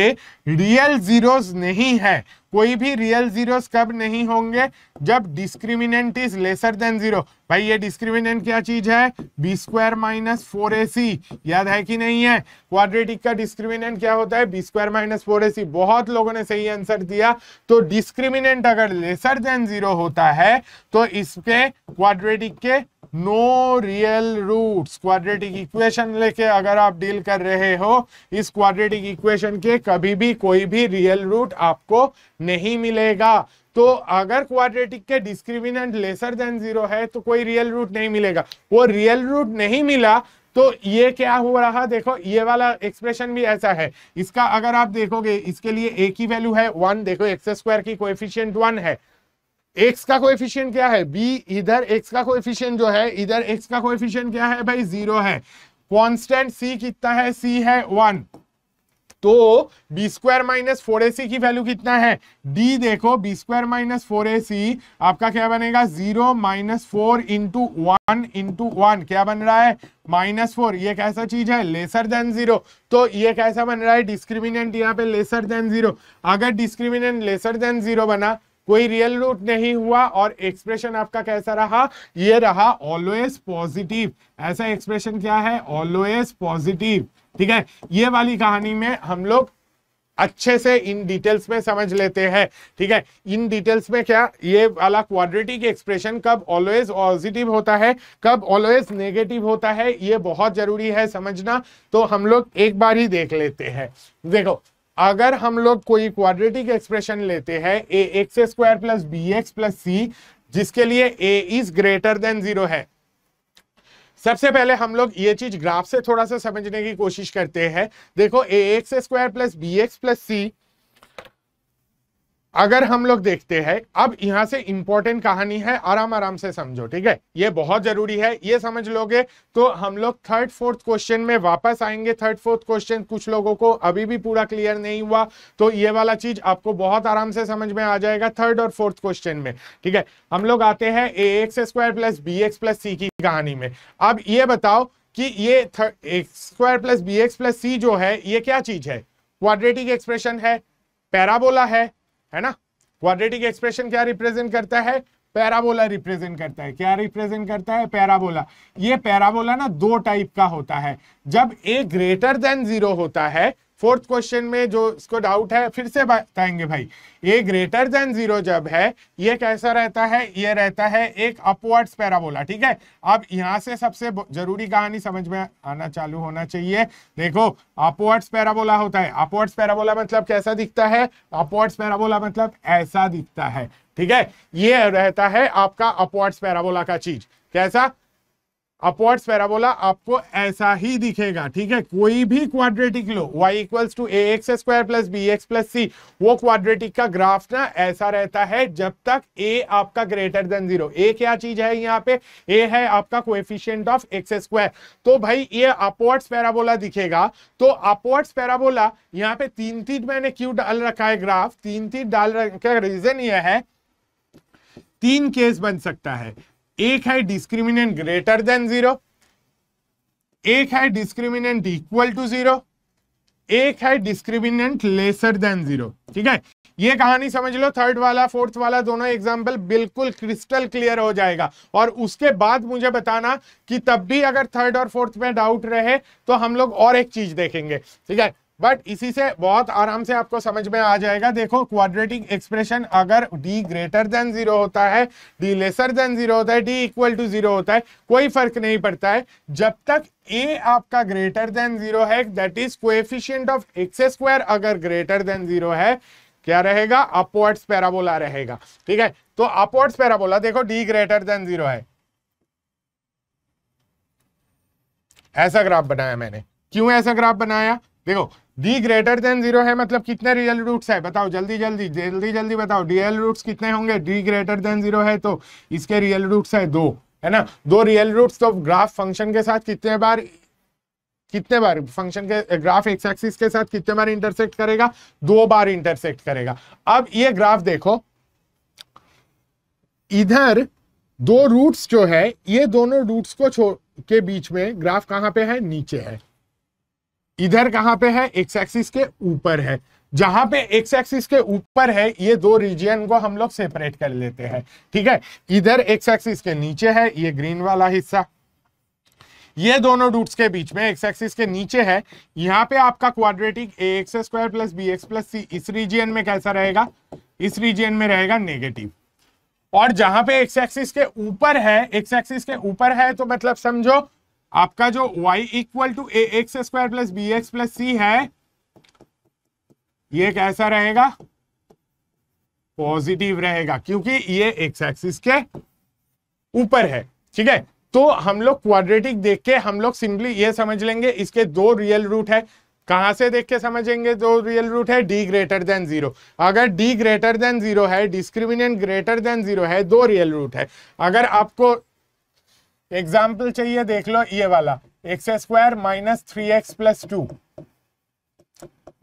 रियल जीरोस नहीं है कोई भी रियल जीरोस कब नहीं होंगे जब discriminant is lesser than zero भाई ये डिस्क्रिमिनेंट क्या चीज है b square minus four a c याद है कि नहीं है क्वाड्रेटिक का डिस्क्रिमिनेंट क्या होता है b square minus four a c बहुत लोगों ने सही आंसर दिया तो डिस्क्रिमिनेंट अगर लेसर देन जीरो होता है तो इसके क्वाड्रेटिक के no real root quadratic equation लेके अगर आप डील कर रहे हो इस क्वाड्रेटिक इक्वेशन के कभी भी कोई भी रियल रूट आपको नहीं मिलेगा तो अगर क्वाड्रेटिक के डिस्क्रिमिनेंट लेसर देन जीरो है तो कोई रियल रूट नहीं मिलेगा वो रियल रूट नहीं मिला तो ये क्या हो रहा देखो ये वाला एक्सप्रेशन भी ऐसा है इसका अगर आप देखोगे इसके लिए एक ही वैल्यू है वन देखो एक्स स्क्वायर की कोएफिशिएंट वन है एक्स का कोएफिशिएंट क्या है बी इधर एक्स का कोएफिशिएंट जो है इधर एक्स का कोएफिशिएंट क्या है भाई जीरो है कांस्टेंट सी कितना है सी है वन तो b square minus four a c की वैल्यू कितना है डी देखो b square minus four a c आपका क्या बनेगा zero minus four into one into one क्या बन रहा है माइनस फोर ये कैसा चीज है लेसर देन जीरो तो ये कैसा बन रहा है डिस्क्रिमिनेंट यहाँ पे लेसर देन जीरो अगर डिस्क्रिमिनेंट लेसर देन जीरो बना कोई रियल रूट नहीं हुआ और एक्सप्रेशन आपका कैसा रहा ये रहा ऑलवेज पॉजिटिव ऐसा एक्सप्रेशन क्या है ऑलवेज पॉजिटिव ठीक है ये वाली कहानी में हम लोग अच्छे से इन डिटेल्स में समझ लेते हैं ठीक है इन डिटेल्स में क्या ये वाला क्वाड्रेटिक एक्सप्रेशन कब ऑलवेज पॉजिटिव होता है कब ऑलवेज नेगेटिव होता है ये बहुत जरूरी है समझना तो हम लोग एक बार ही देख लेते हैं देखो अगर हम लोग कोई क्वाड्रेटिक एक्सप्रेशन लेते हैं a x square plus b x plus c जिसके लिए a is greater than zero है सबसे पहले हम लोग ये चीज ग्राफ से थोड़ा सा समझने की कोशिश करते हैं देखो a x square plus b x plus c अगर हम लोग देखते हैं अब यहां से इंपॉर्टेंट कहानी है आराम आराम से समझो ठीक है ये बहुत जरूरी है ये समझ लोगे तो हम लोग थर्ड फोर्थ क्वेश्चन में वापस आएंगे थर्ड फोर्थ क्वेश्चन कुछ लोगों को अभी भी पूरा क्लियर नहीं हुआ तो ये वाला चीज आपको बहुत आराम से समझ में आ जाएगा थर्ड और फोर्थ क्वेश्चन में ठीक है हम लोग आते हैं a x square plus b x plus c की कहानी में अब ये बताओ कि ये square plus b x plus c जो है ये क्या चीज है क्वाड्रेटिक एक्सप्रेशन है पैराबोला है है ना क्वाड्रेटिक एक्सप्रेशन क्या रिप्रेजेंट करता है पैराबोला रिप्रेजेंट करता है क्या रिप्रेजेंट करता है पैराबोला ये पैराबोला ना दो टाइप का होता है जब ए ग्रेटर देन जीरो होता है फोर्थ क्वेश्चन में जो इसको डाउट है फिर से बताएंगे भाई ये ग्रेटर देन जीरो जब है ये कैसा रहता है ये रहता है एक अपवर्ड्स पैराबोला ठीक है अब यहां से सबसे जरूरी कहानी समझ में आना चालू होना चाहिए देखो अपवर्ड्स पैराबोला होता है अपवर्ड्स पैराबोला मतलब कैसा दिखता है अपवर्ड्स पैराबोला मतलब ऐसा दिखता है ठीक है ये रहता है आपका अपवर्ड्स पैराबोला का चीज कैसा अपवर्ड्स पैराबोला आपको ऐसा ही दिखेगा ठीक है कोई भी क्वाड्रेटिक लो y equals to a x square plus b x plus c वो क्वाड्रेटिक का ग्राफ ना ऐसा रहता है जब तक a आपका ग्रेटर देन जीरो a क्या चीज है यहाँ पे a है आपका कोएफिशिएंट ऑफ एक्स स्क्वायर तो भाई ये अपवर्ड्स पैराबोला दिखेगा तो अपवर्ड्स पैराबोला यहाँ पे तीन तीन मैंने क्यों डाल रखा है ग्राफ तीन तीन डाल रखा रीजन यह है तीन केस बन सकता है एक है डिस्क्रिमिनेंट ग्रेटर देन जीरो एक है डिस्क्रिमिनेंट इक्वल टू जीरो एक है डिस्क्रिमिनेंट लेसर देन जीरो ठीक है ये कहानी समझ लो थर्ड वाला फोर्थ वाला दोनों एग्जाम्पल बिल्कुल क्रिस्टल क्लियर हो जाएगा और उसके बाद मुझे बताना कि तब भी अगर थर्ड और फोर्थ में डाउट रहे तो हम लोग और एक चीज देखेंगे ठीक है बट इसी से बहुत आराम से आपको समझ में आ जाएगा देखो क्वाड्रेटिक एक्सप्रेशन अगर डी ग्रेटर देन जीरो होता है डी लेसर देन जीरो होता है डी इक्वल टू जीरो होता है कोई फर्क नहीं पड़ता है जब तक ए आपका ग्रेटर देन जीरो है that is coefficient of x square अगर ग्रेटर देन जीरो है क्या रहेगा अपवर्ड्स पैराबोला रहेगा ठीक है तो अपवर्ड्स पैराबोला देखो डी ग्रेटर देन जीरो है ऐसा ग्राफ बनाया मैंने क्यों ऐसा ग्राफ बनाया देखो डी ग्रेटर देन जीरो है मतलब कितने रियल रूट्स है बताओ जल्दी जल्दी जल्दी जल्दी बताओ डीएल रूट्स कितने होंगे डी ग्रेटर देन जीरो है तो इसके रियल रूट्स है दो है ना दो रियल रूट्स तो ग्राफ फंक्शन के साथ कितने बार कितने बार फंक्शन के ग्राफ एक्स एक्सिस के साथ कितने बार इंटरसेक्ट करेगा दो बार इंटरसेक्ट करेगा अब ये ग्राफ देखो इधर दो रूट्स जो है ये दोनों रूट्स को छोड़ के बीच में ग्राफ कहां पे है नीचे है इधर कहां पे है एक्स एक्सिस के ऊपर है जहां पे एक्स एक्सिस के ऊपर है ये दो रीजियन को हम लोग सेपरेट कर लेते हैं ठीक है इधर एक्स एक्सिस के नीचे है ये ग्रीन वाला हिस्सा ये दोनों रूट्स के बीच में एक्स एक्सिस के नीचे है यहाँ पे आपका quadratic a x square plus b x plus c इस रीजियन में कैसा रहेगा इस रीजियन में रहेगा नेगेटिव और जहां पे एक्स एक्सिस के ऊपर है एक्स एक्सिस के ऊपर है तो मतलब समझो आपका जो y equal to a x square plus b x plus c है ये कैसा रहेगा पॉजिटिव रहेगा क्योंकि ये एक्स एक्सिस के ऊपर है ठीक है तो हम लोग क्वाड्रेटिक देख के हम लोग सिंपली ये समझ लेंगे इसके दो रियल रूट है कहां से देख के समझेंगे दो रियल रूट है d ग्रेटर देन जीरो अगर d ग्रेटर देन जीरो है डिस्क्रिमिनेंट ग्रेटर देन जीरो है दो रियल रूट है अगर आपको एग्जाम्पल चाहिए देख लो ये वाला x square minus three x plus two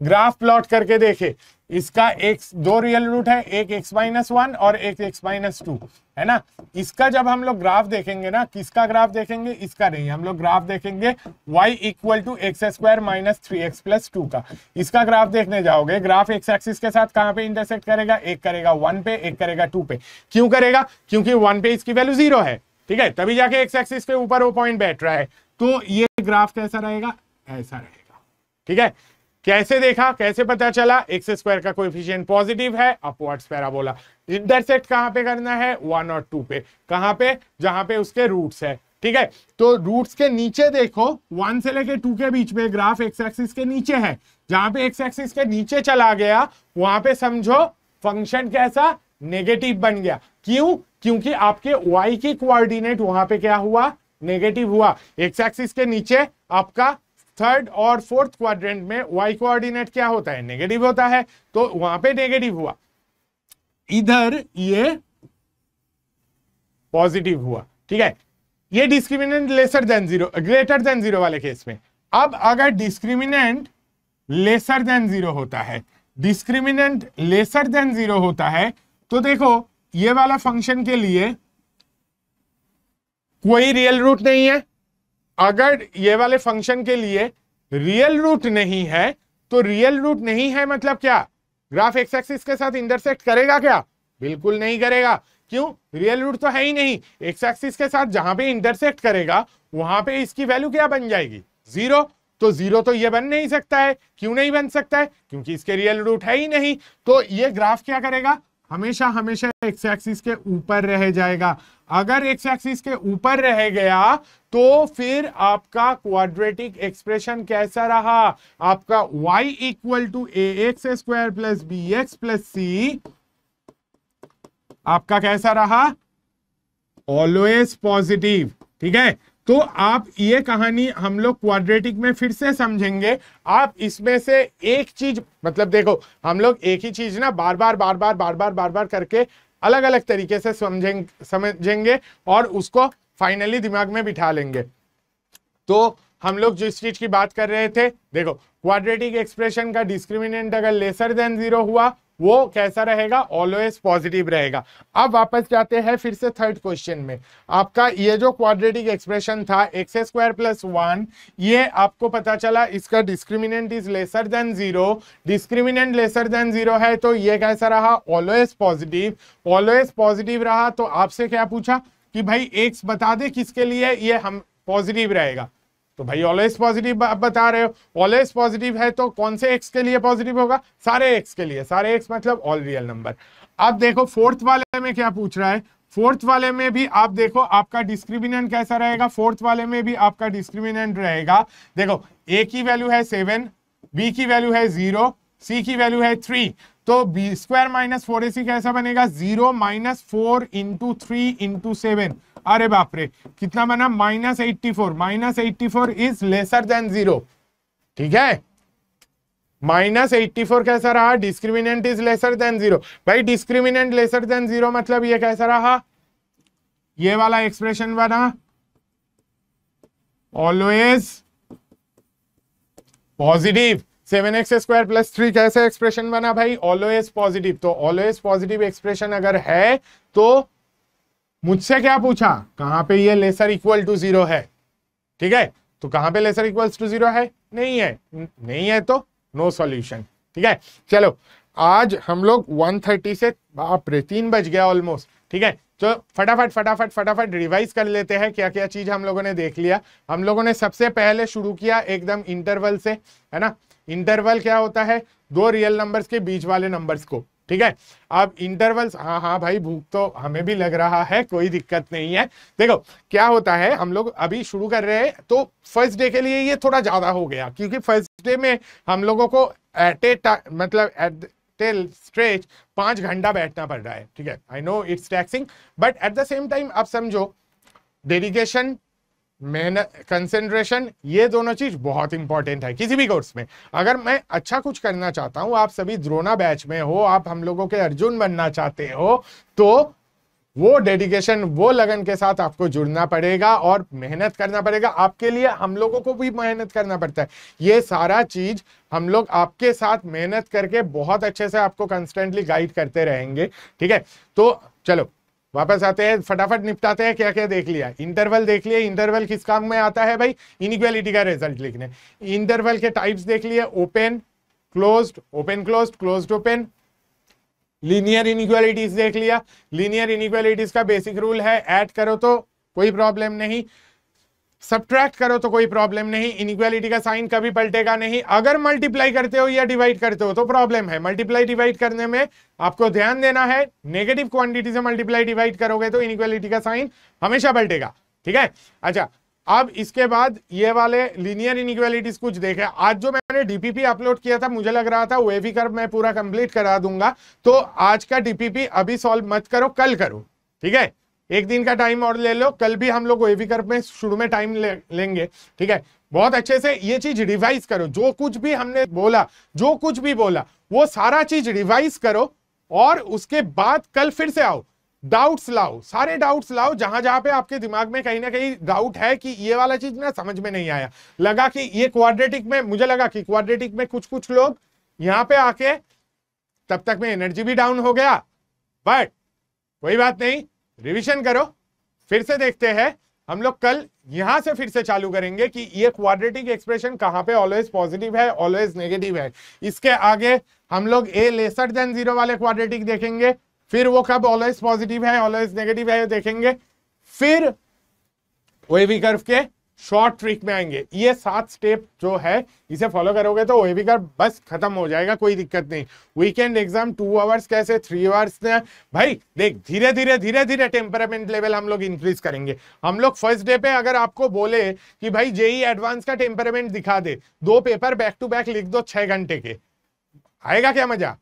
graph plot करके देखे इसका एक दो रियल रूट है एक एक्स माइनस वन और एक एक्स माइनस टू है ना इसका जब हम लोग ग्राफ देखेंगे ना किसका ग्राफ देखेंगे इसका नहीं हम लोग ग्राफ देखेंगे y equal to x square minus three x plus two का इसका ग्राफ देखने जाओगे ग्राफ एक्स एक्सिस के साथ कहां पे इंटरसेक्ट करेगा एक करेगा वन पे एक करेगा टू पे क्यों करेगा क्योंकि वन पे इसकी वैल्यू जीरो है ठीक है तभी जाके एक्स एक्सिस पे ऊपर वो पॉइंट बैठ रहा है तो ये ग्राफ कैसा रहेगा ऐसा रहेगा ठीक है कैसे देखा कैसे पता चला एक्स स्क्वायर का कोएफिशिएंट पॉजिटिव है अपवर्ड्स पैराबोला इंटरसेक्ट कहां पे करना है वन और टू पे कहां पे जहां पे उसके रूट्स है ठीक है तो रूट्स के नीचे देखो वन से लेके टू के बीच में ग्राफ एक्स एक्सिस के नीचे है जहां पे एक्स एक्सिस के नीचे चला गया वहां पे समझो फंक्शन कैसा नेगेटिव बन गया क्यों क्योंकि आपके y की कोऑर्डिनेट वहां पे क्या हुआ नेगेटिव हुआ एक्स एक्सिस के नीचे आपका थर्ड और फोर्थ क्वाड्रेंट में y कोऑर्डिनेट क्या होता है नेगेटिव होता है तो वहां पे नेगेटिव हुआ इधर ये पॉजिटिव हुआ ठीक है ये discriminant lesser than zero greater than zero वाले केस में अब अगर डिस्क्रिमिनेंट लेसर देन जीरो होता है डिस्क्रिमिनेंट लेसर देन जीरो होता है तो देखो ये वाला फंक्शन के लिए कोई रियल रूट नहीं है अगर ये वाले फंक्शन के लिए रियल रूट नहीं है तो रियल रूट नहीं है मतलब क्या ग्राफ एक्स एक्सिस के साथ इंटरसेक्ट करेगा क्या बिल्कुल नहीं करेगा क्यों रियल रूट तो है ही नहीं एक्स एक्सिस के साथ जहां पे इंटरसेक्ट करेगा वहां पे इसकी वैल्यू क्या बन जाएगी जीरो तो जीरो तो ये बन नहीं सकता है क्यों नहीं बन सकता है क्योंकि इसके रियल रूट है ही नहीं तो ये ग्राफ क्या करेगा हमेशा हमेशा एक्स एक्सिस के ऊपर रह जाएगा अगर एक्स एक्सिस के ऊपर रह गया तो फिर आपका क्वाड्रेटिक एक्सप्रेशन कैसा रहा आपका y equal to a x square plus b x plus c आपका कैसा रहा ऑलवेज पॉजिटिव ठीक है तो आप ये कहानी हम लोग क्वाड्रेटिक में फिर से समझेंगे आप इसमें से एक चीज मतलब देखो हम लोग एक ही चीज ना बार बार बार बार बार बार बार बार करके अलग अलग तरीके से समझें समझेंगे और उसको फाइनली दिमाग में बिठा लेंगे तो हम लोग जिस चीज की बात कर रहे थे देखो क्वाड्रेटिक एक्सप्रेशन का डिस्क्रिमिनेंट अगर लेसर देन जीरो हुआ वो कैसा रहेगा ऑलवेज पॉजिटिव रहेगा अब वापस जाते हैं फिर से थर्ड क्वेश्चन में आपका ये जो क्वाड्रेटिक एक्सप्रेशन था एक्स स्क्वायर प्लस वन ये आपको पता चला इसका discriminant is lesser than zero discriminant lesser than zero है तो ये कैसा रहा ऑलवेज पॉजिटिव ऑलवेज पॉजिटिव रहा तो आपसे क्या पूछा कि भाई एक्स बता दे किसके लिए ये हम पॉजिटिव रहेगा तो भाई ऑलवेज पॉजिटिव आप बता रहे हो ऑलवेज पॉजिटिव है तो कौन से एक्स के लिए पॉजिटिव होगा सारे एक्स के लिए सारे एक्स मतलब ऑल रियल नंबर अब देखो फोर्थ वाले में क्या पूछ रहा है फोर्थ वाले में भी आप देखो आपका डिस्क्रिमिनेंट कैसा रहेगा फोर्थ वाले में भी आपका डिस्क्रिमिनेंट रहेगा देखो ए की वैल्यू है सेवन बी की वैल्यू है जीरो सी की वैल्यू है थ्री तो b square minus four a c कैसा बनेगा zero minus four into three into seven अरे बाप रे कितना बना minus eighty four minus eighty four is lesser than zero ठीक है माइनस एट्टी फोर कैसा रहा discriminant is lesser than zero भाई डिस्क्रिमिनेंट लेसर देन जीरो मतलब ये कैसा रहा ये वाला एक्सप्रेशन बना always positive seven x square plus three कैसा एक्सप्रेशन बना भाई ऑलवेज पॉजिटिव तो ऑलवेज पॉजिटिव एक्सप्रेशन अगर है तो मुझसे क्या पूछा कहां पे ये लेसर इक्वल टू जीरो है ठीक है तो कहां पे लेसर इक्वल टू जीरो है नहीं है नहीं है तो नो सॉल्यूशन ठीक है चलो आज हम लोग 1:30 से आप तीन बज गया ऑलमोस्ट ठीक है तो फटाफट फटाफट फटाफट रिवाइज कर लेते हैं क्या क्या चीज हम लोगों ने देख लिया हम लोगों ने सबसे पहले शुरू किया एकदम इंटरवल से है ना इंटरवल क्या होता है दो रियल नंबर्स के बीच वाले नंबर्स को ठीक है अब इंटरवल्स हाँ हाँ भाई भूख तो हमें भी लग रहा है कोई दिक्कत नहीं है देखो क्या होता है हम लोग अभी शुरू कर रहे हैं तो फर्स्ट डे के लिए ये थोड़ा ज़्यादा हो गया क्योंकि फर्स्ट डे में हम लोगों को एट ए मतलब एट टेल स्ट्रेच पांच घंटा बैठना पड़ रहा है ठीक है I know it's taxing but at the same time आप समझो डेडिकेशन मेहनत कंसेंट्रेशन ये दोनों चीज बहुत इंपॉर्टेंट है किसी भी कोर्स में अगर मैं अच्छा कुछ करना चाहता हूं आप सभी द्रोणा बैच में हो आप हम लोगों के अर्जुन बनना चाहते हो तो वो डेडिकेशन वो लगन के साथ आपको जुड़ना पड़ेगा और मेहनत करना पड़ेगा आपके लिए हम लोगों को भी मेहनत करना पड़ता है ये सारा चीज हम लोग आपके साथ मेहनत करके बहुत अच्छे से आपको कंस्टेंटली गाइड करते रहेंगे ठीक है तो चलो वापस आते हैं फटाफट निपटाते हैं क्या क्या देख लिया इंटरवल देख लिया इंटरवल किस काम में आता है भाई इनिक्वेलिटी का रिजल्ट लिखने इंटरवल के टाइप्स देख लिए open closed open closed closed open linear inequalities देख लिया लीनियर इनिक्वालिटीज का बेसिक रूल है एड करो तो कोई प्रॉब्लम नहीं सब्ट्रैक्ट करो तो कोई प्रॉब्लम नहीं इनक्वालिटी का साइन कभी पलटेगा नहीं अगर मल्टीप्लाई करते हो या डिवाइड करते हो तो प्रॉब्लम है मल्टीप्लाई डिवाइड करने में आपको ध्यान देना है नेगेटिव क्वांटिटी से मल्टीप्लाई डिवाइड करोगे तो इनक्वालिटी का साइन हमेशा पलटेगा ठीक है अच्छा अब इसके बाद ये वाले लीनियर इनक्वालिटीज कुछ देखे आज जो मैंने डीपीपी अपलोड किया था मुझे लग रहा था वेवी कर मैं पूरा कंप्लीट करा दूंगा तो आज का डीपीपी अभी सॉल्व मत करो कल करो ठीक है एक दिन का टाइम और ले लो कल भी हम लोग ओएवी कर्व में शुरू में टाइम ले, लेंगे ठीक है बहुत अच्छे से ये चीज रिवाइज करो जो कुछ भी हमने बोला जो कुछ भी बोला वो सारा चीज रिवाइज करो और उसके बाद कल फिर से आओ डाउट्स लाओ सारे डाउट्स लाओ जहां जहां पे आपके दिमाग में कहीं ना कहीं डाउट है कि ये वाला चीज ना समझ में नहीं आया लगा कि ये क्वाड्रेटिक में मुझे लगा कि क्वाड्रेटिक में कुछ कुछ लोग यहाँ पे आके तब तक में एनर्जी भी डाउन हो गया बट कोई बात नहीं रिविजन करो फिर से देखते हैं हम लोग कल यहां से फिर से चालू करेंगे कि ये क्वाड्रेटिक एक्सप्रेशन कहां पे ऑलवेज पॉजिटिव है ऑलवेज नेगेटिव है इसके आगे हम लोग ए लेसर देन जीरो वाले क्वाड्रेटिक देखेंगे फिर वो कब ऑलवेज पॉजिटिव है ऑलवेज नेगेटिव है देखेंगे फिर वे भी कर्व के शॉर्ट ट्रिक में आएंगे ये सात स्टेप जो है इसे फॉलो करोगे तो ओएबी का बस खत्म हो जाएगा कोई दिक्कत नहीं वीकेंड एग्जाम टू आवर्स कैसे थ्री आवर्स भाई देख धीरे धीरे धीरे धीरे टेम्परामेंट लेवल हम लोग इंक्रीज करेंगे हम लोग फर्स्ट डे पे अगर आपको बोले कि भाई जेई एडवांस का टेम्परामेंट दिखा दे दो पेपर बैक टू बैक लिख दो छह घंटे के आएगा क्या मजा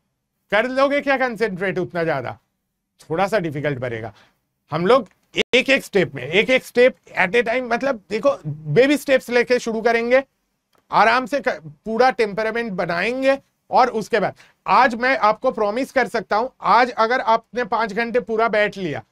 कर लोगे क्या कंसेंट्रेट उतना ज्यादा थोड़ा सा डिफिकल्ट बनेगा हम लोग एक एक स्टेप में एक एक स्टेप एट ए टाइम मतलब देखो बेबी स्टेप्स लेके शुरू करेंगे आराम से कर, पूरा टेम्परामेंट बनाएंगे और उसके बाद आज मैं आपको प्रॉमिस कर सकता हूं आज अगर आपने पांच घंटे पूरा बैठ लिया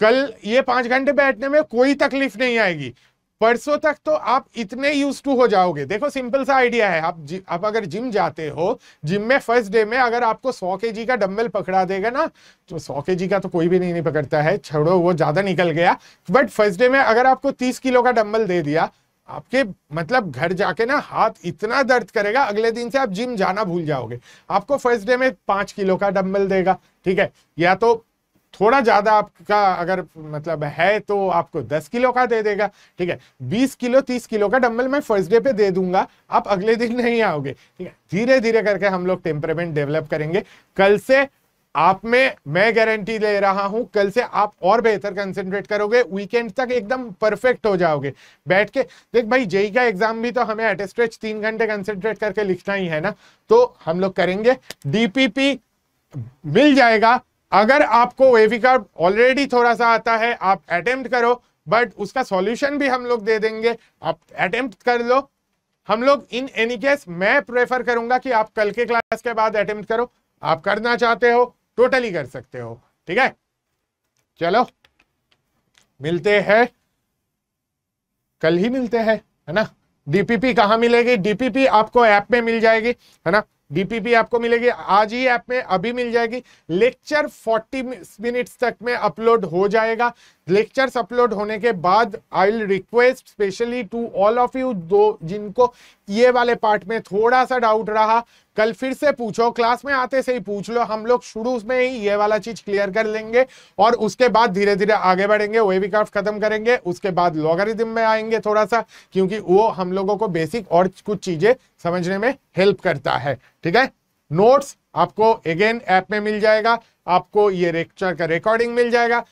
कल ये पांच घंटे बैठने में कोई तकलीफ नहीं आएगी परसों तक तो आप इतने यूज टू हो जाओगे देखो सिंपल सा आइडिया है आप जि, आप अगर जिम जाते हो जिम में फर्स्ट डे में अगर आपको सौ के जी का डम्बल पकड़ा देगा ना तो सौ के जी का तो कोई भी नहीं, नहीं पकड़ता है छोड़ो वो ज्यादा निकल गया बट फर्स्ट डे में अगर आपको तीस किलो का डम्बल दे दिया आपके मतलब घर जाके ना हाथ इतना दर्द करेगा अगले दिन से आप जिम जाना भूल जाओगे आपको फर्स्ट डे में पांच किलो का डम्बल देगा ठीक है या तो थोड़ा ज़्यादा आपका अगर मतलब है तो आपको 10 किलो का दे देगा ठीक है 20 किलो 30 किलो का डम्बल मैं फर्स्ट डे पे दे दूंगा आप अगले दिन नहीं आओगे ठीक है धीरे धीरे करके हम लोग टेम्परेमेंट डेवलप करेंगे कल से आप में मैं गारंटी ले रहा हूं कल से आप और बेहतर कंसेंट्रेट करोगे वीकेंड तक एकदम परफेक्ट हो जाओगे बैठ के देख भाई जेई e e का एग्जाम भी तो हमें एटेस्ट्रेच तीन घंटे कंसेंट्रेट करके लिखना ही है ना तो हम लोग करेंगे डीपीपी मिल जाएगा अगर आपको वेवी का ऑलरेडी थोड़ा सा आता है आप अटेम्प्ट करो बट उसका सॉल्यूशन भी हम लोग दे देंगे आप अटेम्प्ट कर लो हम लोग इन एनी केस मैं प्रेफर करूंगा कि आप कल के क्लास के बाद अटेम्प्ट करो आप करना चाहते हो टोटली कर सकते हो ठीक है चलो मिलते हैं कल ही मिलते हैं है ना डीपीपी कहाँ मिलेगी डीपीपी आपको ऐप में मिल जाएगी है ना डीपीपी आपको मिलेगी आज ही ऐप में अभी मिल जाएगी लेक्चर 40 मिनट्स तक में अपलोड हो जाएगा लेक्चर्स अपलोड होने के बाद I will request specially to all of you दो जिनको ये वाले पार्ट में थोड़ा सा डाउट रहा कल फिर से पूछो क्लास में आते से ही पूछ लो हम लोग शुरू में ही ये वाला चीज क्लियर कर लेंगे और उसके बाद धीरे धीरे आगे बढ़ेंगे वे भी क्राफ्ट खत्म करेंगे उसके बाद लॉगरिदम में आएंगे थोड़ा सा क्योंकि वो हम लोगों को बेसिक और कुछ चीजें समझने में हेल्प करता है ठीक है नोट्स आपको अगेन ऐप में मिल जाएगा आपको ये लेक्चर का रिकॉर्डिंग मिल जाएगा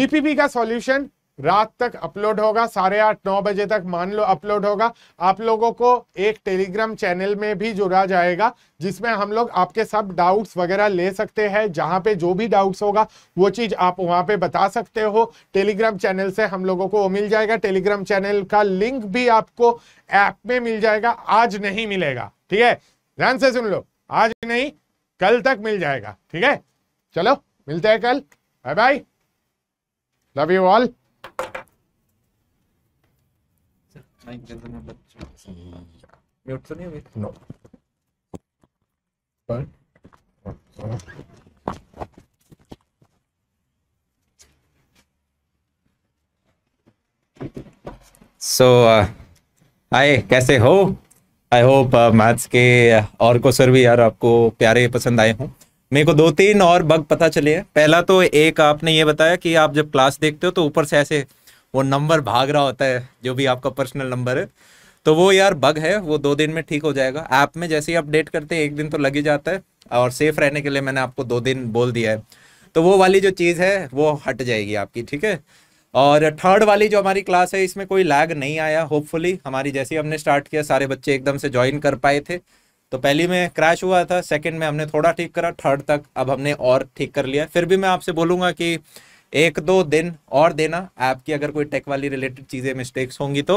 डीपीपी का सॉल्यूशन रात तक अपलोड होगा साढ़े आठ नौ बजे तक मान लो अपलोड होगा आप लोगों को एक टेलीग्राम चैनल में भी जुड़ा जाएगा जिसमें हम लोग आपके सब डाउट्स वगैरह ले सकते हैं जहां पे जो भी डाउट्स होगा वो चीज़ आप वहां पे बता सकते हो टेलीग्राम चैनल से हम लोगों को वो मिल जाएगा टेलीग्राम चैनल का लिंक भी आपको ऐप में मिल जाएगा आज नहीं मिलेगा ठीक है ध्यान से सुन लो आज नहीं कल तक मिल जाएगा ठीक है चलो मिलते हैं कल bye bye love you all Nein, wir sind mit. So hi कैसे हो आई होप मैथ्स के और को सर भी यार आपको प्यारे पसंद आए हों मेरे को दो तीन और बग पता चले हैं पहला तो एक आपने ये बताया कि आप जब क्लास देखते हो तो ऊपर से ऐसे वो नंबर भाग रहा होता है जो भी आपका पर्सनल नंबर है तो वो यार बग है वो दो दिन में ठीक हो जाएगा ऐप में जैसे ही अपडेट करते हैं एक दिन तो लग ही जाता है और सेफ रहने के लिए मैंने आपको दो दिन बोल दिया है तो वो वाली जो चीज़ है वो हट जाएगी आपकी ठीक है और थर्ड वाली जो हमारी क्लास है इसमें कोई लैग नहीं आया होपफुली हमारी जैसे ही हमने स्टार्ट किया सारे बच्चे एकदम से ज्वाइन कर पाए थे तो पहली में क्रैश हुआ था सेकंड में हमने थोड़ा ठीक करा थर्ड तक अब हमने और ठीक कर लिया फिर भी मैं आपसे बोलूंगा कि एक दो दिन और देना ऐप की अगर कोई टेक वाली रिलेटेड चीज़ें मिस्टेक्स होंगी तो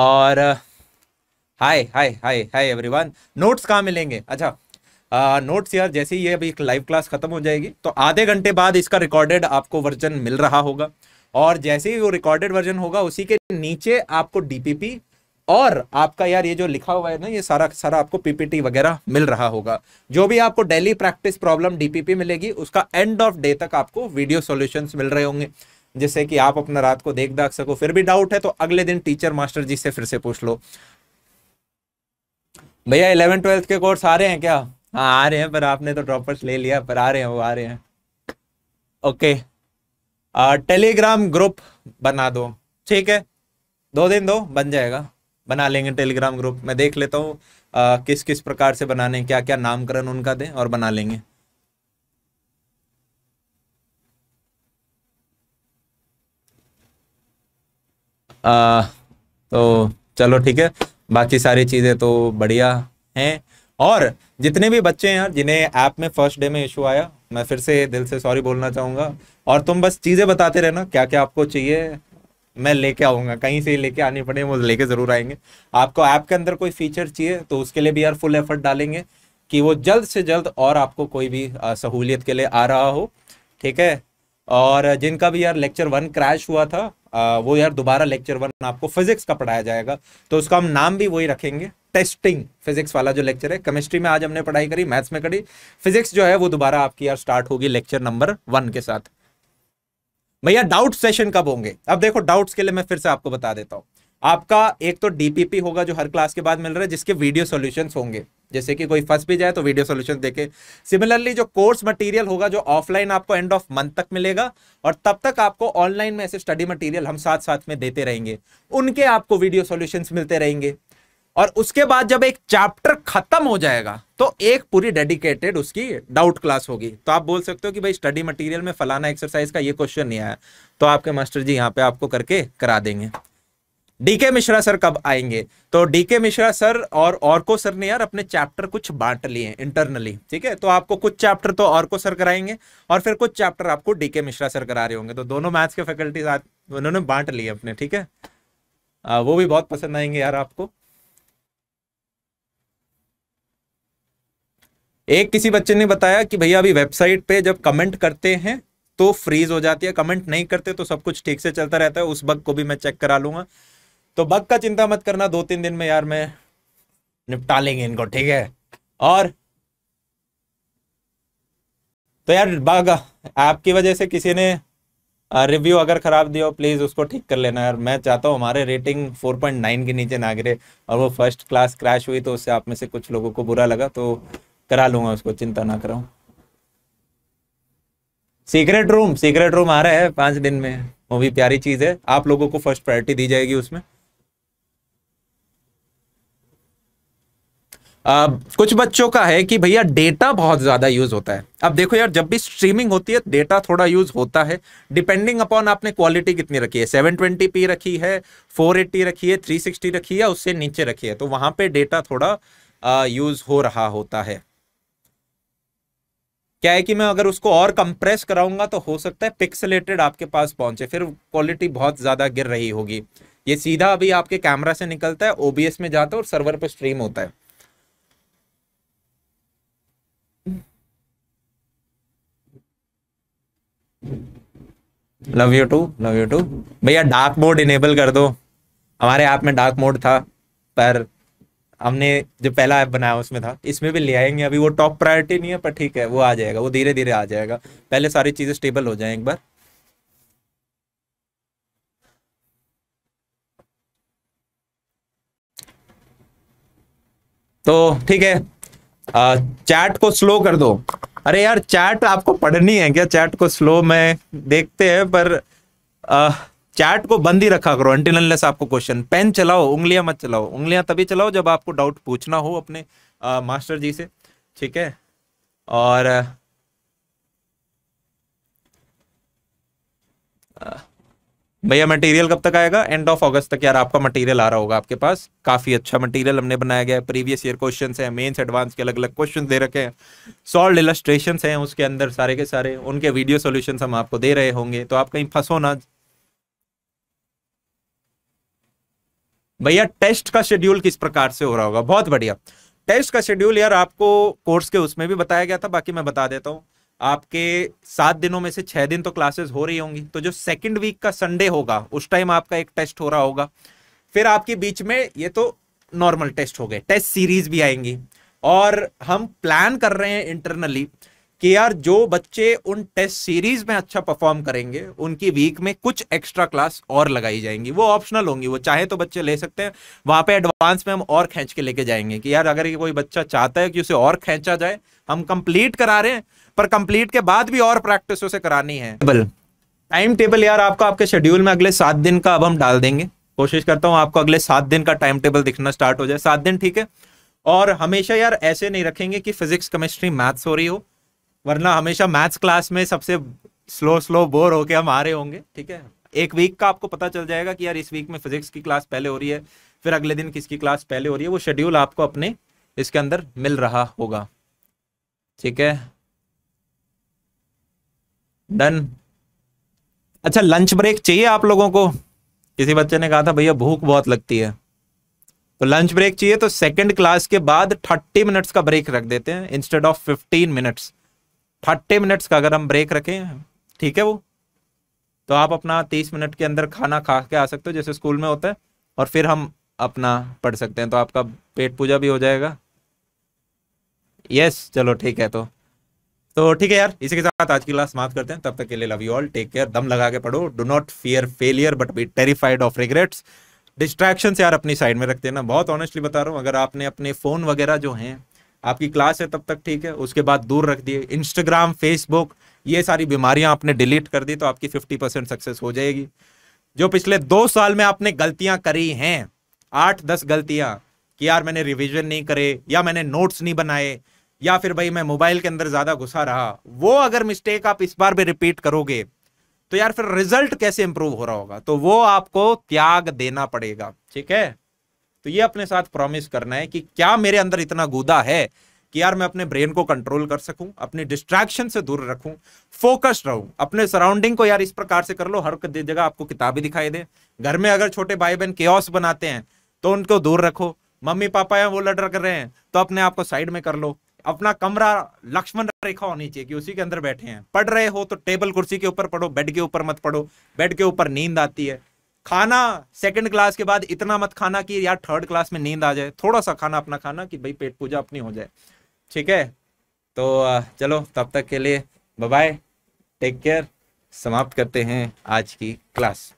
और हाय हाय हाय हाय एवरीवन नोट्स कहाँ मिलेंगे अच्छा नोट्स यार जैसे ही ये अभी लाइव क्लास खत्म हो जाएगी तो आधे घंटे बाद इसका रिकॉर्डेड आपको वर्जन मिल रहा होगा और जैसे ही वो रिकॉर्डेड वर्जन होगा उसी के नीचे आपको डीपीपी और आपका यार ये जो लिखा हुआ है ना ये सारा सारा आपको पीपीटी वगैरह मिल रहा होगा जो भी आपको डेली प्रैक्टिस प्रॉब्लम डीपीपी मिलेगी उसका एंड ऑफ डे तक आपको वीडियो सॉल्यूशंस मिल रहे होंगे जिससे कि आप अपना रात को देख दाख सको फिर भी डाउट है तो अगले दिन टीचर मास्टर जी से फिर से पूछ लो भैया इलेवन ट्वेल्थ के कोर्स आ रहे हैं क्या हाँ आ रहे हैं पर आपने तो ड्रॉपर्स ले लिया पर आ रहे हैं वो आ रहे हैं ओके टेलीग्राम ग्रुप बना दो ठीक है दो दिन दो बन जाएगा बना लेंगे टेलीग्राम ग्रुप मैं देख लेता हूँ किस किस प्रकार से बनाने क्या क्या नामकरण उनका दें और बना लेंगे आ, तो चलो ठीक है बाकी सारी चीज़ें तो बढ़िया हैं और जितने भी बच्चे हैं जिन्हें ऐप में फर्स्ट डे में इशू आया मैं फिर से दिल से सॉरी बोलना चाहूँगा और तुम बस चीज़ें बताते रहना क्या क्या आपको चाहिए मैं लेके आऊंगा कहीं से लेके आने पड़े वो लेके ज़रूर आएंगे आपको ऐप के अंदर कोई फीचर चाहिए तो उसके लिए भी यार फुल एफर्ट डालेंगे कि वो जल्द से जल्द और आपको कोई भी सहूलियत के लिए आ रहा हो ठीक है और जिनका भी यार लेक्चर वन क्रैश हुआ था आ, वो यार दोबारा लेक्चर वन आपको फिजिक्स का पढ़ाया जाएगा तो उसका हम नाम भी वही रखेंगे टेस्टिंग फिजिक्स वाला जो लेक्चर है केमिस्ट्री में आज हमने पढ़ाई करी मैथ्स में करी फिजिक्स जो है वो दोबारा आपकी यार स्टार्ट होगी लेक्चर नंबर वन के साथ भैया डाउट सेशन कब होंगे अब देखो डाउट्स के लिए मैं फिर से आपको बता देता हूँ आपका एक तो डीपीपी होगा जो हर क्लास के बाद मिल रहा है जिसके वीडियो सॉल्यूशंस होंगे जैसे कि कोई फंस भी जाए तो वीडियो सॉल्यूशंस देखे सिमिलरली जो कोर्स मटेरियल होगा जो ऑफलाइन आपको एंड ऑफ मंथ तक मिलेगा और तब तक आपको ऑनलाइन में ऐसे स्टडी मटेरियल हम साथ साथ में देते रहेंगे उनके आपको वीडियो सोल्यूशन मिलते रहेंगे और उसके बाद जब एक चैप्टर खत्म हो जाएगा तो एक पूरी डेडिकेटेड उसकी डाउट क्लास होगी तो आप बोल सकते हो कि भाई स्टडी मटेरियल में फलाना एक्सरसाइज का ये क्वेश्चन नहीं आया तो आपके मास्टर जी यहाँ पे आपको करके करा देंगे डीके मिश्रा सर कब आएंगे तो डीके मिश्रा सर और औरको सर ने यार अपने चैप्टर कुछ बांट लिए इंटरनली ठीक है तो आपको कुछ चैप्टर तो औरको सर कराएंगे और फिर कुछ चैप्टर आपको डीके मिश्रा सर करा रहे होंगे तो दोनों मैथ्स के फैकल्टीज उन्होंने बांट लिए अपने ठीक है आ, वो भी बहुत पसंद आएंगे यार आपको एक किसी बच्चे ने बताया कि भैया अभी वेबसाइट पे जब कमेंट करते हैं तो फ्रीज हो जाती है कमेंट नहीं करते तो सब कुछ ठीक से चलता रहता है उस बग को भी मैं चेक करा लूंगा तो बग का चिंता मत करना दो तीन दिन में यार मैं निपटा लेंगे इनको ठीक है और तो यार बग ऐप की वजह से किसी ने रिव्यू अगर ख़राब दिया हो प्लीज़ उसको ठीक कर लेना यार मैं चाहता हूँ हमारे रेटिंग 4.9 के नीचे ना गिरे और वो फर्स्ट क्लास क्रैश हुई तो उससे आप में से कुछ लोगों को बुरा लगा तो करा लूंगा उसको चिंता ना कराऊं सीक्रेट रूम सीक्रेट रूम आ रहा है पांच दिन में वो भी प्यारी चीज है आप लोगों को फर्स्ट प्रायोरिटी दी जाएगी उसमें अब कुछ बच्चों का है कि भैया डेटा बहुत ज्यादा यूज होता है अब देखो यार जब भी स्ट्रीमिंग होती है डेटा थोड़ा यूज होता है डिपेंडिंग अपॉन आपने क्वालिटी कितनी रखी है सेवन ट्वेंटी पी रखी है फोर एट्टी रखी है थ्री सिक्सटी रखी है उससे नीचे रखी है तो वहां पे डेटा थोड़ा यूज हो रहा होता है क्या है कि मैं अगर उसको और कंप्रेस कराऊंगा तो हो सकता है पिक्सलेटेड आपके पास पहुंचे फिर क्वालिटी बहुत ज़्यादा गिर रही होगी ये सीधा अभी आपके कैमरा से निकलता है ओबीएस में जाता है और सर्वर पर स्ट्रीम होता है love you too love you too भैया डार्क मोड इनेबल कर दो हमारे ऐप में डार्क मोड था पर हमने जो पहला ऐप बनाया उसमें था इसमें भी ले आएंगे अभी वो टॉप प्रायोरिटी नहीं है पर ठीक है वो आ जाएगा वो धीरे धीरे आ जाएगा पहले सारी चीज़ें स्टेबल हो जाए एक बार तो ठीक है चैट को स्लो कर दो अरे यार चैट आपको पढ़नी है क्या चैट को स्लो में देखते हैं पर आ, चैट को बंद ही रखा करो अंटिलनलेस आपको क्वेश्चन पेन चलाओ उंगलियां मत चलाओ उंगलियां तभी चलाओ जब आपको डाउट पूछना हो अपने आ, मास्टर जी से ठीक है और भैया मटेरियल कब तक आएगा एंड ऑफ अगस्त तक यार आपका मटेरियल आ रहा होगा आपके पास काफी अच्छा मटेरियल हमने बनाया गया है प्रीवियस ईयर क्वेश्चन है मेन्स एडवांस के अलग अलग क्वेश्चन दे रखे हैं सॉल्व इलस्ट्रेशन हैं उसके अंदर सारे के सारे उनके वीडियो सोल्यूशन हम आपको दे रहे होंगे तो आप कहीं फंसो ना भैया टेस्ट का शेड्यूल किस प्रकार से हो रहा होगा बहुत बढ़िया टेस्ट का शेड्यूल यार आपको कोर्स के उसमें भी बताया गया था बाकी मैं बता देता हूँ आपके सात दिनों में से छह दिन तो क्लासेस हो रही होंगी तो जो सेकंड वीक का संडे होगा उस टाइम आपका एक टेस्ट हो रहा होगा फिर आपके बीच में ये तो नॉर्मल टेस्ट हो गए टेस्ट सीरीज भी आएंगी और हम प्लान कर रहे हैं इंटरनली कि यार जो बच्चे उन टेस्ट सीरीज में अच्छा परफॉर्म करेंगे उनकी वीक में कुछ एक्स्ट्रा क्लास और लगाई जाएंगी वो ऑप्शनल होंगी वो चाहे तो बच्चे ले सकते हैं वहां पे एडवांस में हम और खींच के लेके जाएंगे कि यार अगर ये कोई बच्चा चाहता है कि उसे और खींचा जाए हम कंप्लीट करा रहे हैं पर कंप्लीट के बाद भी और प्रैक्टिस उसे करानी है टाइम टेबल यार आपका आपके शेड्यूल में अगले सात दिन का अब हम डाल देंगे कोशिश करता हूँ आपको अगले सात दिन का टाइम टेबल दिखना स्टार्ट हो जाए सात दिन ठीक है और हमेशा यार ऐसे नहीं रखेंगे कि फिजिक्स केमिस्ट्री मैथ्स हो रही हो वरना हमेशा मैथ्स क्लास में सबसे स्लो स्लो बोर होके हम आ रहे होंगे ठीक है एक वीक का आपको पता चल जाएगा कि यार इस वीक में फिजिक्स की क्लास पहले हो रही है फिर अगले दिन किसकी क्लास पहले हो रही है वो शेड्यूल आपको अपने इसके अंदर मिल रहा होगा ठीक है डन अच्छा लंच ब्रेक चाहिए आप लोगों को किसी बच्चे ने कहा था भैया भूख बहुत लगती है तो लंच ब्रेक चाहिए तो सेकंड क्लास के बाद थर्टी मिनट्स का ब्रेक रख देते हैं instead of fifteen minutes thirty minutes का अगर हम ब्रेक रखें ठीक है वो तो आप अपना तीस मिनट के अंदर खाना खा के आ सकते हो जैसे स्कूल में होता है और फिर हम अपना पढ़ सकते हैं तो आपका पेट पूजा भी हो जाएगा यस चलो ठीक है तो तो ठीक है यार इसी के साथ आज की क्लास समाप्त करते हैं तब तक के लिए love you all take care दम लगा के पढ़ो do not fear failure but be terrified of regrets distraction से यार अपनी साइड में रखते हैं ना बहुत ऑनेस्टली बता रहा हूँ अगर आपने अपने फ़ोन वगैरह जो हैं आपकी क्लास है तब तक ठीक है उसके बाद दूर रख दिए इंस्टाग्राम फेसबुक ये सारी बीमारियां आपने डिलीट कर दी तो आपकी फिफ्टी परसेंट सक्सेस हो जाएगी जो पिछले दो साल में आपने गलतियां करी हैं आठ दस गलतियां कि यार मैंने रिविजन नहीं करे या मैंने नोट्स नहीं बनाए या फिर भाई मैं मोबाइल के अंदर ज्यादा घुसा रहा वो अगर मिस्टेक आप इस बार भी रिपीट करोगे तो यार फिर रिजल्ट कैसे इंप्रूव हो रहा होगा तो वो आपको त्याग देना पड़ेगा ठीक है तो ये अपने साथ प्रॉमिस करना है कि क्या मेरे अंदर इतना गुदा है कि यार मैं अपने ब्रेन को कंट्रोल कर सकूं अपने डिस्ट्रैक्शन से दूर रखूं फोकस रहूं अपने सराउंडिंग को यार इस प्रकार से कर लो हर जगह आपको किताबें दिखाई दे घर में अगर छोटे भाई बहन के बनाते हैं तो उनको दूर रखो मम्मी पापा हैं वो लड़ कर रहे हैं तो अपने आप को साइड में कर लो अपना कमरा लक्ष्मण रेखा होनी चाहिए कि उसी के अंदर बैठे हैं पढ़ रहे हो तो टेबल कुर्सी के ऊपर पढ़ो बेड के ऊपर मत पढ़ो बेड के ऊपर नींद आती है खाना सेकंड क्लास के बाद इतना मत खाना कि यार थर्ड क्लास में नींद आ जाए थोड़ा सा खाना अपना खाना कि भाई पेट पूजा अपनी हो जाए ठीक है तो चलो तब तक के लिए बाय टेक केयर समाप्त करते हैं आज की क्लास